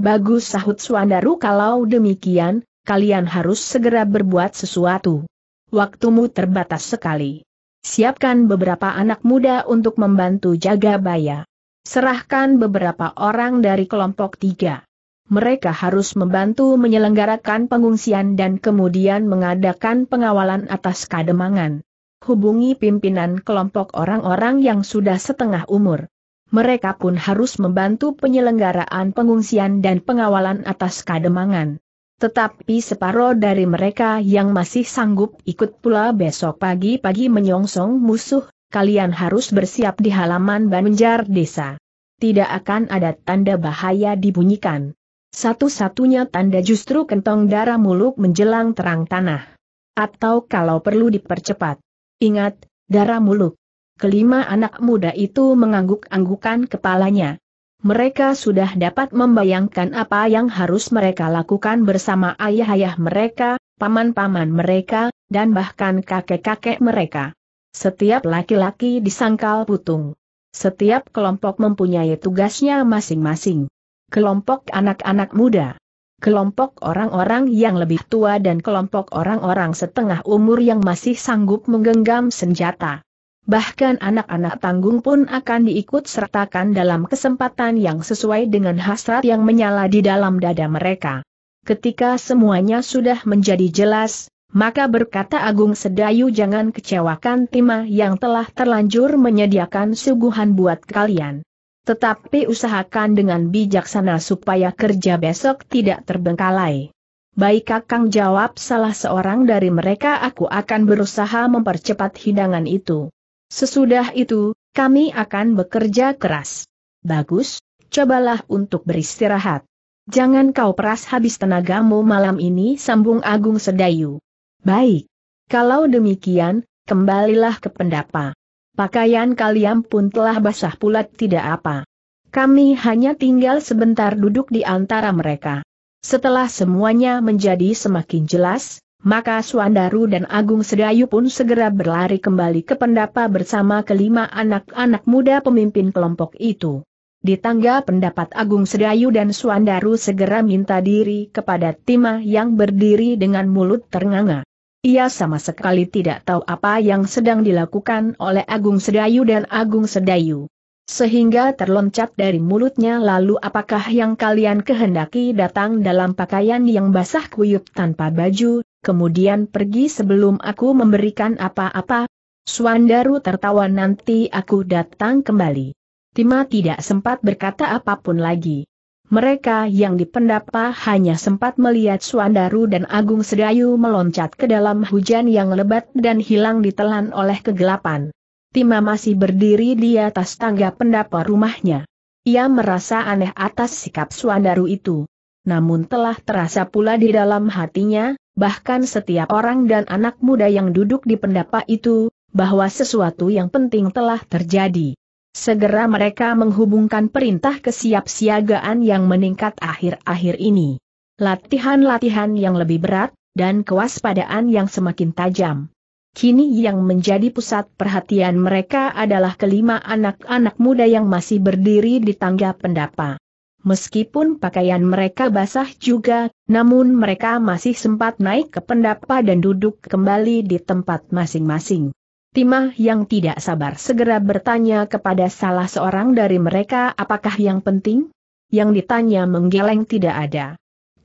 Bagus sahut Suandaru kalau demikian, kalian harus segera berbuat sesuatu. Waktumu terbatas sekali. Siapkan beberapa anak muda untuk membantu jaga baya. Serahkan beberapa orang dari kelompok tiga. Mereka harus membantu menyelenggarakan pengungsian dan kemudian mengadakan pengawalan atas kademangan. Hubungi pimpinan kelompok orang-orang yang sudah setengah umur mereka pun harus membantu penyelenggaraan pengungsian dan pengawalan atas kademangan. Tetapi separuh dari mereka yang masih sanggup ikut pula besok pagi-pagi menyongsong musuh, kalian harus bersiap di halaman Banjar desa. Tidak akan ada tanda bahaya dibunyikan. Satu-satunya tanda justru kentong darah muluk menjelang terang tanah. Atau kalau perlu dipercepat. Ingat, darah muluk. Kelima anak muda itu mengangguk-anggukan kepalanya. Mereka sudah dapat membayangkan apa yang harus mereka lakukan bersama ayah-ayah mereka, paman-paman mereka, dan bahkan kakek-kakek mereka. Setiap laki-laki disangkal putung. Setiap kelompok mempunyai tugasnya masing-masing. Kelompok anak-anak muda, kelompok orang-orang yang lebih tua dan kelompok orang-orang setengah umur yang masih sanggup menggenggam senjata bahkan anak-anak tanggung pun akan diikut sertakan dalam kesempatan yang sesuai dengan hasrat yang menyala di dalam dada mereka. Ketika semuanya sudah menjadi jelas, maka berkata Agung Sedayu jangan kecewakan timah yang telah terlanjur menyediakan suguhan buat kalian. Tetapi usahakan dengan bijaksana supaya kerja besok tidak terbengkalai. Baik Kakang jawab salah seorang dari mereka aku akan berusaha mempercepat hidangan itu. Sesudah itu, kami akan bekerja keras. Bagus, cobalah untuk beristirahat. Jangan kau peras habis tenagamu malam ini sambung Agung Sedayu. Baik. Kalau demikian, kembalilah ke pendapa. Pakaian kalian pun telah basah pulat tidak apa. Kami hanya tinggal sebentar duduk di antara mereka. Setelah semuanya menjadi semakin jelas, maka Suandaru dan Agung Sedayu pun segera berlari kembali ke pendapa bersama kelima anak-anak muda pemimpin kelompok itu. Di tangga pendapat Agung Sedayu dan Suandaru segera minta diri kepada Timah yang berdiri dengan mulut ternganga. Ia sama sekali tidak tahu apa yang sedang dilakukan oleh Agung Sedayu dan Agung Sedayu. Sehingga terloncat dari mulutnya lalu apakah yang kalian kehendaki datang dalam pakaian yang basah kuyup tanpa baju, kemudian pergi sebelum aku memberikan apa-apa. Suandaru tertawa nanti aku datang kembali. Tima tidak sempat berkata apapun lagi. Mereka yang dipendapa hanya sempat melihat Suandaru dan Agung Sedayu meloncat ke dalam hujan yang lebat dan hilang ditelan oleh kegelapan. Tima masih berdiri di atas tangga pendapa rumahnya. Ia merasa aneh atas sikap Suandaru itu namun telah terasa pula di dalam hatinya, bahkan setiap orang dan anak muda yang duduk di pendapa itu, bahwa sesuatu yang penting telah terjadi. Segera mereka menghubungkan perintah kesiapsiagaan yang meningkat akhir-akhir ini. Latihan-latihan yang lebih berat, dan kewaspadaan yang semakin tajam. Kini yang menjadi pusat perhatian mereka adalah kelima anak-anak muda yang masih berdiri di tangga pendapa. Meskipun pakaian mereka basah juga, namun mereka masih sempat naik ke pendapa dan duduk kembali di tempat masing-masing. Timah yang tidak sabar segera bertanya kepada salah seorang dari mereka apakah yang penting? Yang ditanya menggeleng tidak ada.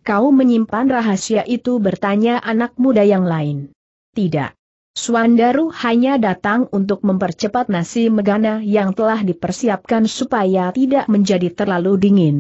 Kau menyimpan rahasia itu bertanya anak muda yang lain. Tidak. Suandaru hanya datang untuk mempercepat nasi megana yang telah dipersiapkan supaya tidak menjadi terlalu dingin.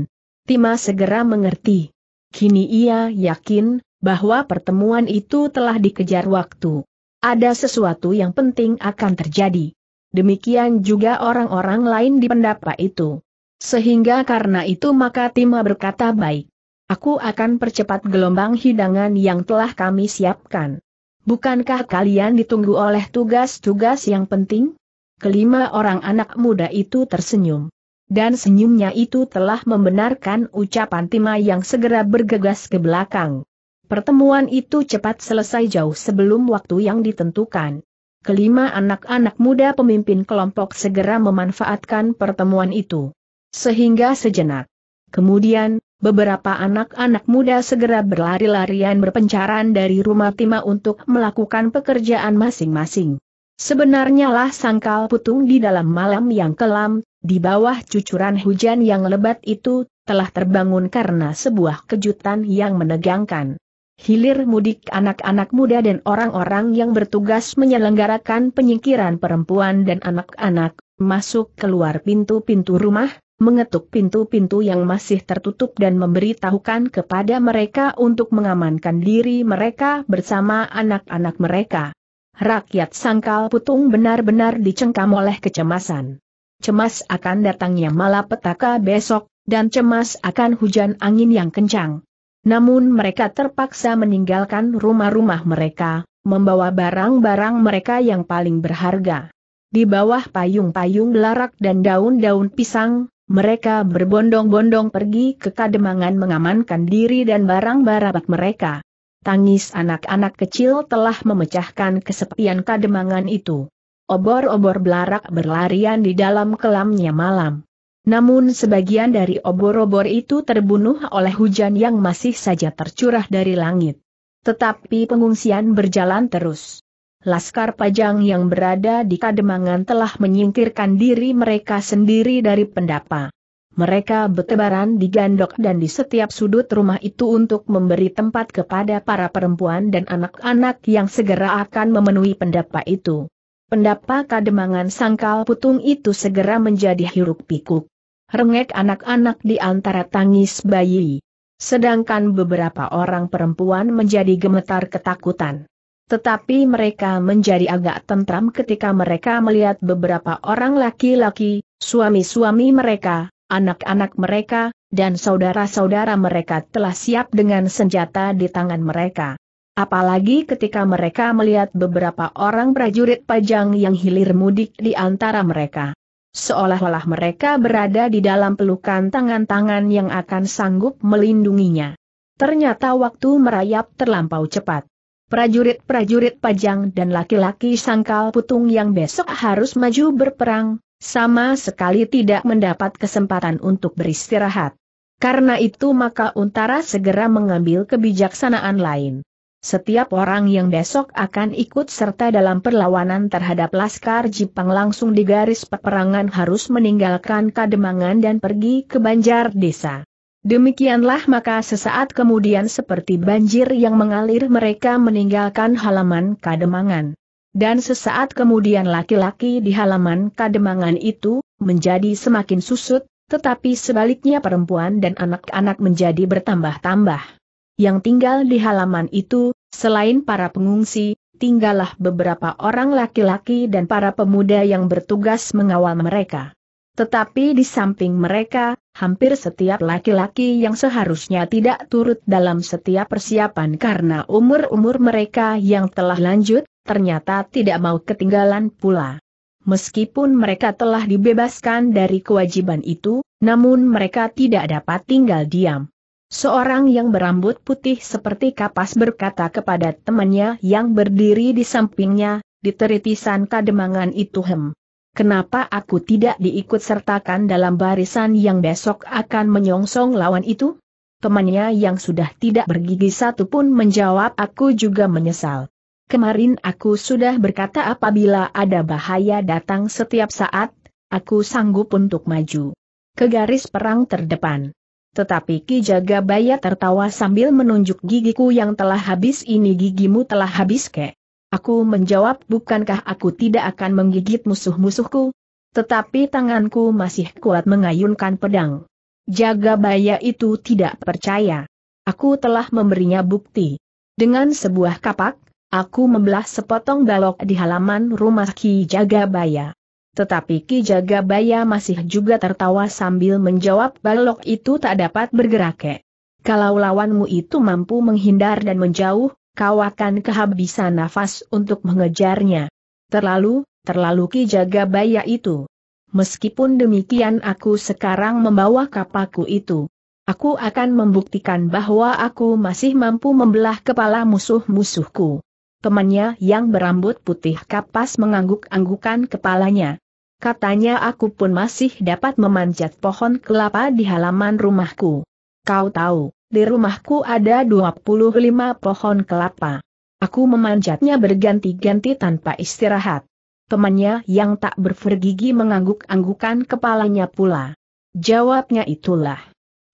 Tima segera mengerti. Kini ia yakin bahwa pertemuan itu telah dikejar waktu. Ada sesuatu yang penting akan terjadi. Demikian juga orang-orang lain di pendapa itu. Sehingga karena itu maka Tima berkata baik. Aku akan percepat gelombang hidangan yang telah kami siapkan. Bukankah kalian ditunggu oleh tugas-tugas yang penting? Kelima orang anak muda itu tersenyum. Dan senyumnya itu telah membenarkan ucapan Tima yang segera bergegas ke belakang. Pertemuan itu cepat selesai jauh sebelum waktu yang ditentukan. Kelima anak-anak muda pemimpin kelompok segera memanfaatkan pertemuan itu. Sehingga sejenak. Kemudian, Beberapa anak-anak muda segera berlari-larian berpencaran dari rumah Tima untuk melakukan pekerjaan masing-masing. Sebenarnya lah sangkal putung di dalam malam yang kelam, di bawah cucuran hujan yang lebat itu, telah terbangun karena sebuah kejutan yang menegangkan. Hilir mudik anak-anak muda dan orang-orang yang bertugas menyelenggarakan penyingkiran perempuan dan anak-anak, masuk keluar pintu-pintu rumah, mengetuk pintu-pintu yang masih tertutup dan memberitahukan kepada mereka untuk mengamankan diri mereka bersama anak-anak mereka. Rakyat sangkal putung benar-benar dicengkam oleh kecemasan. Cemas akan datangnya malapetaka besok, dan cemas akan hujan angin yang kencang. Namun mereka terpaksa meninggalkan rumah-rumah mereka, membawa barang-barang mereka yang paling berharga. Di bawah payung-payung belarak dan daun-daun pisang, mereka berbondong-bondong pergi ke kademangan mengamankan diri dan barang-barang mereka. Tangis anak-anak kecil telah memecahkan kesepian kademangan itu. Obor-obor belarak berlarian di dalam kelamnya malam. Namun sebagian dari obor-obor itu terbunuh oleh hujan yang masih saja tercurah dari langit. Tetapi pengungsian berjalan terus. Laskar Pajang yang berada di Kademangan telah menyingkirkan diri mereka sendiri dari pendapa. Mereka bertebaran di gandok dan di setiap sudut rumah itu untuk memberi tempat kepada para perempuan dan anak-anak yang segera akan memenuhi pendapa itu. Pendapa kademangan sangkal putung itu segera menjadi hiruk pikuk. Rengek anak-anak di antara tangis bayi. Sedangkan beberapa orang perempuan menjadi gemetar ketakutan. Tetapi mereka menjadi agak tentram ketika mereka melihat beberapa orang laki-laki, suami-suami mereka, anak-anak mereka, dan saudara-saudara mereka telah siap dengan senjata di tangan mereka. Apalagi ketika mereka melihat beberapa orang prajurit pajang yang hilir mudik di antara mereka. Seolah-olah mereka berada di dalam pelukan tangan-tangan yang akan sanggup melindunginya. Ternyata waktu merayap terlampau cepat prajurit-prajurit pajang dan laki-laki sangkal putung yang besok harus maju berperang, sama sekali tidak mendapat kesempatan untuk beristirahat. Karena itu maka Untara segera mengambil kebijaksanaan lain. Setiap orang yang besok akan ikut serta dalam perlawanan terhadap Laskar Jipang langsung di garis peperangan harus meninggalkan Kademangan dan pergi ke Banjar Desa. Demikianlah maka sesaat kemudian seperti banjir yang mengalir mereka meninggalkan halaman kademangan. Dan sesaat kemudian laki-laki di halaman kademangan itu, menjadi semakin susut, tetapi sebaliknya perempuan dan anak-anak menjadi bertambah-tambah. Yang tinggal di halaman itu, selain para pengungsi, tinggallah beberapa orang laki-laki dan para pemuda yang bertugas mengawal mereka. Tetapi di samping mereka, hampir setiap laki-laki yang seharusnya tidak turut dalam setiap persiapan karena umur-umur mereka yang telah lanjut, ternyata tidak mau ketinggalan pula. Meskipun mereka telah dibebaskan dari kewajiban itu, namun mereka tidak dapat tinggal diam. Seorang yang berambut putih seperti kapas berkata kepada temannya yang berdiri di sampingnya, di teritisan kademangan itu hem kenapa aku tidak diikut sertakan dalam barisan yang besok akan menyongsong lawan itu? Temannya yang sudah tidak bergigi satu pun menjawab aku juga menyesal. Kemarin aku sudah berkata apabila ada bahaya datang setiap saat, aku sanggup untuk maju ke garis perang terdepan. Tetapi Ki Jagabaya tertawa sambil menunjuk gigiku yang telah habis ini gigimu telah habis kek. Aku menjawab bukankah aku tidak akan menggigit musuh-musuhku? Tetapi tanganku masih kuat mengayunkan pedang. Jaga Baya itu tidak percaya. Aku telah memberinya bukti. Dengan sebuah kapak, aku membelah sepotong balok di halaman rumah Ki Jagabaya. Tetapi Ki Jagabaya masih juga tertawa sambil menjawab balok itu tak dapat bergerak. Kalau lawanmu itu mampu menghindar dan menjauh, kau akan kehabisan nafas untuk mengejarnya. Terlalu, terlalu ki jaga baya itu. Meskipun demikian aku sekarang membawa kapaku itu. Aku akan membuktikan bahwa aku masih mampu membelah kepala musuh-musuhku. Temannya yang berambut putih kapas mengangguk-anggukan kepalanya. Katanya aku pun masih dapat memanjat pohon kelapa di halaman rumahku. Kau tahu, di rumahku ada 25 pohon kelapa. Aku memanjatnya berganti-ganti tanpa istirahat. Temannya yang tak berfergigi mengangguk-anggukan kepalanya pula. Jawabnya itulah.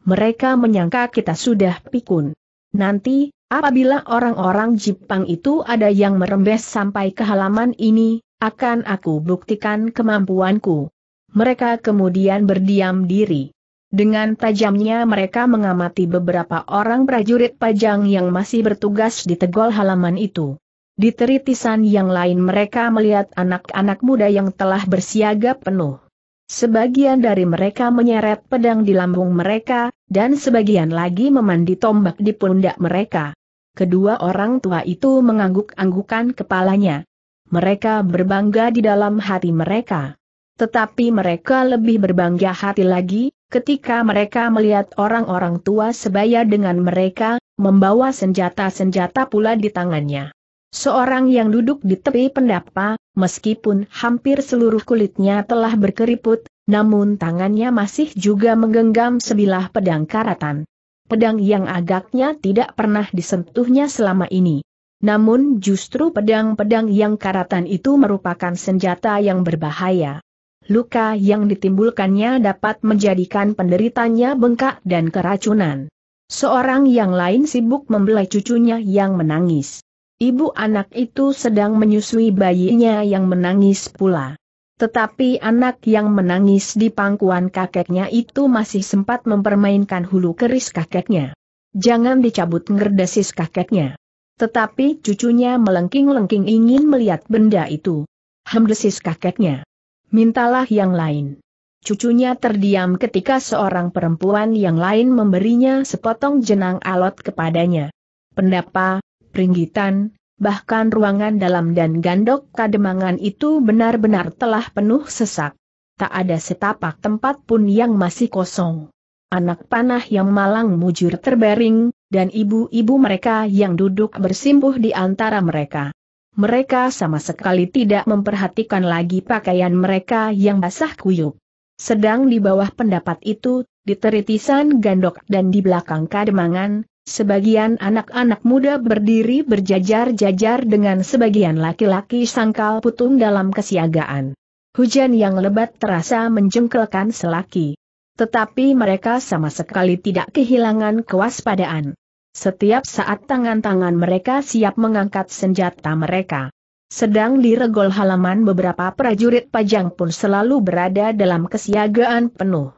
Mereka menyangka kita sudah pikun. Nanti, apabila orang-orang Jepang itu ada yang merembes sampai ke halaman ini, akan aku buktikan kemampuanku. Mereka kemudian berdiam diri. Dengan tajamnya mereka mengamati beberapa orang prajurit pajang yang masih bertugas di tegol halaman itu. Di teritisan yang lain mereka melihat anak-anak muda yang telah bersiaga penuh. Sebagian dari mereka menyeret pedang di lambung mereka, dan sebagian lagi memandi tombak di pundak mereka. Kedua orang tua itu mengangguk-anggukan kepalanya. Mereka berbangga di dalam hati mereka. Tetapi mereka lebih berbangga hati lagi, Ketika mereka melihat orang-orang tua sebaya dengan mereka, membawa senjata-senjata pula di tangannya. Seorang yang duduk di tepi pendapa, meskipun hampir seluruh kulitnya telah berkeriput, namun tangannya masih juga menggenggam sebilah pedang karatan. Pedang yang agaknya tidak pernah disentuhnya selama ini. Namun justru pedang-pedang yang karatan itu merupakan senjata yang berbahaya. Luka yang ditimbulkannya dapat menjadikan penderitanya bengkak dan keracunan. Seorang yang lain sibuk membelai cucunya yang menangis. Ibu anak itu sedang menyusui bayinya yang menangis pula. Tetapi anak yang menangis di pangkuan kakeknya itu masih sempat mempermainkan hulu keris kakeknya. Jangan dicabut ngerdesis kakeknya. Tetapi cucunya melengking-lengking ingin melihat benda itu. Hemdesis kakeknya. Mintalah yang lain. Cucunya terdiam ketika seorang perempuan yang lain memberinya sepotong jenang alot kepadanya. Pendapa, peringgitan, bahkan ruangan dalam dan gandok kademangan itu benar-benar telah penuh sesak. Tak ada setapak tempat pun yang masih kosong. Anak panah yang malang mujur terbaring, dan ibu-ibu mereka yang duduk bersimpuh di antara mereka. Mereka sama sekali tidak memperhatikan lagi pakaian mereka yang basah kuyup. Sedang di bawah pendapat itu, di teritisan gandok dan di belakang kademangan, sebagian anak-anak muda berdiri berjajar-jajar dengan sebagian laki-laki sangkal putung dalam kesiagaan. Hujan yang lebat terasa menjengkelkan selaki. Tetapi mereka sama sekali tidak kehilangan kewaspadaan. Setiap saat tangan-tangan mereka siap mengangkat senjata mereka. Sedang di regol halaman beberapa prajurit pajang pun selalu berada dalam kesiagaan penuh.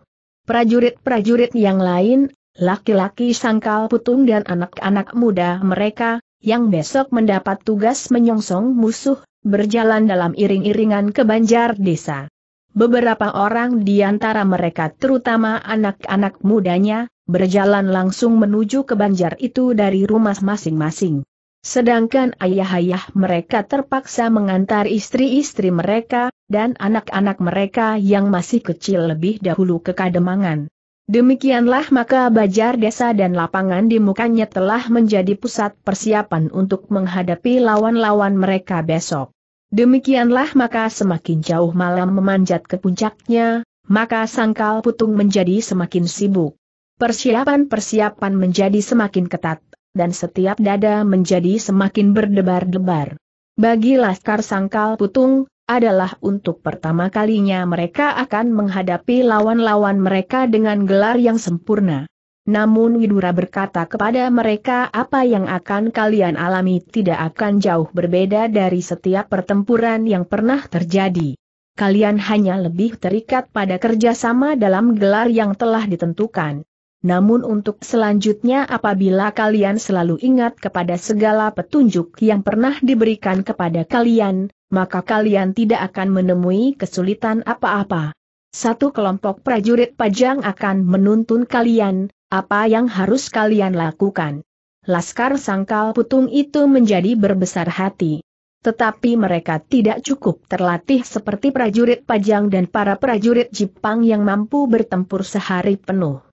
Prajurit-prajurit yang lain, laki-laki sangkal putung dan anak-anak muda mereka, yang besok mendapat tugas menyongsong musuh, berjalan dalam iring-iringan ke banjar desa. Beberapa orang di antara mereka terutama anak-anak mudanya, berjalan langsung menuju ke banjar itu dari rumah masing-masing. Sedangkan ayah-ayah mereka terpaksa mengantar istri-istri mereka, dan anak-anak mereka yang masih kecil lebih dahulu ke Kademangan. Demikianlah maka Bajar Desa dan lapangan di mukanya telah menjadi pusat persiapan untuk menghadapi lawan-lawan mereka besok. Demikianlah maka semakin jauh malam memanjat ke puncaknya, maka sangkal putung menjadi semakin sibuk. Persiapan-persiapan menjadi semakin ketat, dan setiap dada menjadi semakin berdebar-debar. Bagi Laskar Sangkal Putung, adalah untuk pertama kalinya mereka akan menghadapi lawan-lawan mereka dengan gelar yang sempurna. Namun Widura berkata kepada mereka apa yang akan kalian alami tidak akan jauh berbeda dari setiap pertempuran yang pernah terjadi. Kalian hanya lebih terikat pada kerjasama dalam gelar yang telah ditentukan. Namun untuk selanjutnya apabila kalian selalu ingat kepada segala petunjuk yang pernah diberikan kepada kalian, maka kalian tidak akan menemui kesulitan apa-apa. Satu kelompok prajurit pajang akan menuntun kalian, apa yang harus kalian lakukan. Laskar sangkal putung itu menjadi berbesar hati. Tetapi mereka tidak cukup terlatih seperti prajurit pajang dan para prajurit Jepang yang mampu bertempur sehari penuh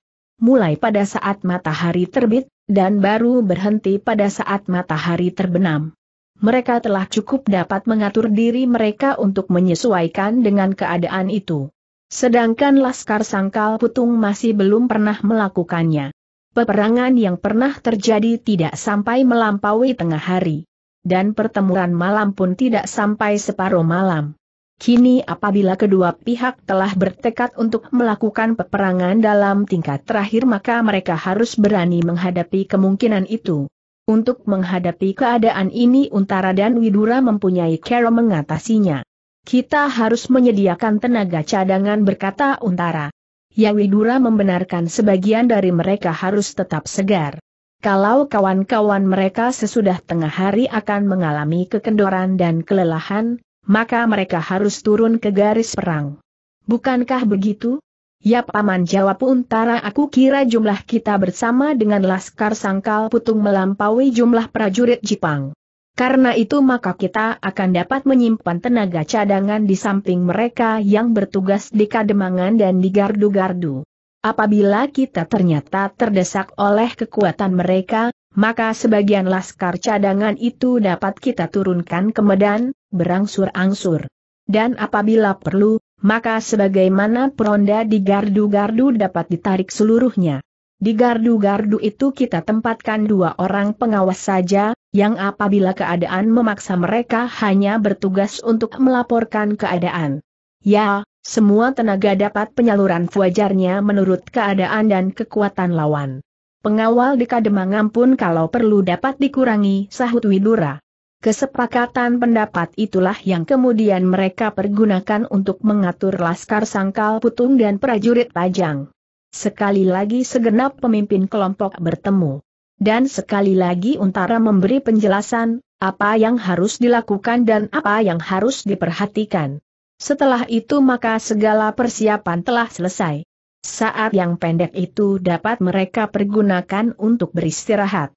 mulai pada saat matahari terbit, dan baru berhenti pada saat matahari terbenam. Mereka telah cukup dapat mengatur diri mereka untuk menyesuaikan dengan keadaan itu. Sedangkan Laskar Sangkal Putung masih belum pernah melakukannya. Peperangan yang pernah terjadi tidak sampai melampaui tengah hari. Dan pertemuan malam pun tidak sampai separuh malam. Kini apabila kedua pihak telah bertekad untuk melakukan peperangan dalam tingkat terakhir maka mereka harus berani menghadapi kemungkinan itu. Untuk menghadapi keadaan ini Untara dan Widura mempunyai cara mengatasinya. Kita harus menyediakan tenaga cadangan berkata Untara. Ya Widura membenarkan sebagian dari mereka harus tetap segar. Kalau kawan-kawan mereka sesudah tengah hari akan mengalami kekendoran dan kelelahan, maka mereka harus turun ke garis perang. Bukankah begitu? Ya Paman jawab Untara aku kira jumlah kita bersama dengan Laskar Sangkal Putung melampaui jumlah prajurit Jepang. Karena itu maka kita akan dapat menyimpan tenaga cadangan di samping mereka yang bertugas di Kademangan dan di Gardu-Gardu. Apabila kita ternyata terdesak oleh kekuatan mereka, maka sebagian laskar cadangan itu dapat kita turunkan ke Medan, berangsur-angsur. Dan apabila perlu, maka sebagaimana peronda di gardu-gardu dapat ditarik seluruhnya. Di gardu-gardu itu kita tempatkan dua orang pengawas saja, yang apabila keadaan memaksa mereka hanya bertugas untuk melaporkan keadaan. Ya, semua tenaga dapat penyaluran wajarnya menurut keadaan dan kekuatan lawan. Pengawal di Kademangan pun kalau perlu dapat dikurangi, sahut Widura. Kesepakatan pendapat itulah yang kemudian mereka pergunakan untuk mengatur Laskar Sangkal Putung dan prajurit Pajang. Sekali lagi segenap pemimpin kelompok bertemu. Dan sekali lagi Untara memberi penjelasan, apa yang harus dilakukan dan apa yang harus diperhatikan. Setelah itu maka segala persiapan telah selesai. Saat yang pendek itu dapat mereka pergunakan untuk beristirahat.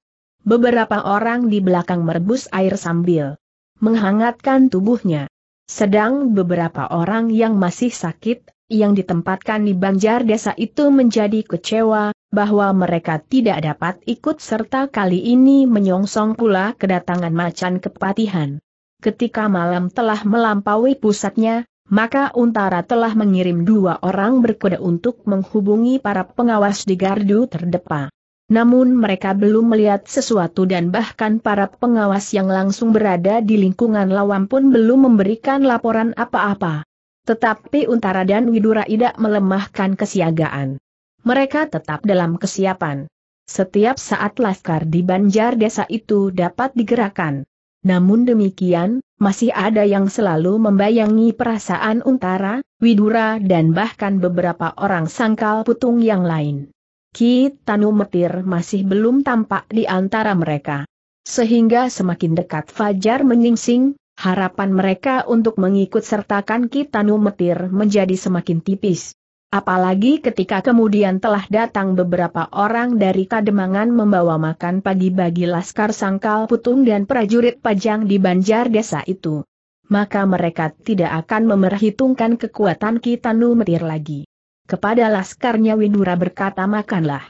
Beberapa orang di belakang merebus air sambil menghangatkan tubuhnya. Sedang beberapa orang yang masih sakit, yang ditempatkan di banjar desa itu menjadi kecewa, bahwa mereka tidak dapat ikut serta kali ini menyongsong pula kedatangan macan kepatihan. Ketika malam telah melampaui pusatnya, maka Untara telah mengirim dua orang berkuda untuk menghubungi para pengawas di gardu terdepan. Namun mereka belum melihat sesuatu dan bahkan para pengawas yang langsung berada di lingkungan lawan pun belum memberikan laporan apa-apa. Tetapi Untara dan Widura tidak melemahkan kesiagaan. Mereka tetap dalam kesiapan. Setiap saat laskar di banjar desa itu dapat digerakkan. Namun demikian, masih ada yang selalu membayangi perasaan Untara, Widura dan bahkan beberapa orang sangkal putung yang lain. Ki Tanu Metir masih belum tampak di antara mereka. Sehingga semakin dekat Fajar menyingsing, harapan mereka untuk mengikut sertakan Ki Tanu Metir menjadi semakin tipis. Apalagi ketika kemudian telah datang beberapa orang dari Kademangan membawa makan pagi bagi Laskar Sangkal Putung dan prajurit pajang di banjar desa itu. Maka mereka tidak akan memerhitungkan kekuatan Kitanu Metir lagi. Kepada Laskarnya Widura berkata makanlah.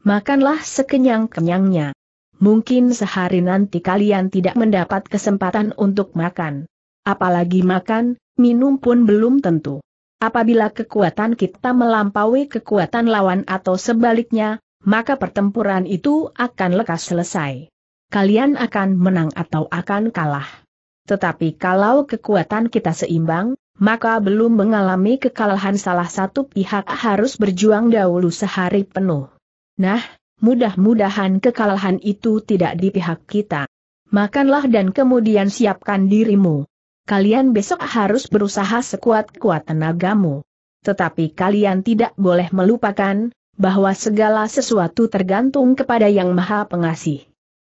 Makanlah sekenyang-kenyangnya. Mungkin sehari nanti kalian tidak mendapat kesempatan untuk makan. Apalagi makan, minum pun belum tentu. Apabila kekuatan kita melampaui kekuatan lawan atau sebaliknya, maka pertempuran itu akan lekas selesai. Kalian akan menang atau akan kalah. Tetapi kalau kekuatan kita seimbang, maka belum mengalami kekalahan salah satu pihak harus berjuang dahulu sehari penuh. Nah, mudah-mudahan kekalahan itu tidak di pihak kita. Makanlah dan kemudian siapkan dirimu kalian besok harus berusaha sekuat-kuat tenagamu. Tetapi kalian tidak boleh melupakan, bahwa segala sesuatu tergantung kepada Yang Maha Pengasih.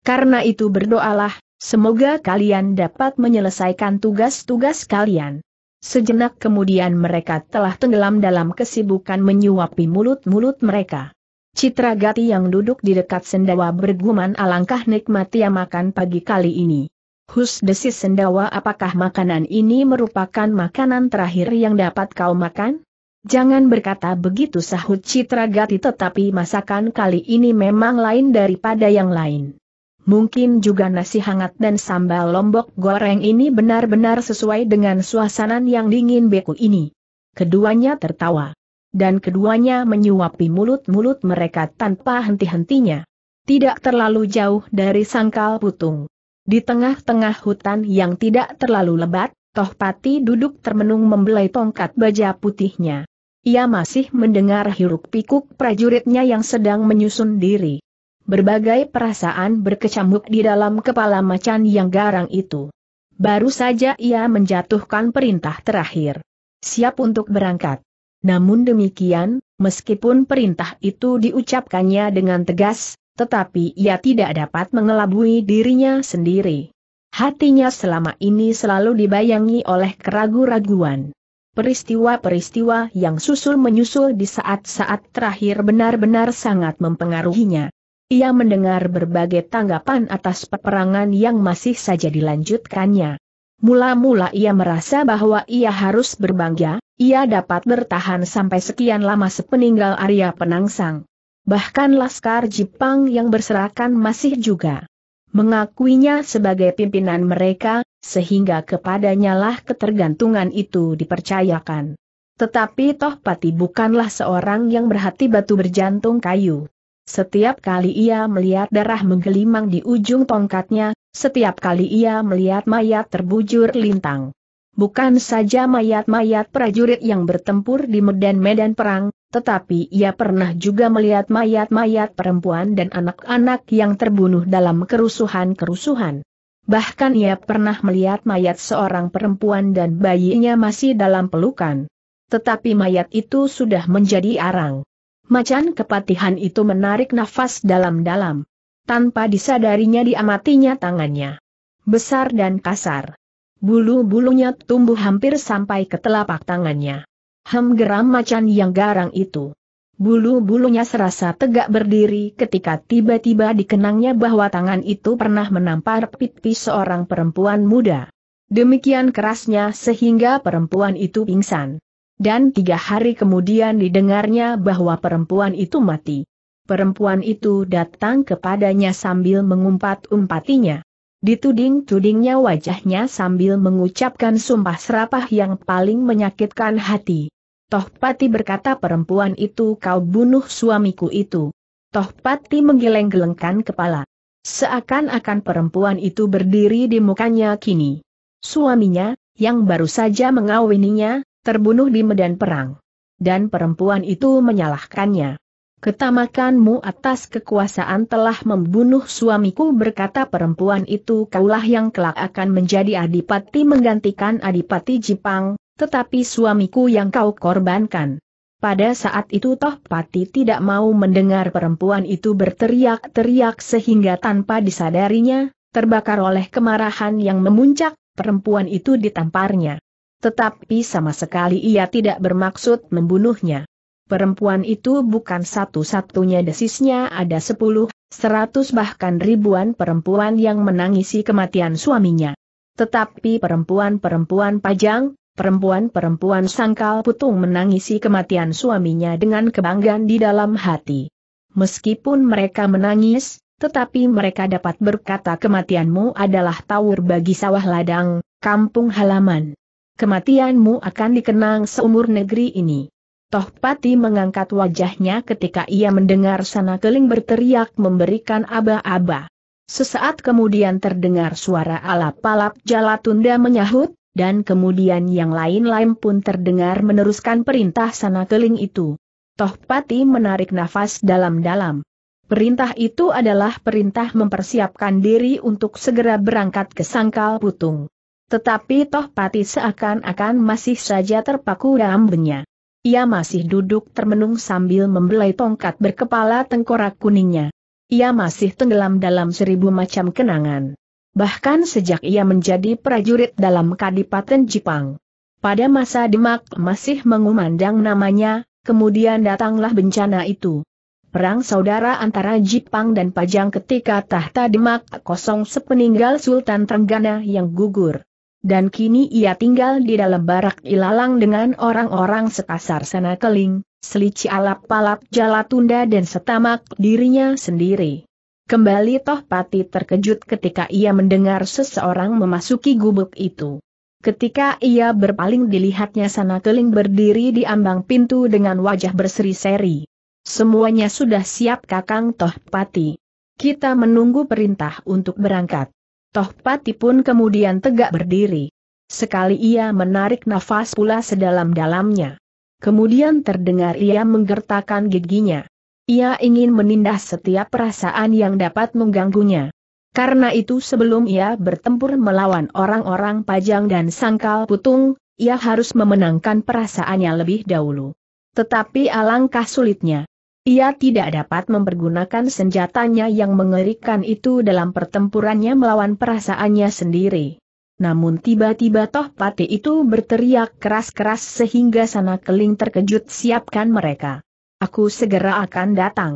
Karena itu berdoalah, semoga kalian dapat menyelesaikan tugas-tugas kalian. Sejenak kemudian mereka telah tenggelam dalam kesibukan menyuapi mulut-mulut mereka. Citra Gati yang duduk di dekat sendawa bergumam alangkah nikmat ia makan pagi kali ini. Hus desis sendawa apakah makanan ini merupakan makanan terakhir yang dapat kau makan? Jangan berkata begitu sahut citra Citragati tetapi masakan kali ini memang lain daripada yang lain. Mungkin juga nasi hangat dan sambal lombok goreng ini benar-benar sesuai dengan suasana yang dingin beku ini. Keduanya tertawa. Dan keduanya menyuapi mulut-mulut mereka tanpa henti-hentinya. Tidak terlalu jauh dari sangkal putung. Di tengah-tengah hutan yang tidak terlalu lebat, Tohpati duduk termenung membelai tongkat baja putihnya. Ia masih mendengar hiruk pikuk prajuritnya yang sedang menyusun diri. Berbagai perasaan berkecamuk di dalam kepala macan yang garang itu. Baru saja ia menjatuhkan perintah terakhir. Siap untuk berangkat. Namun demikian, meskipun perintah itu diucapkannya dengan tegas, tetapi ia tidak dapat mengelabui dirinya sendiri. Hatinya selama ini selalu dibayangi oleh keragu-raguan. Peristiwa-peristiwa yang susul menyusul di saat-saat terakhir benar-benar sangat mempengaruhinya. Ia mendengar berbagai tanggapan atas peperangan yang masih saja dilanjutkannya. Mula-mula ia merasa bahwa ia harus berbangga, ia dapat bertahan sampai sekian lama sepeninggal Arya Penangsang. Bahkan Laskar Jepang yang berserakan masih juga mengakuinya sebagai pimpinan mereka, sehingga kepadanya lah ketergantungan itu dipercayakan. Tetapi Tohpati bukanlah seorang yang berhati batu berjantung kayu. Setiap kali ia melihat darah menggelimang di ujung tongkatnya, setiap kali ia melihat mayat terbujur lintang. Bukan saja mayat-mayat prajurit yang bertempur di medan-medan perang, tetapi ia pernah juga melihat mayat-mayat perempuan dan anak-anak yang terbunuh dalam kerusuhan-kerusuhan. Bahkan ia pernah melihat mayat seorang perempuan dan bayinya masih dalam pelukan. Tetapi mayat itu sudah menjadi arang. Macan kepatihan itu menarik nafas dalam-dalam. Tanpa disadarinya diamatinya tangannya. Besar dan kasar. Bulu-bulunya tumbuh hampir sampai ke telapak tangannya. Hem geram macan yang garang itu. Bulu-bulunya serasa tegak berdiri ketika tiba-tiba dikenangnya bahwa tangan itu pernah menampar pipi seorang perempuan muda. Demikian kerasnya sehingga perempuan itu pingsan. Dan tiga hari kemudian didengarnya bahwa perempuan itu mati. Perempuan itu datang kepadanya sambil mengumpat-umpatinya. Dituding-tudingnya wajahnya sambil mengucapkan sumpah serapah yang paling menyakitkan hati. Tohpati berkata perempuan itu kau bunuh suamiku itu. Tohpati menggeleng-gelengkan kepala. Seakan-akan perempuan itu berdiri di mukanya kini. Suaminya, yang baru saja mengawininya, terbunuh di medan perang. Dan perempuan itu menyalahkannya. Ketamakanmu atas kekuasaan telah membunuh suamiku berkata perempuan itu kaulah yang kelak akan menjadi adipati menggantikan adipati Jepang, tetapi suamiku yang kau korbankan. Pada saat itu toh Pati tidak mau mendengar perempuan itu berteriak-teriak sehingga tanpa disadarinya, terbakar oleh kemarahan yang memuncak, perempuan itu ditamparnya. Tetapi sama sekali ia tidak bermaksud membunuhnya perempuan itu bukan satu-satunya desisnya ada sepuluh, seratus bahkan ribuan perempuan yang menangisi kematian suaminya. Tetapi perempuan-perempuan pajang, perempuan-perempuan sangkal putung menangisi kematian suaminya dengan kebanggaan di dalam hati. Meskipun mereka menangis, tetapi mereka dapat berkata kematianmu adalah tawur bagi sawah ladang, kampung halaman. Kematianmu akan dikenang seumur negeri ini. Tohpati mengangkat wajahnya ketika ia mendengar sana keling berteriak memberikan aba-aba. Sesaat kemudian terdengar suara alap-alap jalatunda menyahut, dan kemudian yang lain-lain pun terdengar meneruskan perintah sana keling itu. Tohpati menarik nafas dalam-dalam. Perintah itu adalah perintah mempersiapkan diri untuk segera berangkat ke Sangkal Putung. Tetapi Tohpati seakan-akan masih saja terpaku dalam rambutnya. Ia masih duduk termenung sambil membelai tongkat berkepala tengkorak kuningnya. Ia masih tenggelam dalam seribu macam kenangan. Bahkan sejak ia menjadi prajurit dalam Kadipaten Jepang. Pada masa Demak masih mengumandang namanya, kemudian datanglah bencana itu. Perang saudara antara Jepang dan Pajang ketika tahta Demak kosong sepeninggal Sultan Trenggana yang gugur dan kini ia tinggal di dalam barak ilalang dengan orang-orang sepasar sana keling, selici alap-palap tunda dan setamak dirinya sendiri. Kembali Toh Pati terkejut ketika ia mendengar seseorang memasuki gubuk itu. Ketika ia berpaling dilihatnya sana keling berdiri di ambang pintu dengan wajah berseri-seri. Semuanya sudah siap Kakang Toh Pati. Kita menunggu perintah untuk berangkat. Tohpati pun kemudian tegak berdiri. Sekali ia menarik nafas pula sedalam-dalamnya. Kemudian terdengar ia menggertakkan giginya. Ia ingin menindas setiap perasaan yang dapat mengganggunya. Karena itu sebelum ia bertempur melawan orang-orang pajang dan sangkal putung, ia harus memenangkan perasaannya lebih dahulu. Tetapi alangkah sulitnya. Ia tidak dapat mempergunakan senjatanya yang mengerikan itu dalam pertempurannya melawan perasaannya sendiri. Namun tiba-tiba toh pati itu berteriak keras-keras sehingga sana keling terkejut siapkan mereka. Aku segera akan datang.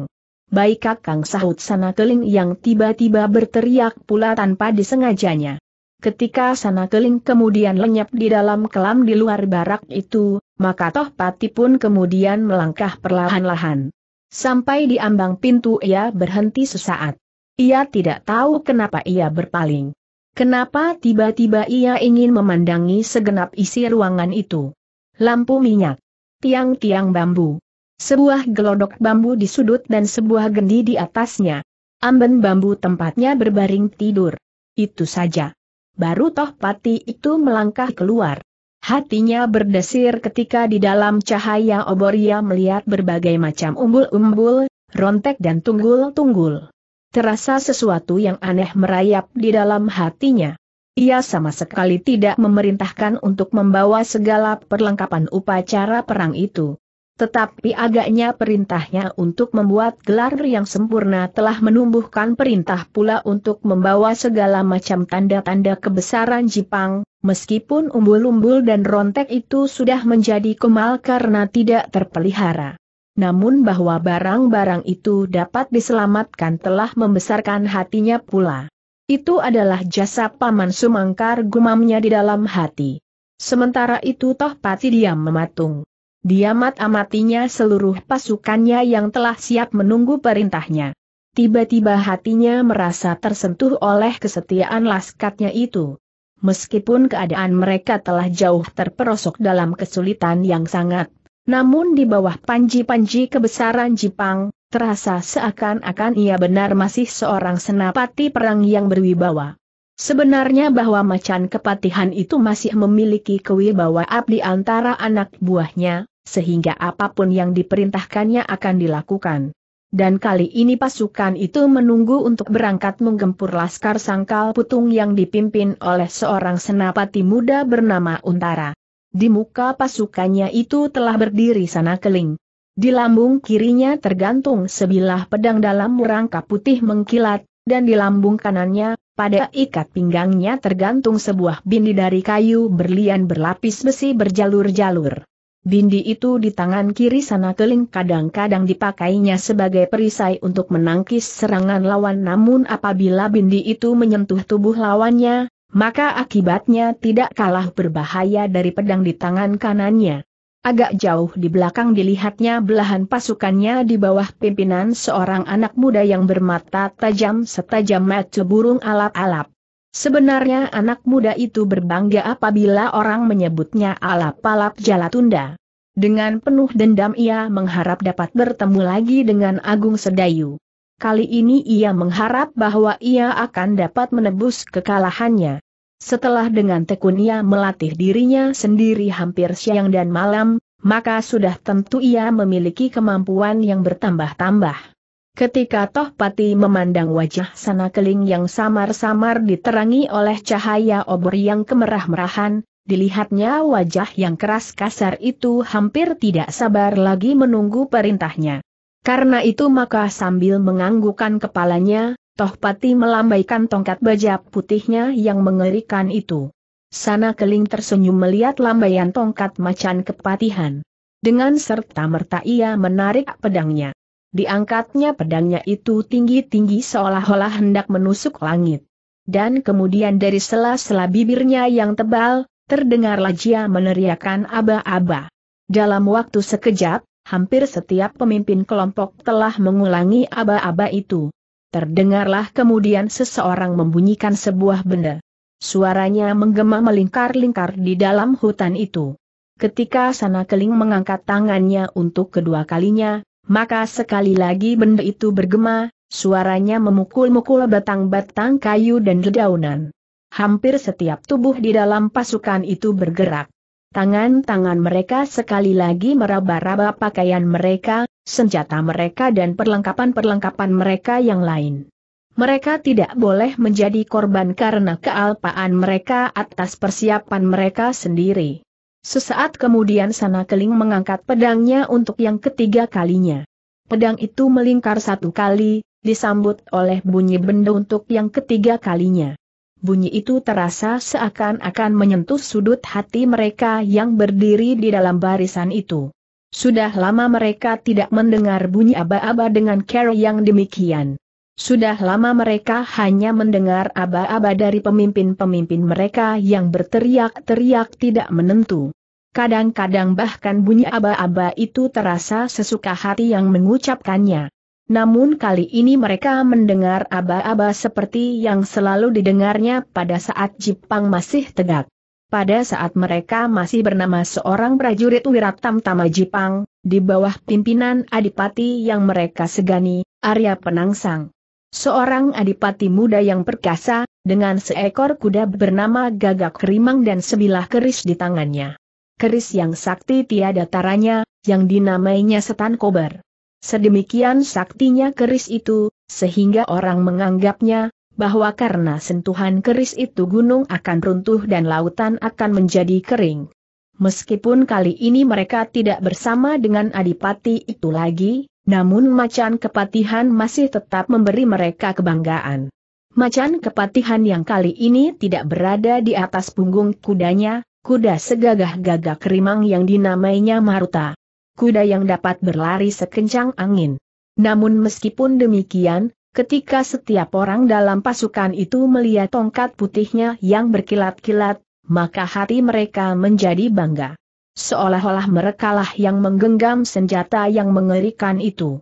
Baik kakang sahut sana keling yang tiba-tiba berteriak pula tanpa disengajanya. Ketika sana keling kemudian lenyap di dalam kelam di luar barak itu, maka toh pati pun kemudian melangkah perlahan-lahan. Sampai di ambang pintu ia berhenti sesaat. Ia tidak tahu kenapa ia berpaling. Kenapa tiba-tiba ia ingin memandangi segenap isi ruangan itu. Lampu minyak. Tiang-tiang bambu. Sebuah gelodok bambu di sudut dan sebuah gendi di atasnya. Amben bambu tempatnya berbaring tidur. Itu saja. Baru toh pati itu melangkah keluar. Hatinya berdesir ketika di dalam cahaya obor ia melihat berbagai macam umbul-umbul, rontek dan tunggul-tunggul. Terasa sesuatu yang aneh merayap di dalam hatinya. Ia sama sekali tidak memerintahkan untuk membawa segala perlengkapan upacara perang itu. Tetapi agaknya perintahnya untuk membuat gelar yang sempurna telah menumbuhkan perintah pula untuk membawa segala macam tanda-tanda kebesaran Jepang, Meskipun umbul-umbul dan rontek itu sudah menjadi kemal karena tidak terpelihara. Namun bahwa barang-barang itu dapat diselamatkan telah membesarkan hatinya pula. Itu adalah jasa Paman Sumangkar gumamnya di dalam hati. Sementara itu toh pati diam mematung. Diamat amatinya seluruh pasukannya yang telah siap menunggu perintahnya. Tiba-tiba hatinya merasa tersentuh oleh kesetiaan laskatnya itu meskipun keadaan mereka telah jauh terperosok dalam kesulitan yang sangat. Namun di bawah panji-panji kebesaran Jepang, terasa seakan-akan ia benar masih seorang senapati perang yang berwibawa. Sebenarnya bahwa macan kepatihan itu masih memiliki kewibawaan di antara anak buahnya, sehingga apapun yang diperintahkannya akan dilakukan. Dan kali ini pasukan itu menunggu untuk berangkat menggempur Laskar Sangkal Putung yang dipimpin oleh seorang senapati muda bernama Untara. Di muka pasukannya itu telah berdiri sana keling. Di lambung kirinya tergantung sebilah pedang dalam rangka putih mengkilat, dan di lambung kanannya, pada ikat pinggangnya tergantung sebuah bindi dari kayu berlian berlapis besi berjalur-jalur. Bindi itu di tangan kiri sana keling kadang-kadang dipakainya sebagai perisai untuk menangkis serangan lawan namun apabila bindi itu menyentuh tubuh lawannya, maka akibatnya tidak kalah berbahaya dari pedang di tangan kanannya. Agak jauh di belakang dilihatnya belahan pasukannya di bawah pimpinan seorang anak muda yang bermata tajam setajam mata burung alap-alap. Sebenarnya anak muda itu berbangga apabila orang menyebutnya alap-alap jalatunda. Dengan penuh dendam ia mengharap dapat bertemu lagi dengan Agung Sedayu. Kali ini ia mengharap bahwa ia akan dapat menebus kekalahannya. Setelah dengan tekun ia melatih dirinya sendiri hampir siang dan malam, maka sudah tentu ia memiliki kemampuan yang bertambah-tambah. Ketika Tohpati memandang wajah sana keling yang samar-samar diterangi oleh cahaya obor yang kemerah-merahan, dilihatnya wajah yang keras kasar itu hampir tidak sabar lagi menunggu perintahnya. Karena itu maka sambil menganggukan kepalanya, Tohpati melambaikan tongkat baja putihnya yang mengerikan itu. Sana keling tersenyum melihat lambaian tongkat macan kepatihan. Dengan serta merta ia menarik pedangnya. Diangkatnya pedangnya itu tinggi-tinggi seolah-olah hendak menusuk langit. Dan kemudian dari sela-sela bibirnya yang tebal, terdengarlah Jia meneriakan aba-aba. Dalam waktu sekejap, hampir setiap pemimpin kelompok telah mengulangi aba-aba itu. Terdengarlah kemudian seseorang membunyikan sebuah benda. Suaranya menggema melingkar-lingkar di dalam hutan itu. Ketika Sana Keling mengangkat tangannya untuk kedua kalinya, maka sekali lagi benda itu bergema, suaranya memukul-mukul batang-batang kayu dan dedaunan. Hampir setiap tubuh di dalam pasukan itu bergerak. Tangan-tangan mereka sekali lagi meraba-raba pakaian mereka, senjata mereka dan perlengkapan-perlengkapan mereka yang lain. Mereka tidak boleh menjadi korban karena kealpaan mereka atas persiapan mereka sendiri. Sesaat kemudian Sana Keling mengangkat pedangnya untuk yang ketiga kalinya. Pedang itu melingkar satu kali, disambut oleh bunyi benda untuk yang ketiga kalinya. Bunyi itu terasa seakan-akan menyentuh sudut hati mereka yang berdiri di dalam barisan itu. Sudah lama mereka tidak mendengar bunyi aba-aba dengan cara yang demikian. Sudah lama mereka hanya mendengar aba-aba dari pemimpin-pemimpin mereka yang berteriak-teriak tidak menentu. Kadang-kadang bahkan bunyi aba-aba itu terasa sesuka hati yang mengucapkannya. Namun kali ini mereka mendengar aba-aba seperti yang selalu didengarnya pada saat Jepang masih tegak. Pada saat mereka masih bernama seorang prajurit Wiratam Tama Jepang, di bawah pimpinan adipati yang mereka segani, Arya Penangsang. Seorang adipati muda yang perkasa, dengan seekor kuda bernama Gagak Kerimang dan sebilah keris di tangannya keris yang sakti tiada taranya, yang dinamainya setan kober. Sedemikian saktinya keris itu, sehingga orang menganggapnya, bahwa karena sentuhan keris itu gunung akan runtuh dan lautan akan menjadi kering. Meskipun kali ini mereka tidak bersama dengan adipati itu lagi, namun macan kepatihan masih tetap memberi mereka kebanggaan. Macan kepatihan yang kali ini tidak berada di atas punggung kudanya, kuda segagah-gagah rimang yang dinamainya Maruta. Kuda yang dapat berlari sekencang angin. Namun meskipun demikian, ketika setiap orang dalam pasukan itu melihat tongkat putihnya yang berkilat-kilat, maka hati mereka menjadi bangga. Seolah-olah merekalah yang menggenggam senjata yang mengerikan itu.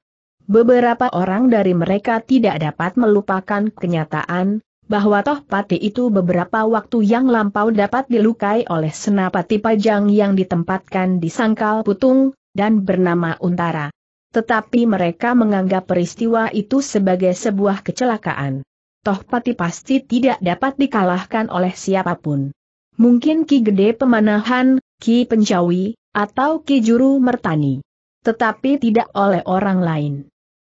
Beberapa orang dari mereka tidak dapat melupakan kenyataan, bahwa toh pati itu beberapa waktu yang lampau dapat dilukai oleh senapati pajang yang ditempatkan di sangkal putung, dan bernama Untara. Tetapi mereka menganggap peristiwa itu sebagai sebuah kecelakaan. Toh pati pasti tidak dapat dikalahkan oleh siapapun. Mungkin Ki Gede Pemanahan, Ki Pencawi, atau Ki Juru Mertani. Tetapi tidak oleh orang lain.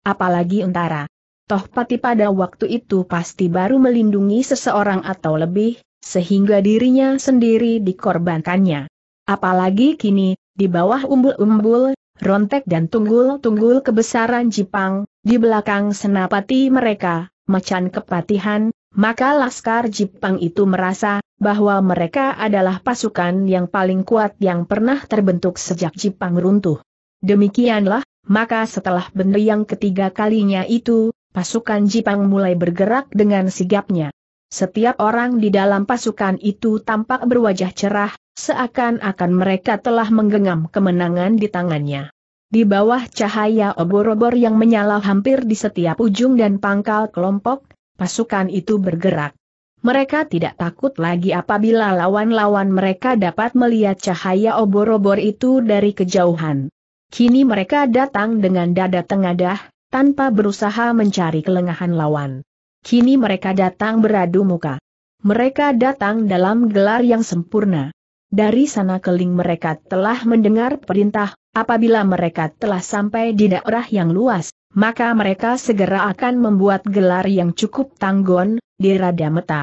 Apalagi Untara. Toh Pati pada waktu itu pasti baru melindungi seseorang atau lebih, sehingga dirinya sendiri dikorbankannya. Apalagi kini, di bawah umbul-umbul, rontek dan tunggul-tunggul kebesaran Jepang, di belakang senapati mereka, macan kepatihan, maka laskar Jepang itu merasa bahwa mereka adalah pasukan yang paling kuat yang pernah terbentuk sejak Jepang runtuh. Demikianlah, maka setelah benda yang ketiga kalinya itu, pasukan Jipang mulai bergerak dengan sigapnya. Setiap orang di dalam pasukan itu tampak berwajah cerah, seakan-akan mereka telah menggenggam kemenangan di tangannya. Di bawah cahaya obor-obor yang menyala hampir di setiap ujung dan pangkal kelompok, pasukan itu bergerak. Mereka tidak takut lagi apabila lawan-lawan mereka dapat melihat cahaya obor-obor itu dari kejauhan. Kini mereka datang dengan dada tengadah, tanpa berusaha mencari kelengahan lawan. Kini mereka datang beradu muka. Mereka datang dalam gelar yang sempurna. Dari sana keling mereka telah mendengar perintah, apabila mereka telah sampai di daerah yang luas, maka mereka segera akan membuat gelar yang cukup tanggon, di rada Radameta.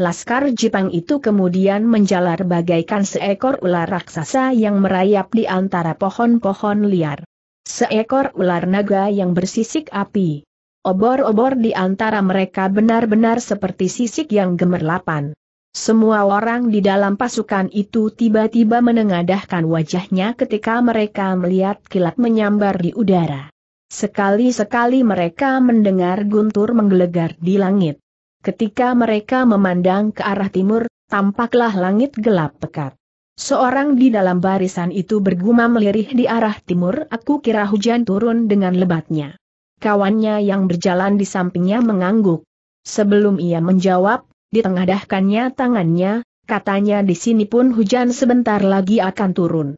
Laskar Jepang itu kemudian menjalar bagaikan seekor ular raksasa yang merayap di antara pohon-pohon liar. Seekor ular naga yang bersisik api. Obor-obor di antara mereka benar-benar seperti sisik yang gemerlapan. Semua orang di dalam pasukan itu tiba-tiba menengadahkan wajahnya ketika mereka melihat kilat menyambar di udara. Sekali-sekali mereka mendengar guntur menggelegar di langit. Ketika mereka memandang ke arah timur, tampaklah langit gelap pekat. Seorang di dalam barisan itu bergumam lirih di arah timur aku kira hujan turun dengan lebatnya. Kawannya yang berjalan di sampingnya mengangguk. Sebelum ia menjawab, ditengadahkannya tangannya, katanya di sini pun hujan sebentar lagi akan turun.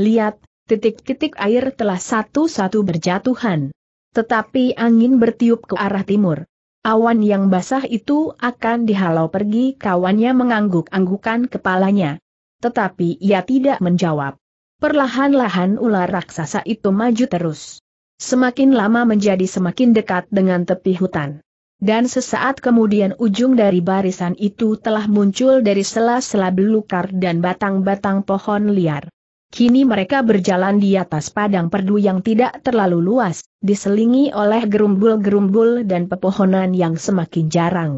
Lihat, titik-titik air telah satu-satu berjatuhan. Tetapi angin bertiup ke arah timur. Awan yang basah itu akan dihalau pergi kawannya mengangguk-anggukan kepalanya tetapi ia tidak menjawab. Perlahan-lahan ular raksasa itu maju terus. Semakin lama menjadi semakin dekat dengan tepi hutan. Dan sesaat kemudian ujung dari barisan itu telah muncul dari sela-sela belukar dan batang-batang pohon liar. Kini mereka berjalan di atas padang perdu yang tidak terlalu luas, diselingi oleh gerumbul-gerumbul dan pepohonan yang semakin jarang.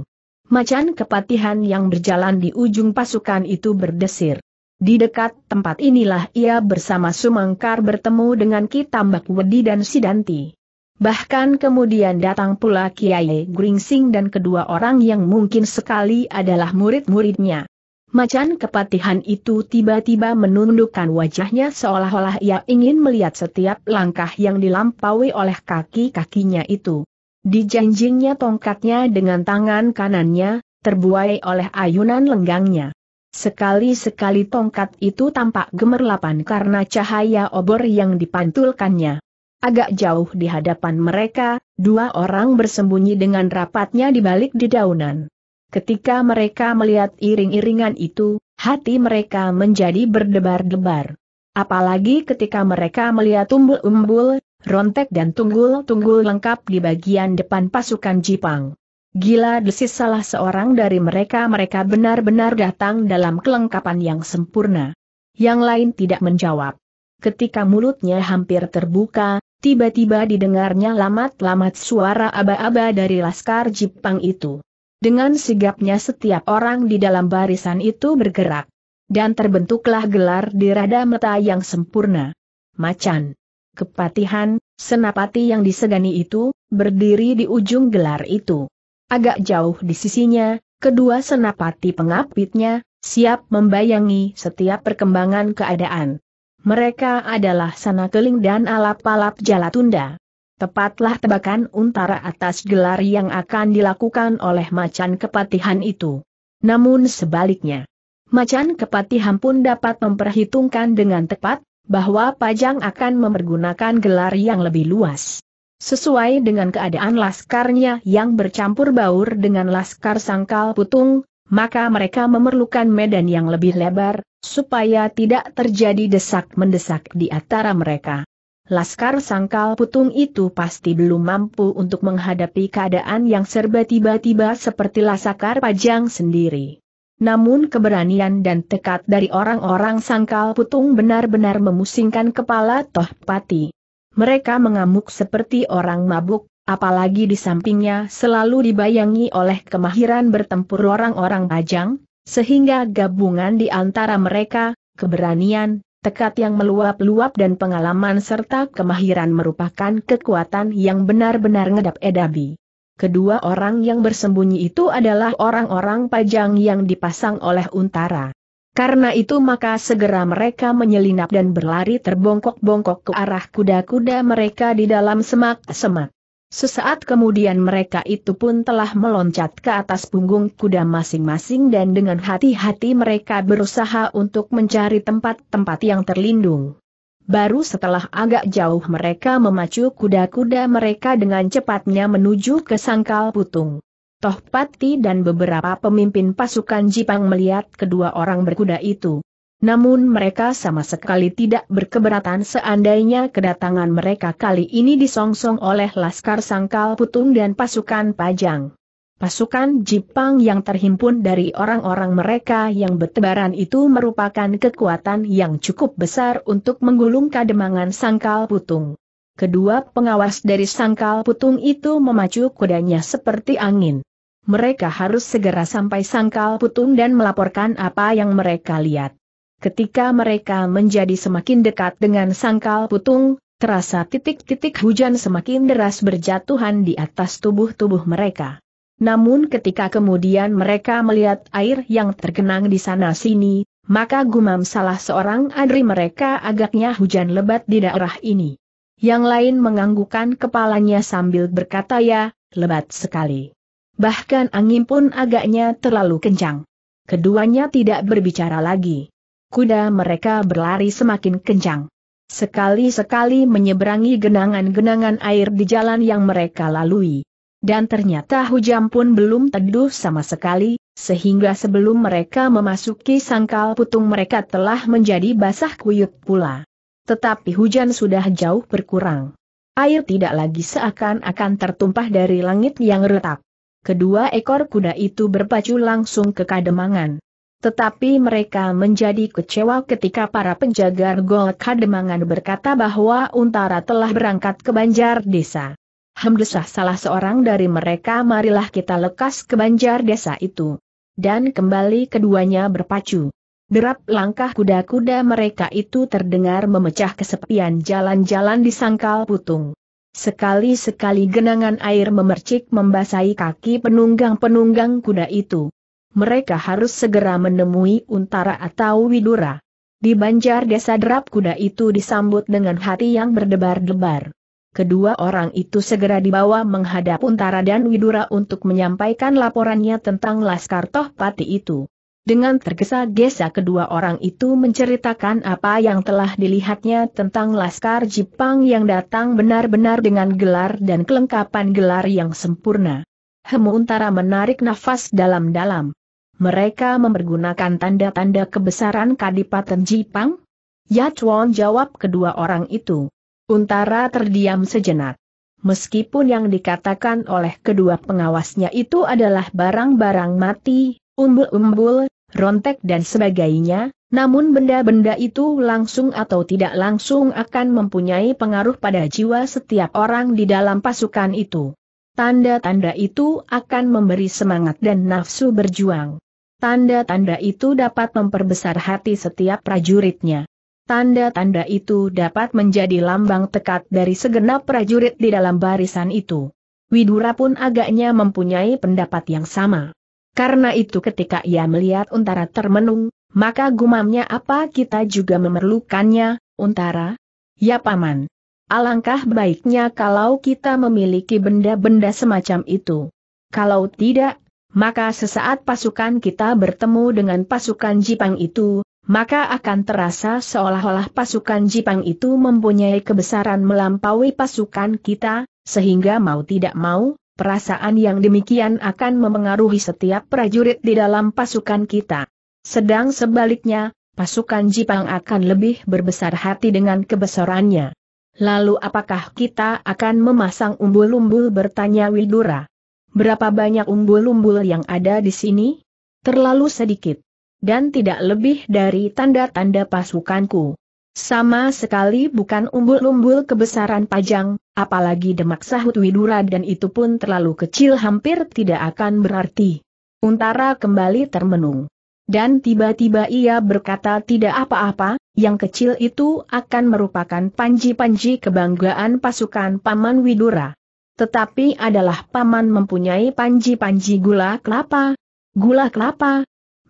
Macan kepatihan yang berjalan di ujung pasukan itu berdesir. Di dekat tempat inilah ia bersama Sumangkar bertemu dengan Ki Tambak Wedi dan Sidanti. Bahkan kemudian datang pula Kiai Gringsing dan kedua orang yang mungkin sekali adalah murid-muridnya. Macan kepatihan itu tiba-tiba menundukkan wajahnya seolah-olah ia ingin melihat setiap langkah yang dilampaui oleh kaki-kakinya itu. Dijanjingnya tongkatnya dengan tangan kanannya, terbuai oleh ayunan lenggangnya. Sekali-sekali tongkat itu tampak gemerlapan karena cahaya obor yang dipantulkannya. Agak jauh di hadapan mereka, dua orang bersembunyi dengan rapatnya di balik dedaunan. Ketika mereka melihat iring-iringan itu, hati mereka menjadi berdebar-debar. Apalagi ketika mereka melihat umbul-umbul, rontek dan tunggul-tunggul lengkap di bagian depan pasukan Jipang. Gila desis salah seorang dari mereka mereka benar-benar datang dalam kelengkapan yang sempurna. Yang lain tidak menjawab. Ketika mulutnya hampir terbuka, tiba-tiba didengarnya lamat-lamat suara aba-aba dari Laskar Jipang itu. Dengan sigapnya setiap orang di dalam barisan itu bergerak. Dan terbentuklah gelar di rada meta yang sempurna. Macan. Kepatihan, senapati yang disegani itu, berdiri di ujung gelar itu. Agak jauh di sisinya, kedua senapati pengapitnya, siap membayangi setiap perkembangan keadaan. Mereka adalah Sanakeling dan Alap-Alap Jalatunda. Tepatlah tebakan untara atas gelar yang akan dilakukan oleh macan kepatihan itu. Namun sebaliknya, macan kepatihan pun dapat memperhitungkan dengan tepat, bahwa Pajang akan mempergunakan gelar yang lebih luas. Sesuai dengan keadaan laskarnya yang bercampur baur dengan laskar sangkal putung, maka mereka memerlukan medan yang lebih lebar, supaya tidak terjadi desak-mendesak di antara mereka. Laskar sangkal putung itu pasti belum mampu untuk menghadapi keadaan yang serba tiba-tiba seperti lasakar pajang sendiri. Namun keberanian dan tekad dari orang-orang sangkal putung benar-benar memusingkan kepala Toh Pati mereka mengamuk seperti orang mabuk, apalagi di sampingnya selalu dibayangi oleh kemahiran bertempur orang-orang Pajang, sehingga gabungan di antara mereka, keberanian, tekad yang meluap-luap dan pengalaman serta kemahiran merupakan kekuatan yang benar-benar ngedap edabi. Kedua orang yang bersembunyi itu adalah orang-orang Pajang yang dipasang oleh Untara. Karena itu maka segera mereka menyelinap dan berlari terbongkok-bongkok ke arah kuda-kuda mereka di dalam semak-semak. Sesaat kemudian mereka itu pun telah meloncat ke atas punggung kuda masing-masing dan dengan hati-hati mereka berusaha untuk mencari tempat-tempat yang terlindung. Baru setelah agak jauh mereka memacu kuda-kuda mereka dengan cepatnya menuju ke sangkal putung. Pati dan beberapa pemimpin pasukan Jipang melihat kedua orang berkuda itu. Namun mereka sama sekali tidak berkeberatan seandainya kedatangan mereka kali ini disongsong oleh Laskar Sangkal Putung dan pasukan Pajang. Pasukan Jipang yang terhimpun dari orang-orang mereka yang bertebaran itu merupakan kekuatan yang cukup besar untuk menggulung kademangan Sangkal Putung. Kedua pengawas dari Sangkal Putung itu memacu kudanya seperti angin mereka harus segera sampai sangkal putung dan melaporkan apa yang mereka lihat. Ketika mereka menjadi semakin dekat dengan sangkal putung, terasa titik-titik hujan semakin deras berjatuhan di atas tubuh-tubuh mereka. Namun ketika kemudian mereka melihat air yang tergenang di sana-sini, maka gumam salah seorang adri mereka agaknya hujan lebat di daerah ini. Yang lain menganggukkan kepalanya sambil berkata ya, lebat sekali bahkan angin pun agaknya terlalu kencang. Keduanya tidak berbicara lagi. Kuda mereka berlari semakin kencang. Sekali-sekali menyeberangi genangan-genangan air di jalan yang mereka lalui. Dan ternyata hujan pun belum teduh sama sekali, sehingga sebelum mereka memasuki sangkal putung mereka telah menjadi basah kuyup pula. Tetapi hujan sudah jauh berkurang. Air tidak lagi seakan-akan tertumpah dari langit yang retak kedua ekor kuda itu berpacu langsung ke Kademangan. Tetapi mereka menjadi kecewa ketika para penjaga gol Kademangan berkata bahwa Untara telah berangkat ke Banjar Desa. Hemdesah salah seorang dari mereka marilah kita lekas ke Banjar Desa itu. Dan kembali keduanya berpacu. Derap langkah kuda-kuda mereka itu terdengar memecah kesepian jalan-jalan di sangkal putung. Sekali-sekali genangan air memercik membasahi kaki penunggang-penunggang kuda itu. Mereka harus segera menemui Untara atau Widura. Di banjar desa derap kuda itu disambut dengan hati yang berdebar-debar. Kedua orang itu segera dibawa menghadap Untara dan Widura untuk menyampaikan laporannya tentang Laskar Tohpati itu. Dengan tergesa-gesa kedua orang itu menceritakan apa yang telah dilihatnya tentang Laskar Jepang yang datang benar-benar dengan gelar dan kelengkapan gelar yang sempurna. Hemu menarik nafas dalam-dalam. Mereka mempergunakan tanda-tanda kebesaran Kadipaten Jepang? Ya Chuan jawab kedua orang itu. Untara terdiam sejenak. Meskipun yang dikatakan oleh kedua pengawasnya itu adalah barang-barang mati, umbul-umbul, rontek dan sebagainya, namun benda-benda itu langsung atau tidak langsung akan mempunyai pengaruh pada jiwa setiap orang di dalam pasukan itu. Tanda-tanda itu akan memberi semangat dan nafsu berjuang. Tanda-tanda itu dapat memperbesar hati setiap prajuritnya. Tanda-tanda itu dapat menjadi lambang tekad dari segenap prajurit di dalam barisan itu. Widura pun agaknya mempunyai pendapat yang sama. Karena itu ketika ia melihat Untara termenung, maka gumamnya apa kita juga memerlukannya, Untara? Ya Paman. Alangkah baiknya kalau kita memiliki benda-benda semacam itu. Kalau tidak, maka sesaat pasukan kita bertemu dengan pasukan Jipang itu, maka akan terasa seolah-olah pasukan Jipang itu mempunyai kebesaran melampaui pasukan kita, sehingga mau tidak mau, perasaan yang demikian akan memengaruhi setiap prajurit di dalam pasukan kita. Sedang sebaliknya, pasukan Jipang akan lebih berbesar hati dengan kebesarannya. Lalu apakah kita akan memasang umbul-umbul bertanya Widura? Berapa banyak umbul-umbul yang ada di sini? Terlalu sedikit. Dan tidak lebih dari tanda-tanda pasukanku. Sama sekali bukan umbul-umbul kebesaran pajang, Apalagi demak sahut Widura dan itu pun terlalu kecil hampir tidak akan berarti. Untara kembali termenung. Dan tiba-tiba ia berkata tidak apa-apa, yang kecil itu akan merupakan panji-panji kebanggaan pasukan Paman Widura. Tetapi adalah Paman mempunyai panji-panji gula kelapa. Gula kelapa?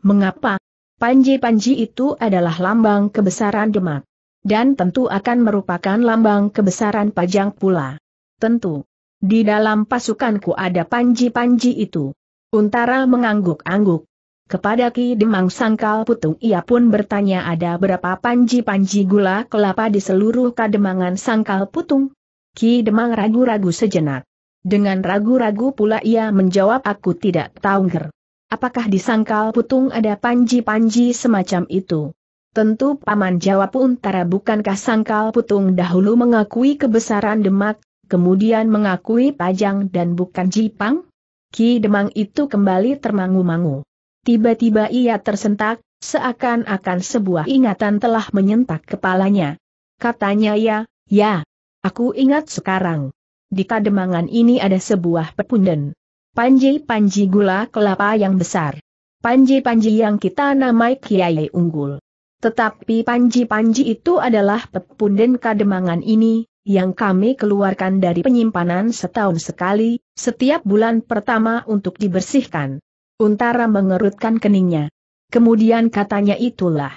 Mengapa? Panji-panji itu adalah lambang kebesaran Demak dan tentu akan merupakan lambang kebesaran Pajang pula. Tentu. Di dalam pasukanku ada panji-panji itu. Untara mengangguk-angguk. Kepada Ki Demang Sangkal Putung ia pun bertanya ada berapa panji-panji gula kelapa di seluruh kademangan Sangkal Putung? Ki Demang ragu-ragu sejenak. Dengan ragu-ragu pula ia menjawab aku tidak tahu ger. Apakah di Sangkal Putung ada panji-panji semacam itu? Tentu Paman jawab Untara bukankah Sangkal Putung dahulu mengakui kebesaran Demak, kemudian mengakui Pajang dan bukan Jipang? Ki Demang itu kembali termangu-mangu. Tiba-tiba ia tersentak, seakan-akan sebuah ingatan telah menyentak kepalanya. Katanya ya, ya, aku ingat sekarang. Di kademangan ini ada sebuah pepunden. Panji-panji gula kelapa yang besar. Panji-panji yang kita namai Kiai Unggul. Tetapi panji-panji itu adalah pepunden kademangan ini, yang kami keluarkan dari penyimpanan setahun sekali, setiap bulan pertama untuk dibersihkan. Untara mengerutkan keningnya. Kemudian katanya itulah.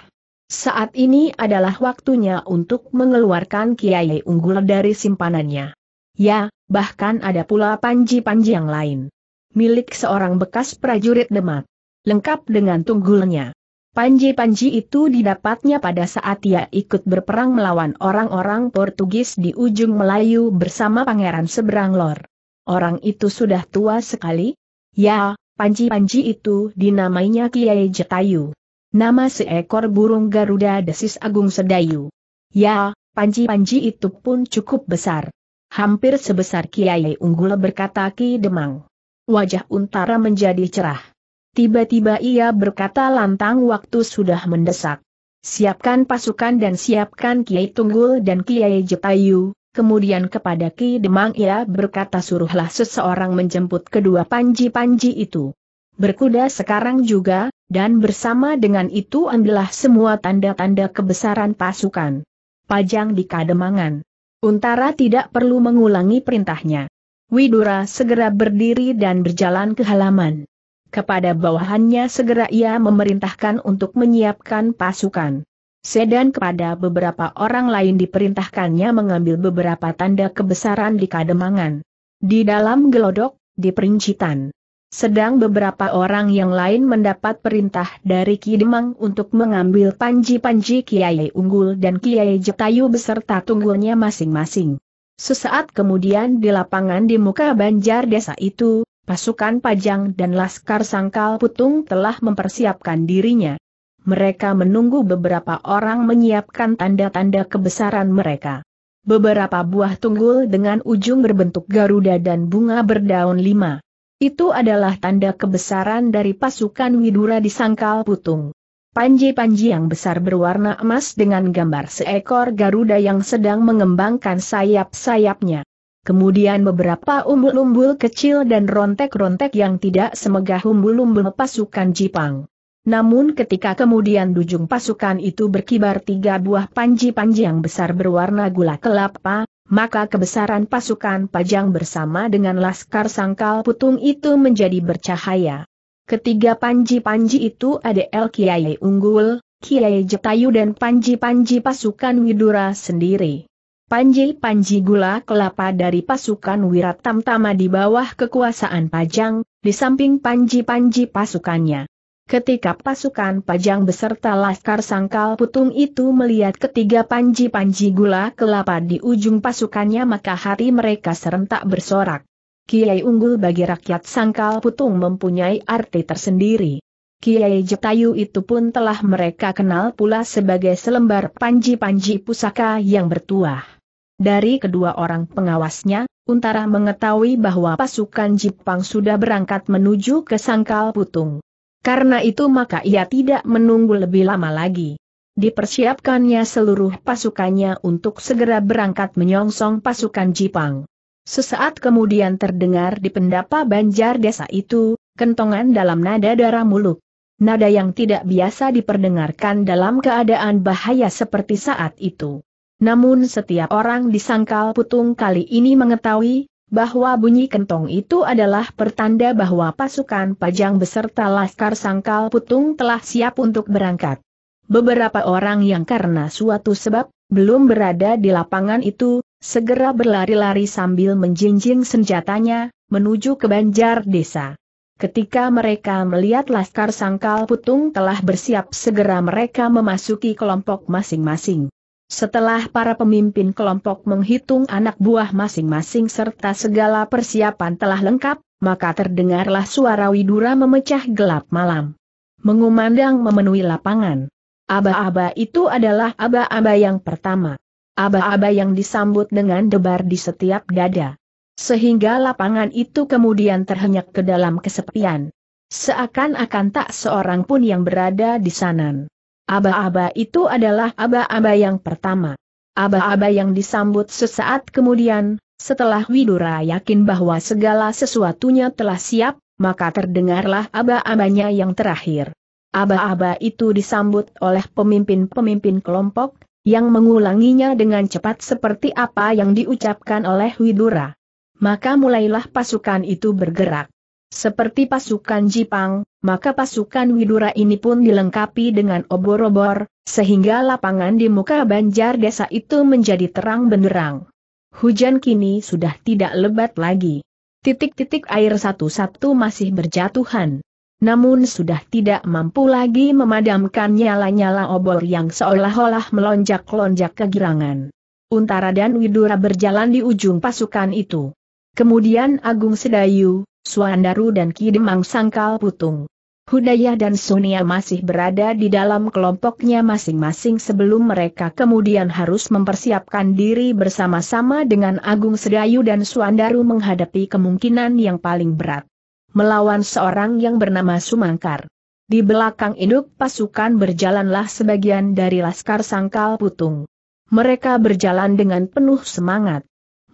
Saat ini adalah waktunya untuk mengeluarkan Kiai Unggul dari simpanannya. Ya, bahkan ada pula panji-panji yang lain. Milik seorang bekas prajurit Demak. Lengkap dengan tunggulnya. Panji-panji itu didapatnya pada saat ia ikut berperang melawan orang-orang Portugis di ujung Melayu bersama Pangeran Seberang Lor. Orang itu sudah tua sekali? Ya, panji-panji itu dinamainya Kiai Jetayu. Nama seekor burung Garuda Desis Agung Sedayu. Ya, panji-panji itu pun cukup besar. Hampir sebesar Kiai Unggul berkata Ki Demang. Wajah Untara menjadi cerah. Tiba-tiba ia berkata lantang waktu sudah mendesak. Siapkan pasukan dan siapkan Kiai Tunggul dan Kiai Jetayu, kemudian kepada Ki Demang ia berkata suruhlah seseorang menjemput kedua panji-panji itu. Berkuda sekarang juga, dan bersama dengan itu ambillah semua tanda-tanda kebesaran pasukan. Pajang di kademangan. Untara tidak perlu mengulangi perintahnya. Widura segera berdiri dan berjalan ke halaman. Kepada bawahannya segera ia memerintahkan untuk menyiapkan pasukan. Sedan kepada beberapa orang lain diperintahkannya mengambil beberapa tanda kebesaran di kademangan. Di dalam gelodok, di perincitan. Sedang beberapa orang yang lain mendapat perintah dari Kidemang untuk mengambil panji-panji Kiai Unggul dan Kiai Jetayu beserta tunggulnya masing-masing. Sesaat kemudian di lapangan di muka banjar desa itu, pasukan pajang dan laskar sangkal putung telah mempersiapkan dirinya. Mereka menunggu beberapa orang menyiapkan tanda-tanda kebesaran mereka. Beberapa buah tunggul dengan ujung berbentuk garuda dan bunga berdaun lima. Itu adalah tanda kebesaran dari pasukan Widura di Sangkal Putung. Panji-panji yang besar berwarna emas dengan gambar seekor Garuda yang sedang mengembangkan sayap-sayapnya. Kemudian beberapa umbul-umbul kecil dan rontek-rontek yang tidak semegah umbul-umbul pasukan Jipang. Namun ketika kemudian dujung pasukan itu berkibar tiga buah panji-panji yang besar berwarna gula kelapa, maka kebesaran pasukan pajang bersama dengan laskar sangkal putung itu menjadi bercahaya. Ketiga panji-panji itu ada El Kiai Unggul, Kiai Jetayu dan panji-panji pasukan Widura sendiri. Panji-panji gula kelapa dari pasukan Wirat Tamtama di bawah kekuasaan Pajang, di samping panji-panji pasukannya. Ketika pasukan Pajang beserta Laskar Sangkal Putung itu melihat ketiga panji-panji gula kelapa di ujung pasukannya maka hati mereka serentak bersorak. Kiai unggul bagi rakyat Sangkal Putung mempunyai arti tersendiri. Kiai Jetayu itu pun telah mereka kenal pula sebagai selembar panji-panji pusaka yang bertuah. Dari kedua orang pengawasnya, Untara mengetahui bahwa pasukan Jepang sudah berangkat menuju ke Sangkal Putung. Karena itu maka ia tidak menunggu lebih lama lagi. Dipersiapkannya seluruh pasukannya untuk segera berangkat menyongsong pasukan Jepang. Sesaat kemudian terdengar di pendapa banjar desa itu, kentongan dalam nada darah muluk. Nada yang tidak biasa diperdengarkan dalam keadaan bahaya seperti saat itu. Namun setiap orang di sangkal putung kali ini mengetahui, bahwa bunyi kentong itu adalah pertanda bahwa pasukan pajang beserta laskar sangkal putung telah siap untuk berangkat. Beberapa orang yang karena suatu sebab, belum berada di lapangan itu, segera berlari-lari sambil menjinjing senjatanya, menuju ke banjar desa. Ketika mereka melihat laskar sangkal putung telah bersiap segera mereka memasuki kelompok masing-masing. Setelah para pemimpin kelompok menghitung anak buah masing-masing serta segala persiapan telah lengkap, maka terdengarlah suara Widura memecah gelap malam. Mengumandang memenuhi lapangan. Aba-aba itu adalah aba-aba yang pertama. Aba-aba yang disambut dengan debar di setiap dada. Sehingga lapangan itu kemudian terhenyak ke dalam kesepian. Seakan-akan tak seorang pun yang berada di sanan. Aba-aba itu adalah aba-aba yang pertama. Aba-aba yang disambut sesaat kemudian, setelah Widura yakin bahwa segala sesuatunya telah siap, maka terdengarlah aba-abanya yang terakhir. Aba-aba itu disambut oleh pemimpin-pemimpin kelompok, yang mengulanginya dengan cepat seperti apa yang diucapkan oleh Widura. Maka mulailah pasukan itu bergerak. Seperti pasukan Jipang, maka pasukan Widura ini pun dilengkapi dengan obor-obor, sehingga lapangan di muka banjar desa itu menjadi terang benderang. Hujan kini sudah tidak lebat lagi. Titik-titik air satu-satu masih berjatuhan. Namun sudah tidak mampu lagi memadamkan nyala-nyala obor yang seolah-olah melonjak-lonjak kegirangan. Untara dan Widura berjalan di ujung pasukan itu. Kemudian Agung Sedayu, Suandaru dan Kidemang Sangkal Putung. Hudaya dan Sunia masih berada di dalam kelompoknya masing-masing sebelum mereka kemudian harus mempersiapkan diri bersama-sama dengan Agung Sedayu dan Suandaru menghadapi kemungkinan yang paling berat. Melawan seorang yang bernama Sumangkar. Di belakang induk pasukan berjalanlah sebagian dari Laskar Sangkal Putung. Mereka berjalan dengan penuh semangat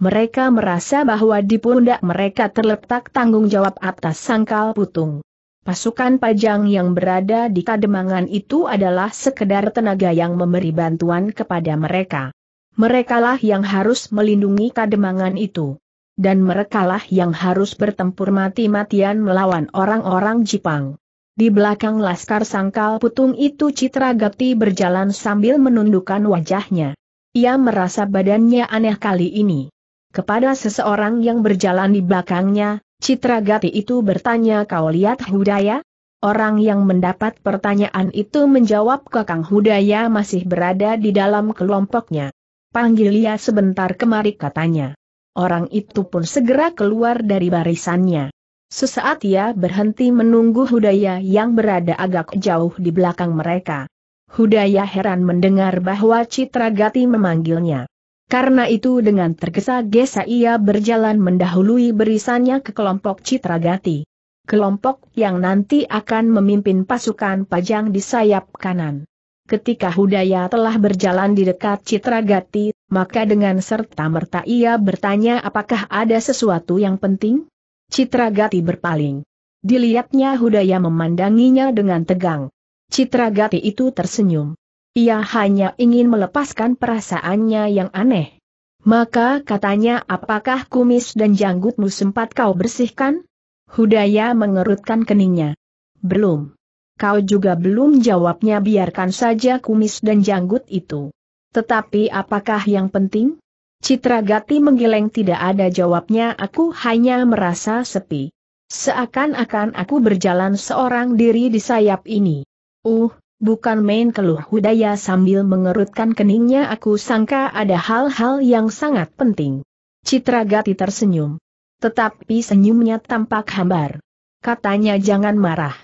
mereka merasa bahwa di pundak mereka terletak tanggung jawab atas sangkal putung. Pasukan pajang yang berada di Kademangan itu adalah sekedar tenaga yang memberi bantuan kepada mereka. Merekalah yang harus melindungi Kademangan itu. Dan merekalah yang harus bertempur mati-matian melawan orang-orang Jepang. Di belakang laskar sangkal putung itu Citra Gati berjalan sambil menundukkan wajahnya. Ia merasa badannya aneh kali ini. Kepada seseorang yang berjalan di belakangnya, Citra Gati itu bertanya kau lihat Hudaya? Orang yang mendapat pertanyaan itu menjawab Kakang Hudaya masih berada di dalam kelompoknya. Panggil ia sebentar kemari katanya. Orang itu pun segera keluar dari barisannya. Sesaat ia berhenti menunggu Hudaya yang berada agak jauh di belakang mereka. Hudaya heran mendengar bahwa Citra Gati memanggilnya. Karena itu dengan tergesa-gesa ia berjalan mendahului berisannya ke kelompok Citragati. Kelompok yang nanti akan memimpin pasukan pajang di sayap kanan. Ketika Hudaya telah berjalan di dekat Citragati, maka dengan serta-merta ia bertanya apakah ada sesuatu yang penting? Citragati berpaling. Dilihatnya Hudaya memandanginya dengan tegang. Citragati itu tersenyum. Ia hanya ingin melepaskan perasaannya yang aneh. Maka katanya apakah kumis dan janggutmu sempat kau bersihkan? Hudaya mengerutkan keningnya. Belum. Kau juga belum jawabnya biarkan saja kumis dan janggut itu. Tetapi apakah yang penting? Citra Gati menggeleng tidak ada jawabnya aku hanya merasa sepi. Seakan-akan aku berjalan seorang diri di sayap ini. Uh, Bukan main keluh Hudaya sambil mengerutkan keningnya aku sangka ada hal-hal yang sangat penting. Citra Gati tersenyum. Tetapi senyumnya tampak hambar. Katanya jangan marah.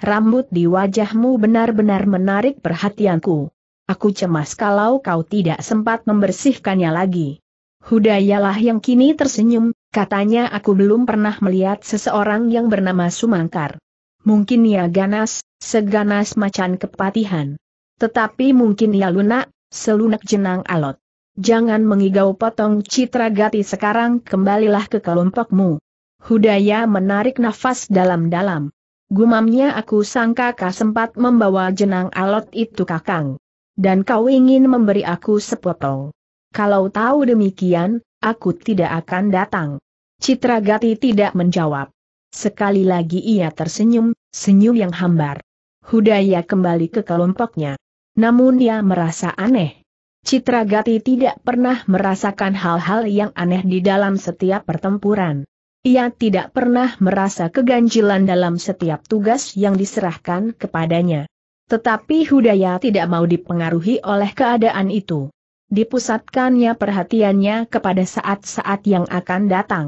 Rambut di wajahmu benar-benar menarik perhatianku. Aku cemas kalau kau tidak sempat membersihkannya lagi. Hudayalah yang kini tersenyum, katanya aku belum pernah melihat seseorang yang bernama Sumangkar. Mungkin ia ya, ganas, seganas macan kepatihan. Tetapi mungkin ia lunak, selunak jenang alot. Jangan mengigau potong citra gati sekarang kembalilah ke kelompokmu. Hudaya menarik nafas dalam-dalam. Gumamnya aku sangka kau sempat membawa jenang alot itu kakang. Dan kau ingin memberi aku sepotong. Kalau tahu demikian, aku tidak akan datang. Citra Gati tidak menjawab. Sekali lagi ia tersenyum, senyum yang hambar. Hudaya kembali ke kelompoknya. Namun dia merasa aneh. Citra Gati tidak pernah merasakan hal-hal yang aneh di dalam setiap pertempuran. Ia tidak pernah merasa keganjilan dalam setiap tugas yang diserahkan kepadanya. Tetapi Hudaya tidak mau dipengaruhi oleh keadaan itu. Dipusatkannya perhatiannya kepada saat-saat yang akan datang.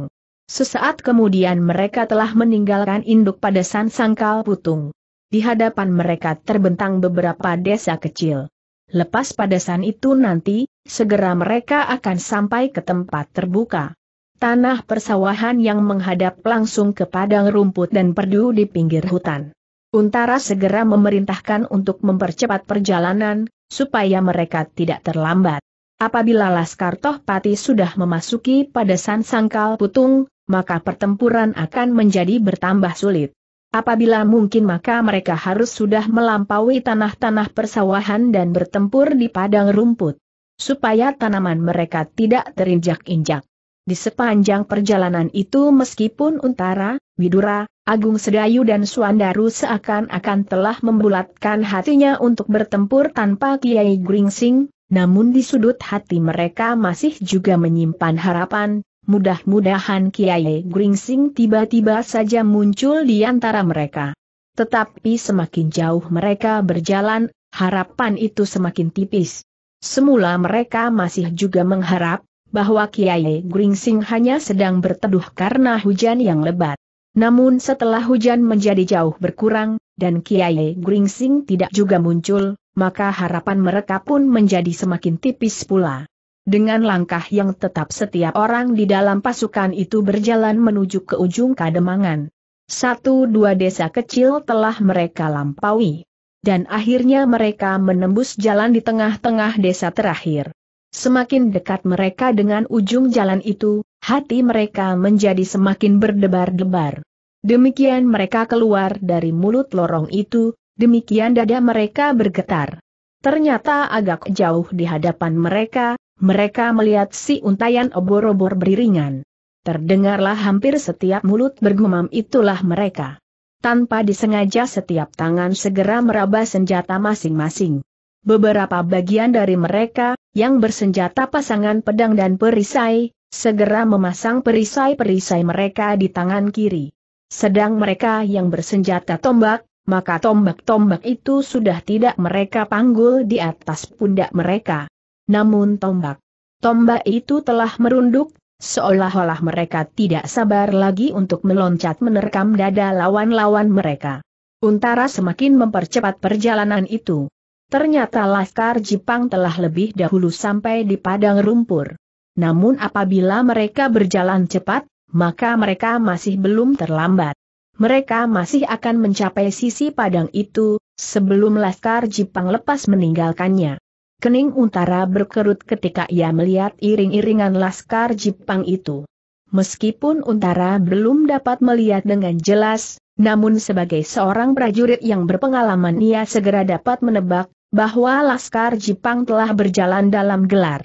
Sesaat kemudian mereka telah meninggalkan induk pada San Sangkal Putung. Di hadapan mereka terbentang beberapa desa kecil. Lepas padasan itu nanti, segera mereka akan sampai ke tempat terbuka. Tanah persawahan yang menghadap langsung ke padang rumput dan perdu di pinggir hutan. Untara segera memerintahkan untuk mempercepat perjalanan, supaya mereka tidak terlambat. Apabila Laskar Tohpati sudah memasuki pada Sangkal Putung, maka pertempuran akan menjadi bertambah sulit. Apabila mungkin maka mereka harus sudah melampaui tanah-tanah persawahan dan bertempur di padang rumput. Supaya tanaman mereka tidak terinjak-injak. Di sepanjang perjalanan itu meskipun Untara, Widura, Agung Sedayu dan Suandaru seakan-akan telah membulatkan hatinya untuk bertempur tanpa Kiai Gringsing, namun di sudut hati mereka masih juga menyimpan harapan, mudah-mudahan Kiai Gringsing tiba-tiba saja muncul di antara mereka. Tetapi semakin jauh mereka berjalan, harapan itu semakin tipis. Semula mereka masih juga mengharap, bahwa Kiai Gringsing hanya sedang berteduh karena hujan yang lebat. Namun setelah hujan menjadi jauh berkurang, dan Kiai Gringsing tidak juga muncul, maka harapan mereka pun menjadi semakin tipis pula. Dengan langkah yang tetap setiap orang di dalam pasukan itu berjalan menuju ke ujung kademangan. Satu dua desa kecil telah mereka lampaui. Dan akhirnya mereka menembus jalan di tengah-tengah desa terakhir. Semakin dekat mereka dengan ujung jalan itu, hati mereka menjadi semakin berdebar-debar. Demikian mereka keluar dari mulut lorong itu, demikian dada mereka bergetar. Ternyata agak jauh di hadapan mereka, mereka melihat si untayan obor-obor beriringan. Terdengarlah hampir setiap mulut bergumam itulah mereka. Tanpa disengaja setiap tangan segera meraba senjata masing-masing. Beberapa bagian dari mereka, yang bersenjata pasangan pedang dan perisai, segera memasang perisai-perisai mereka di tangan kiri. Sedang mereka yang bersenjata tombak, maka tombak-tombak itu sudah tidak mereka panggul di atas pundak mereka. Namun tombak. Tombak itu telah merunduk, seolah-olah mereka tidak sabar lagi untuk meloncat menerkam dada lawan-lawan mereka. Untara semakin mempercepat perjalanan itu. Ternyata Laskar Jepang telah lebih dahulu sampai di padang rumpur. Namun apabila mereka berjalan cepat, maka mereka masih belum terlambat. Mereka masih akan mencapai sisi padang itu, sebelum Laskar Jepang lepas meninggalkannya. Kening Untara berkerut ketika ia melihat iring-iringan laskar Jepang itu. Meskipun Untara belum dapat melihat dengan jelas, namun sebagai seorang prajurit yang berpengalaman ia segera dapat menebak bahwa laskar Jepang telah berjalan dalam gelar.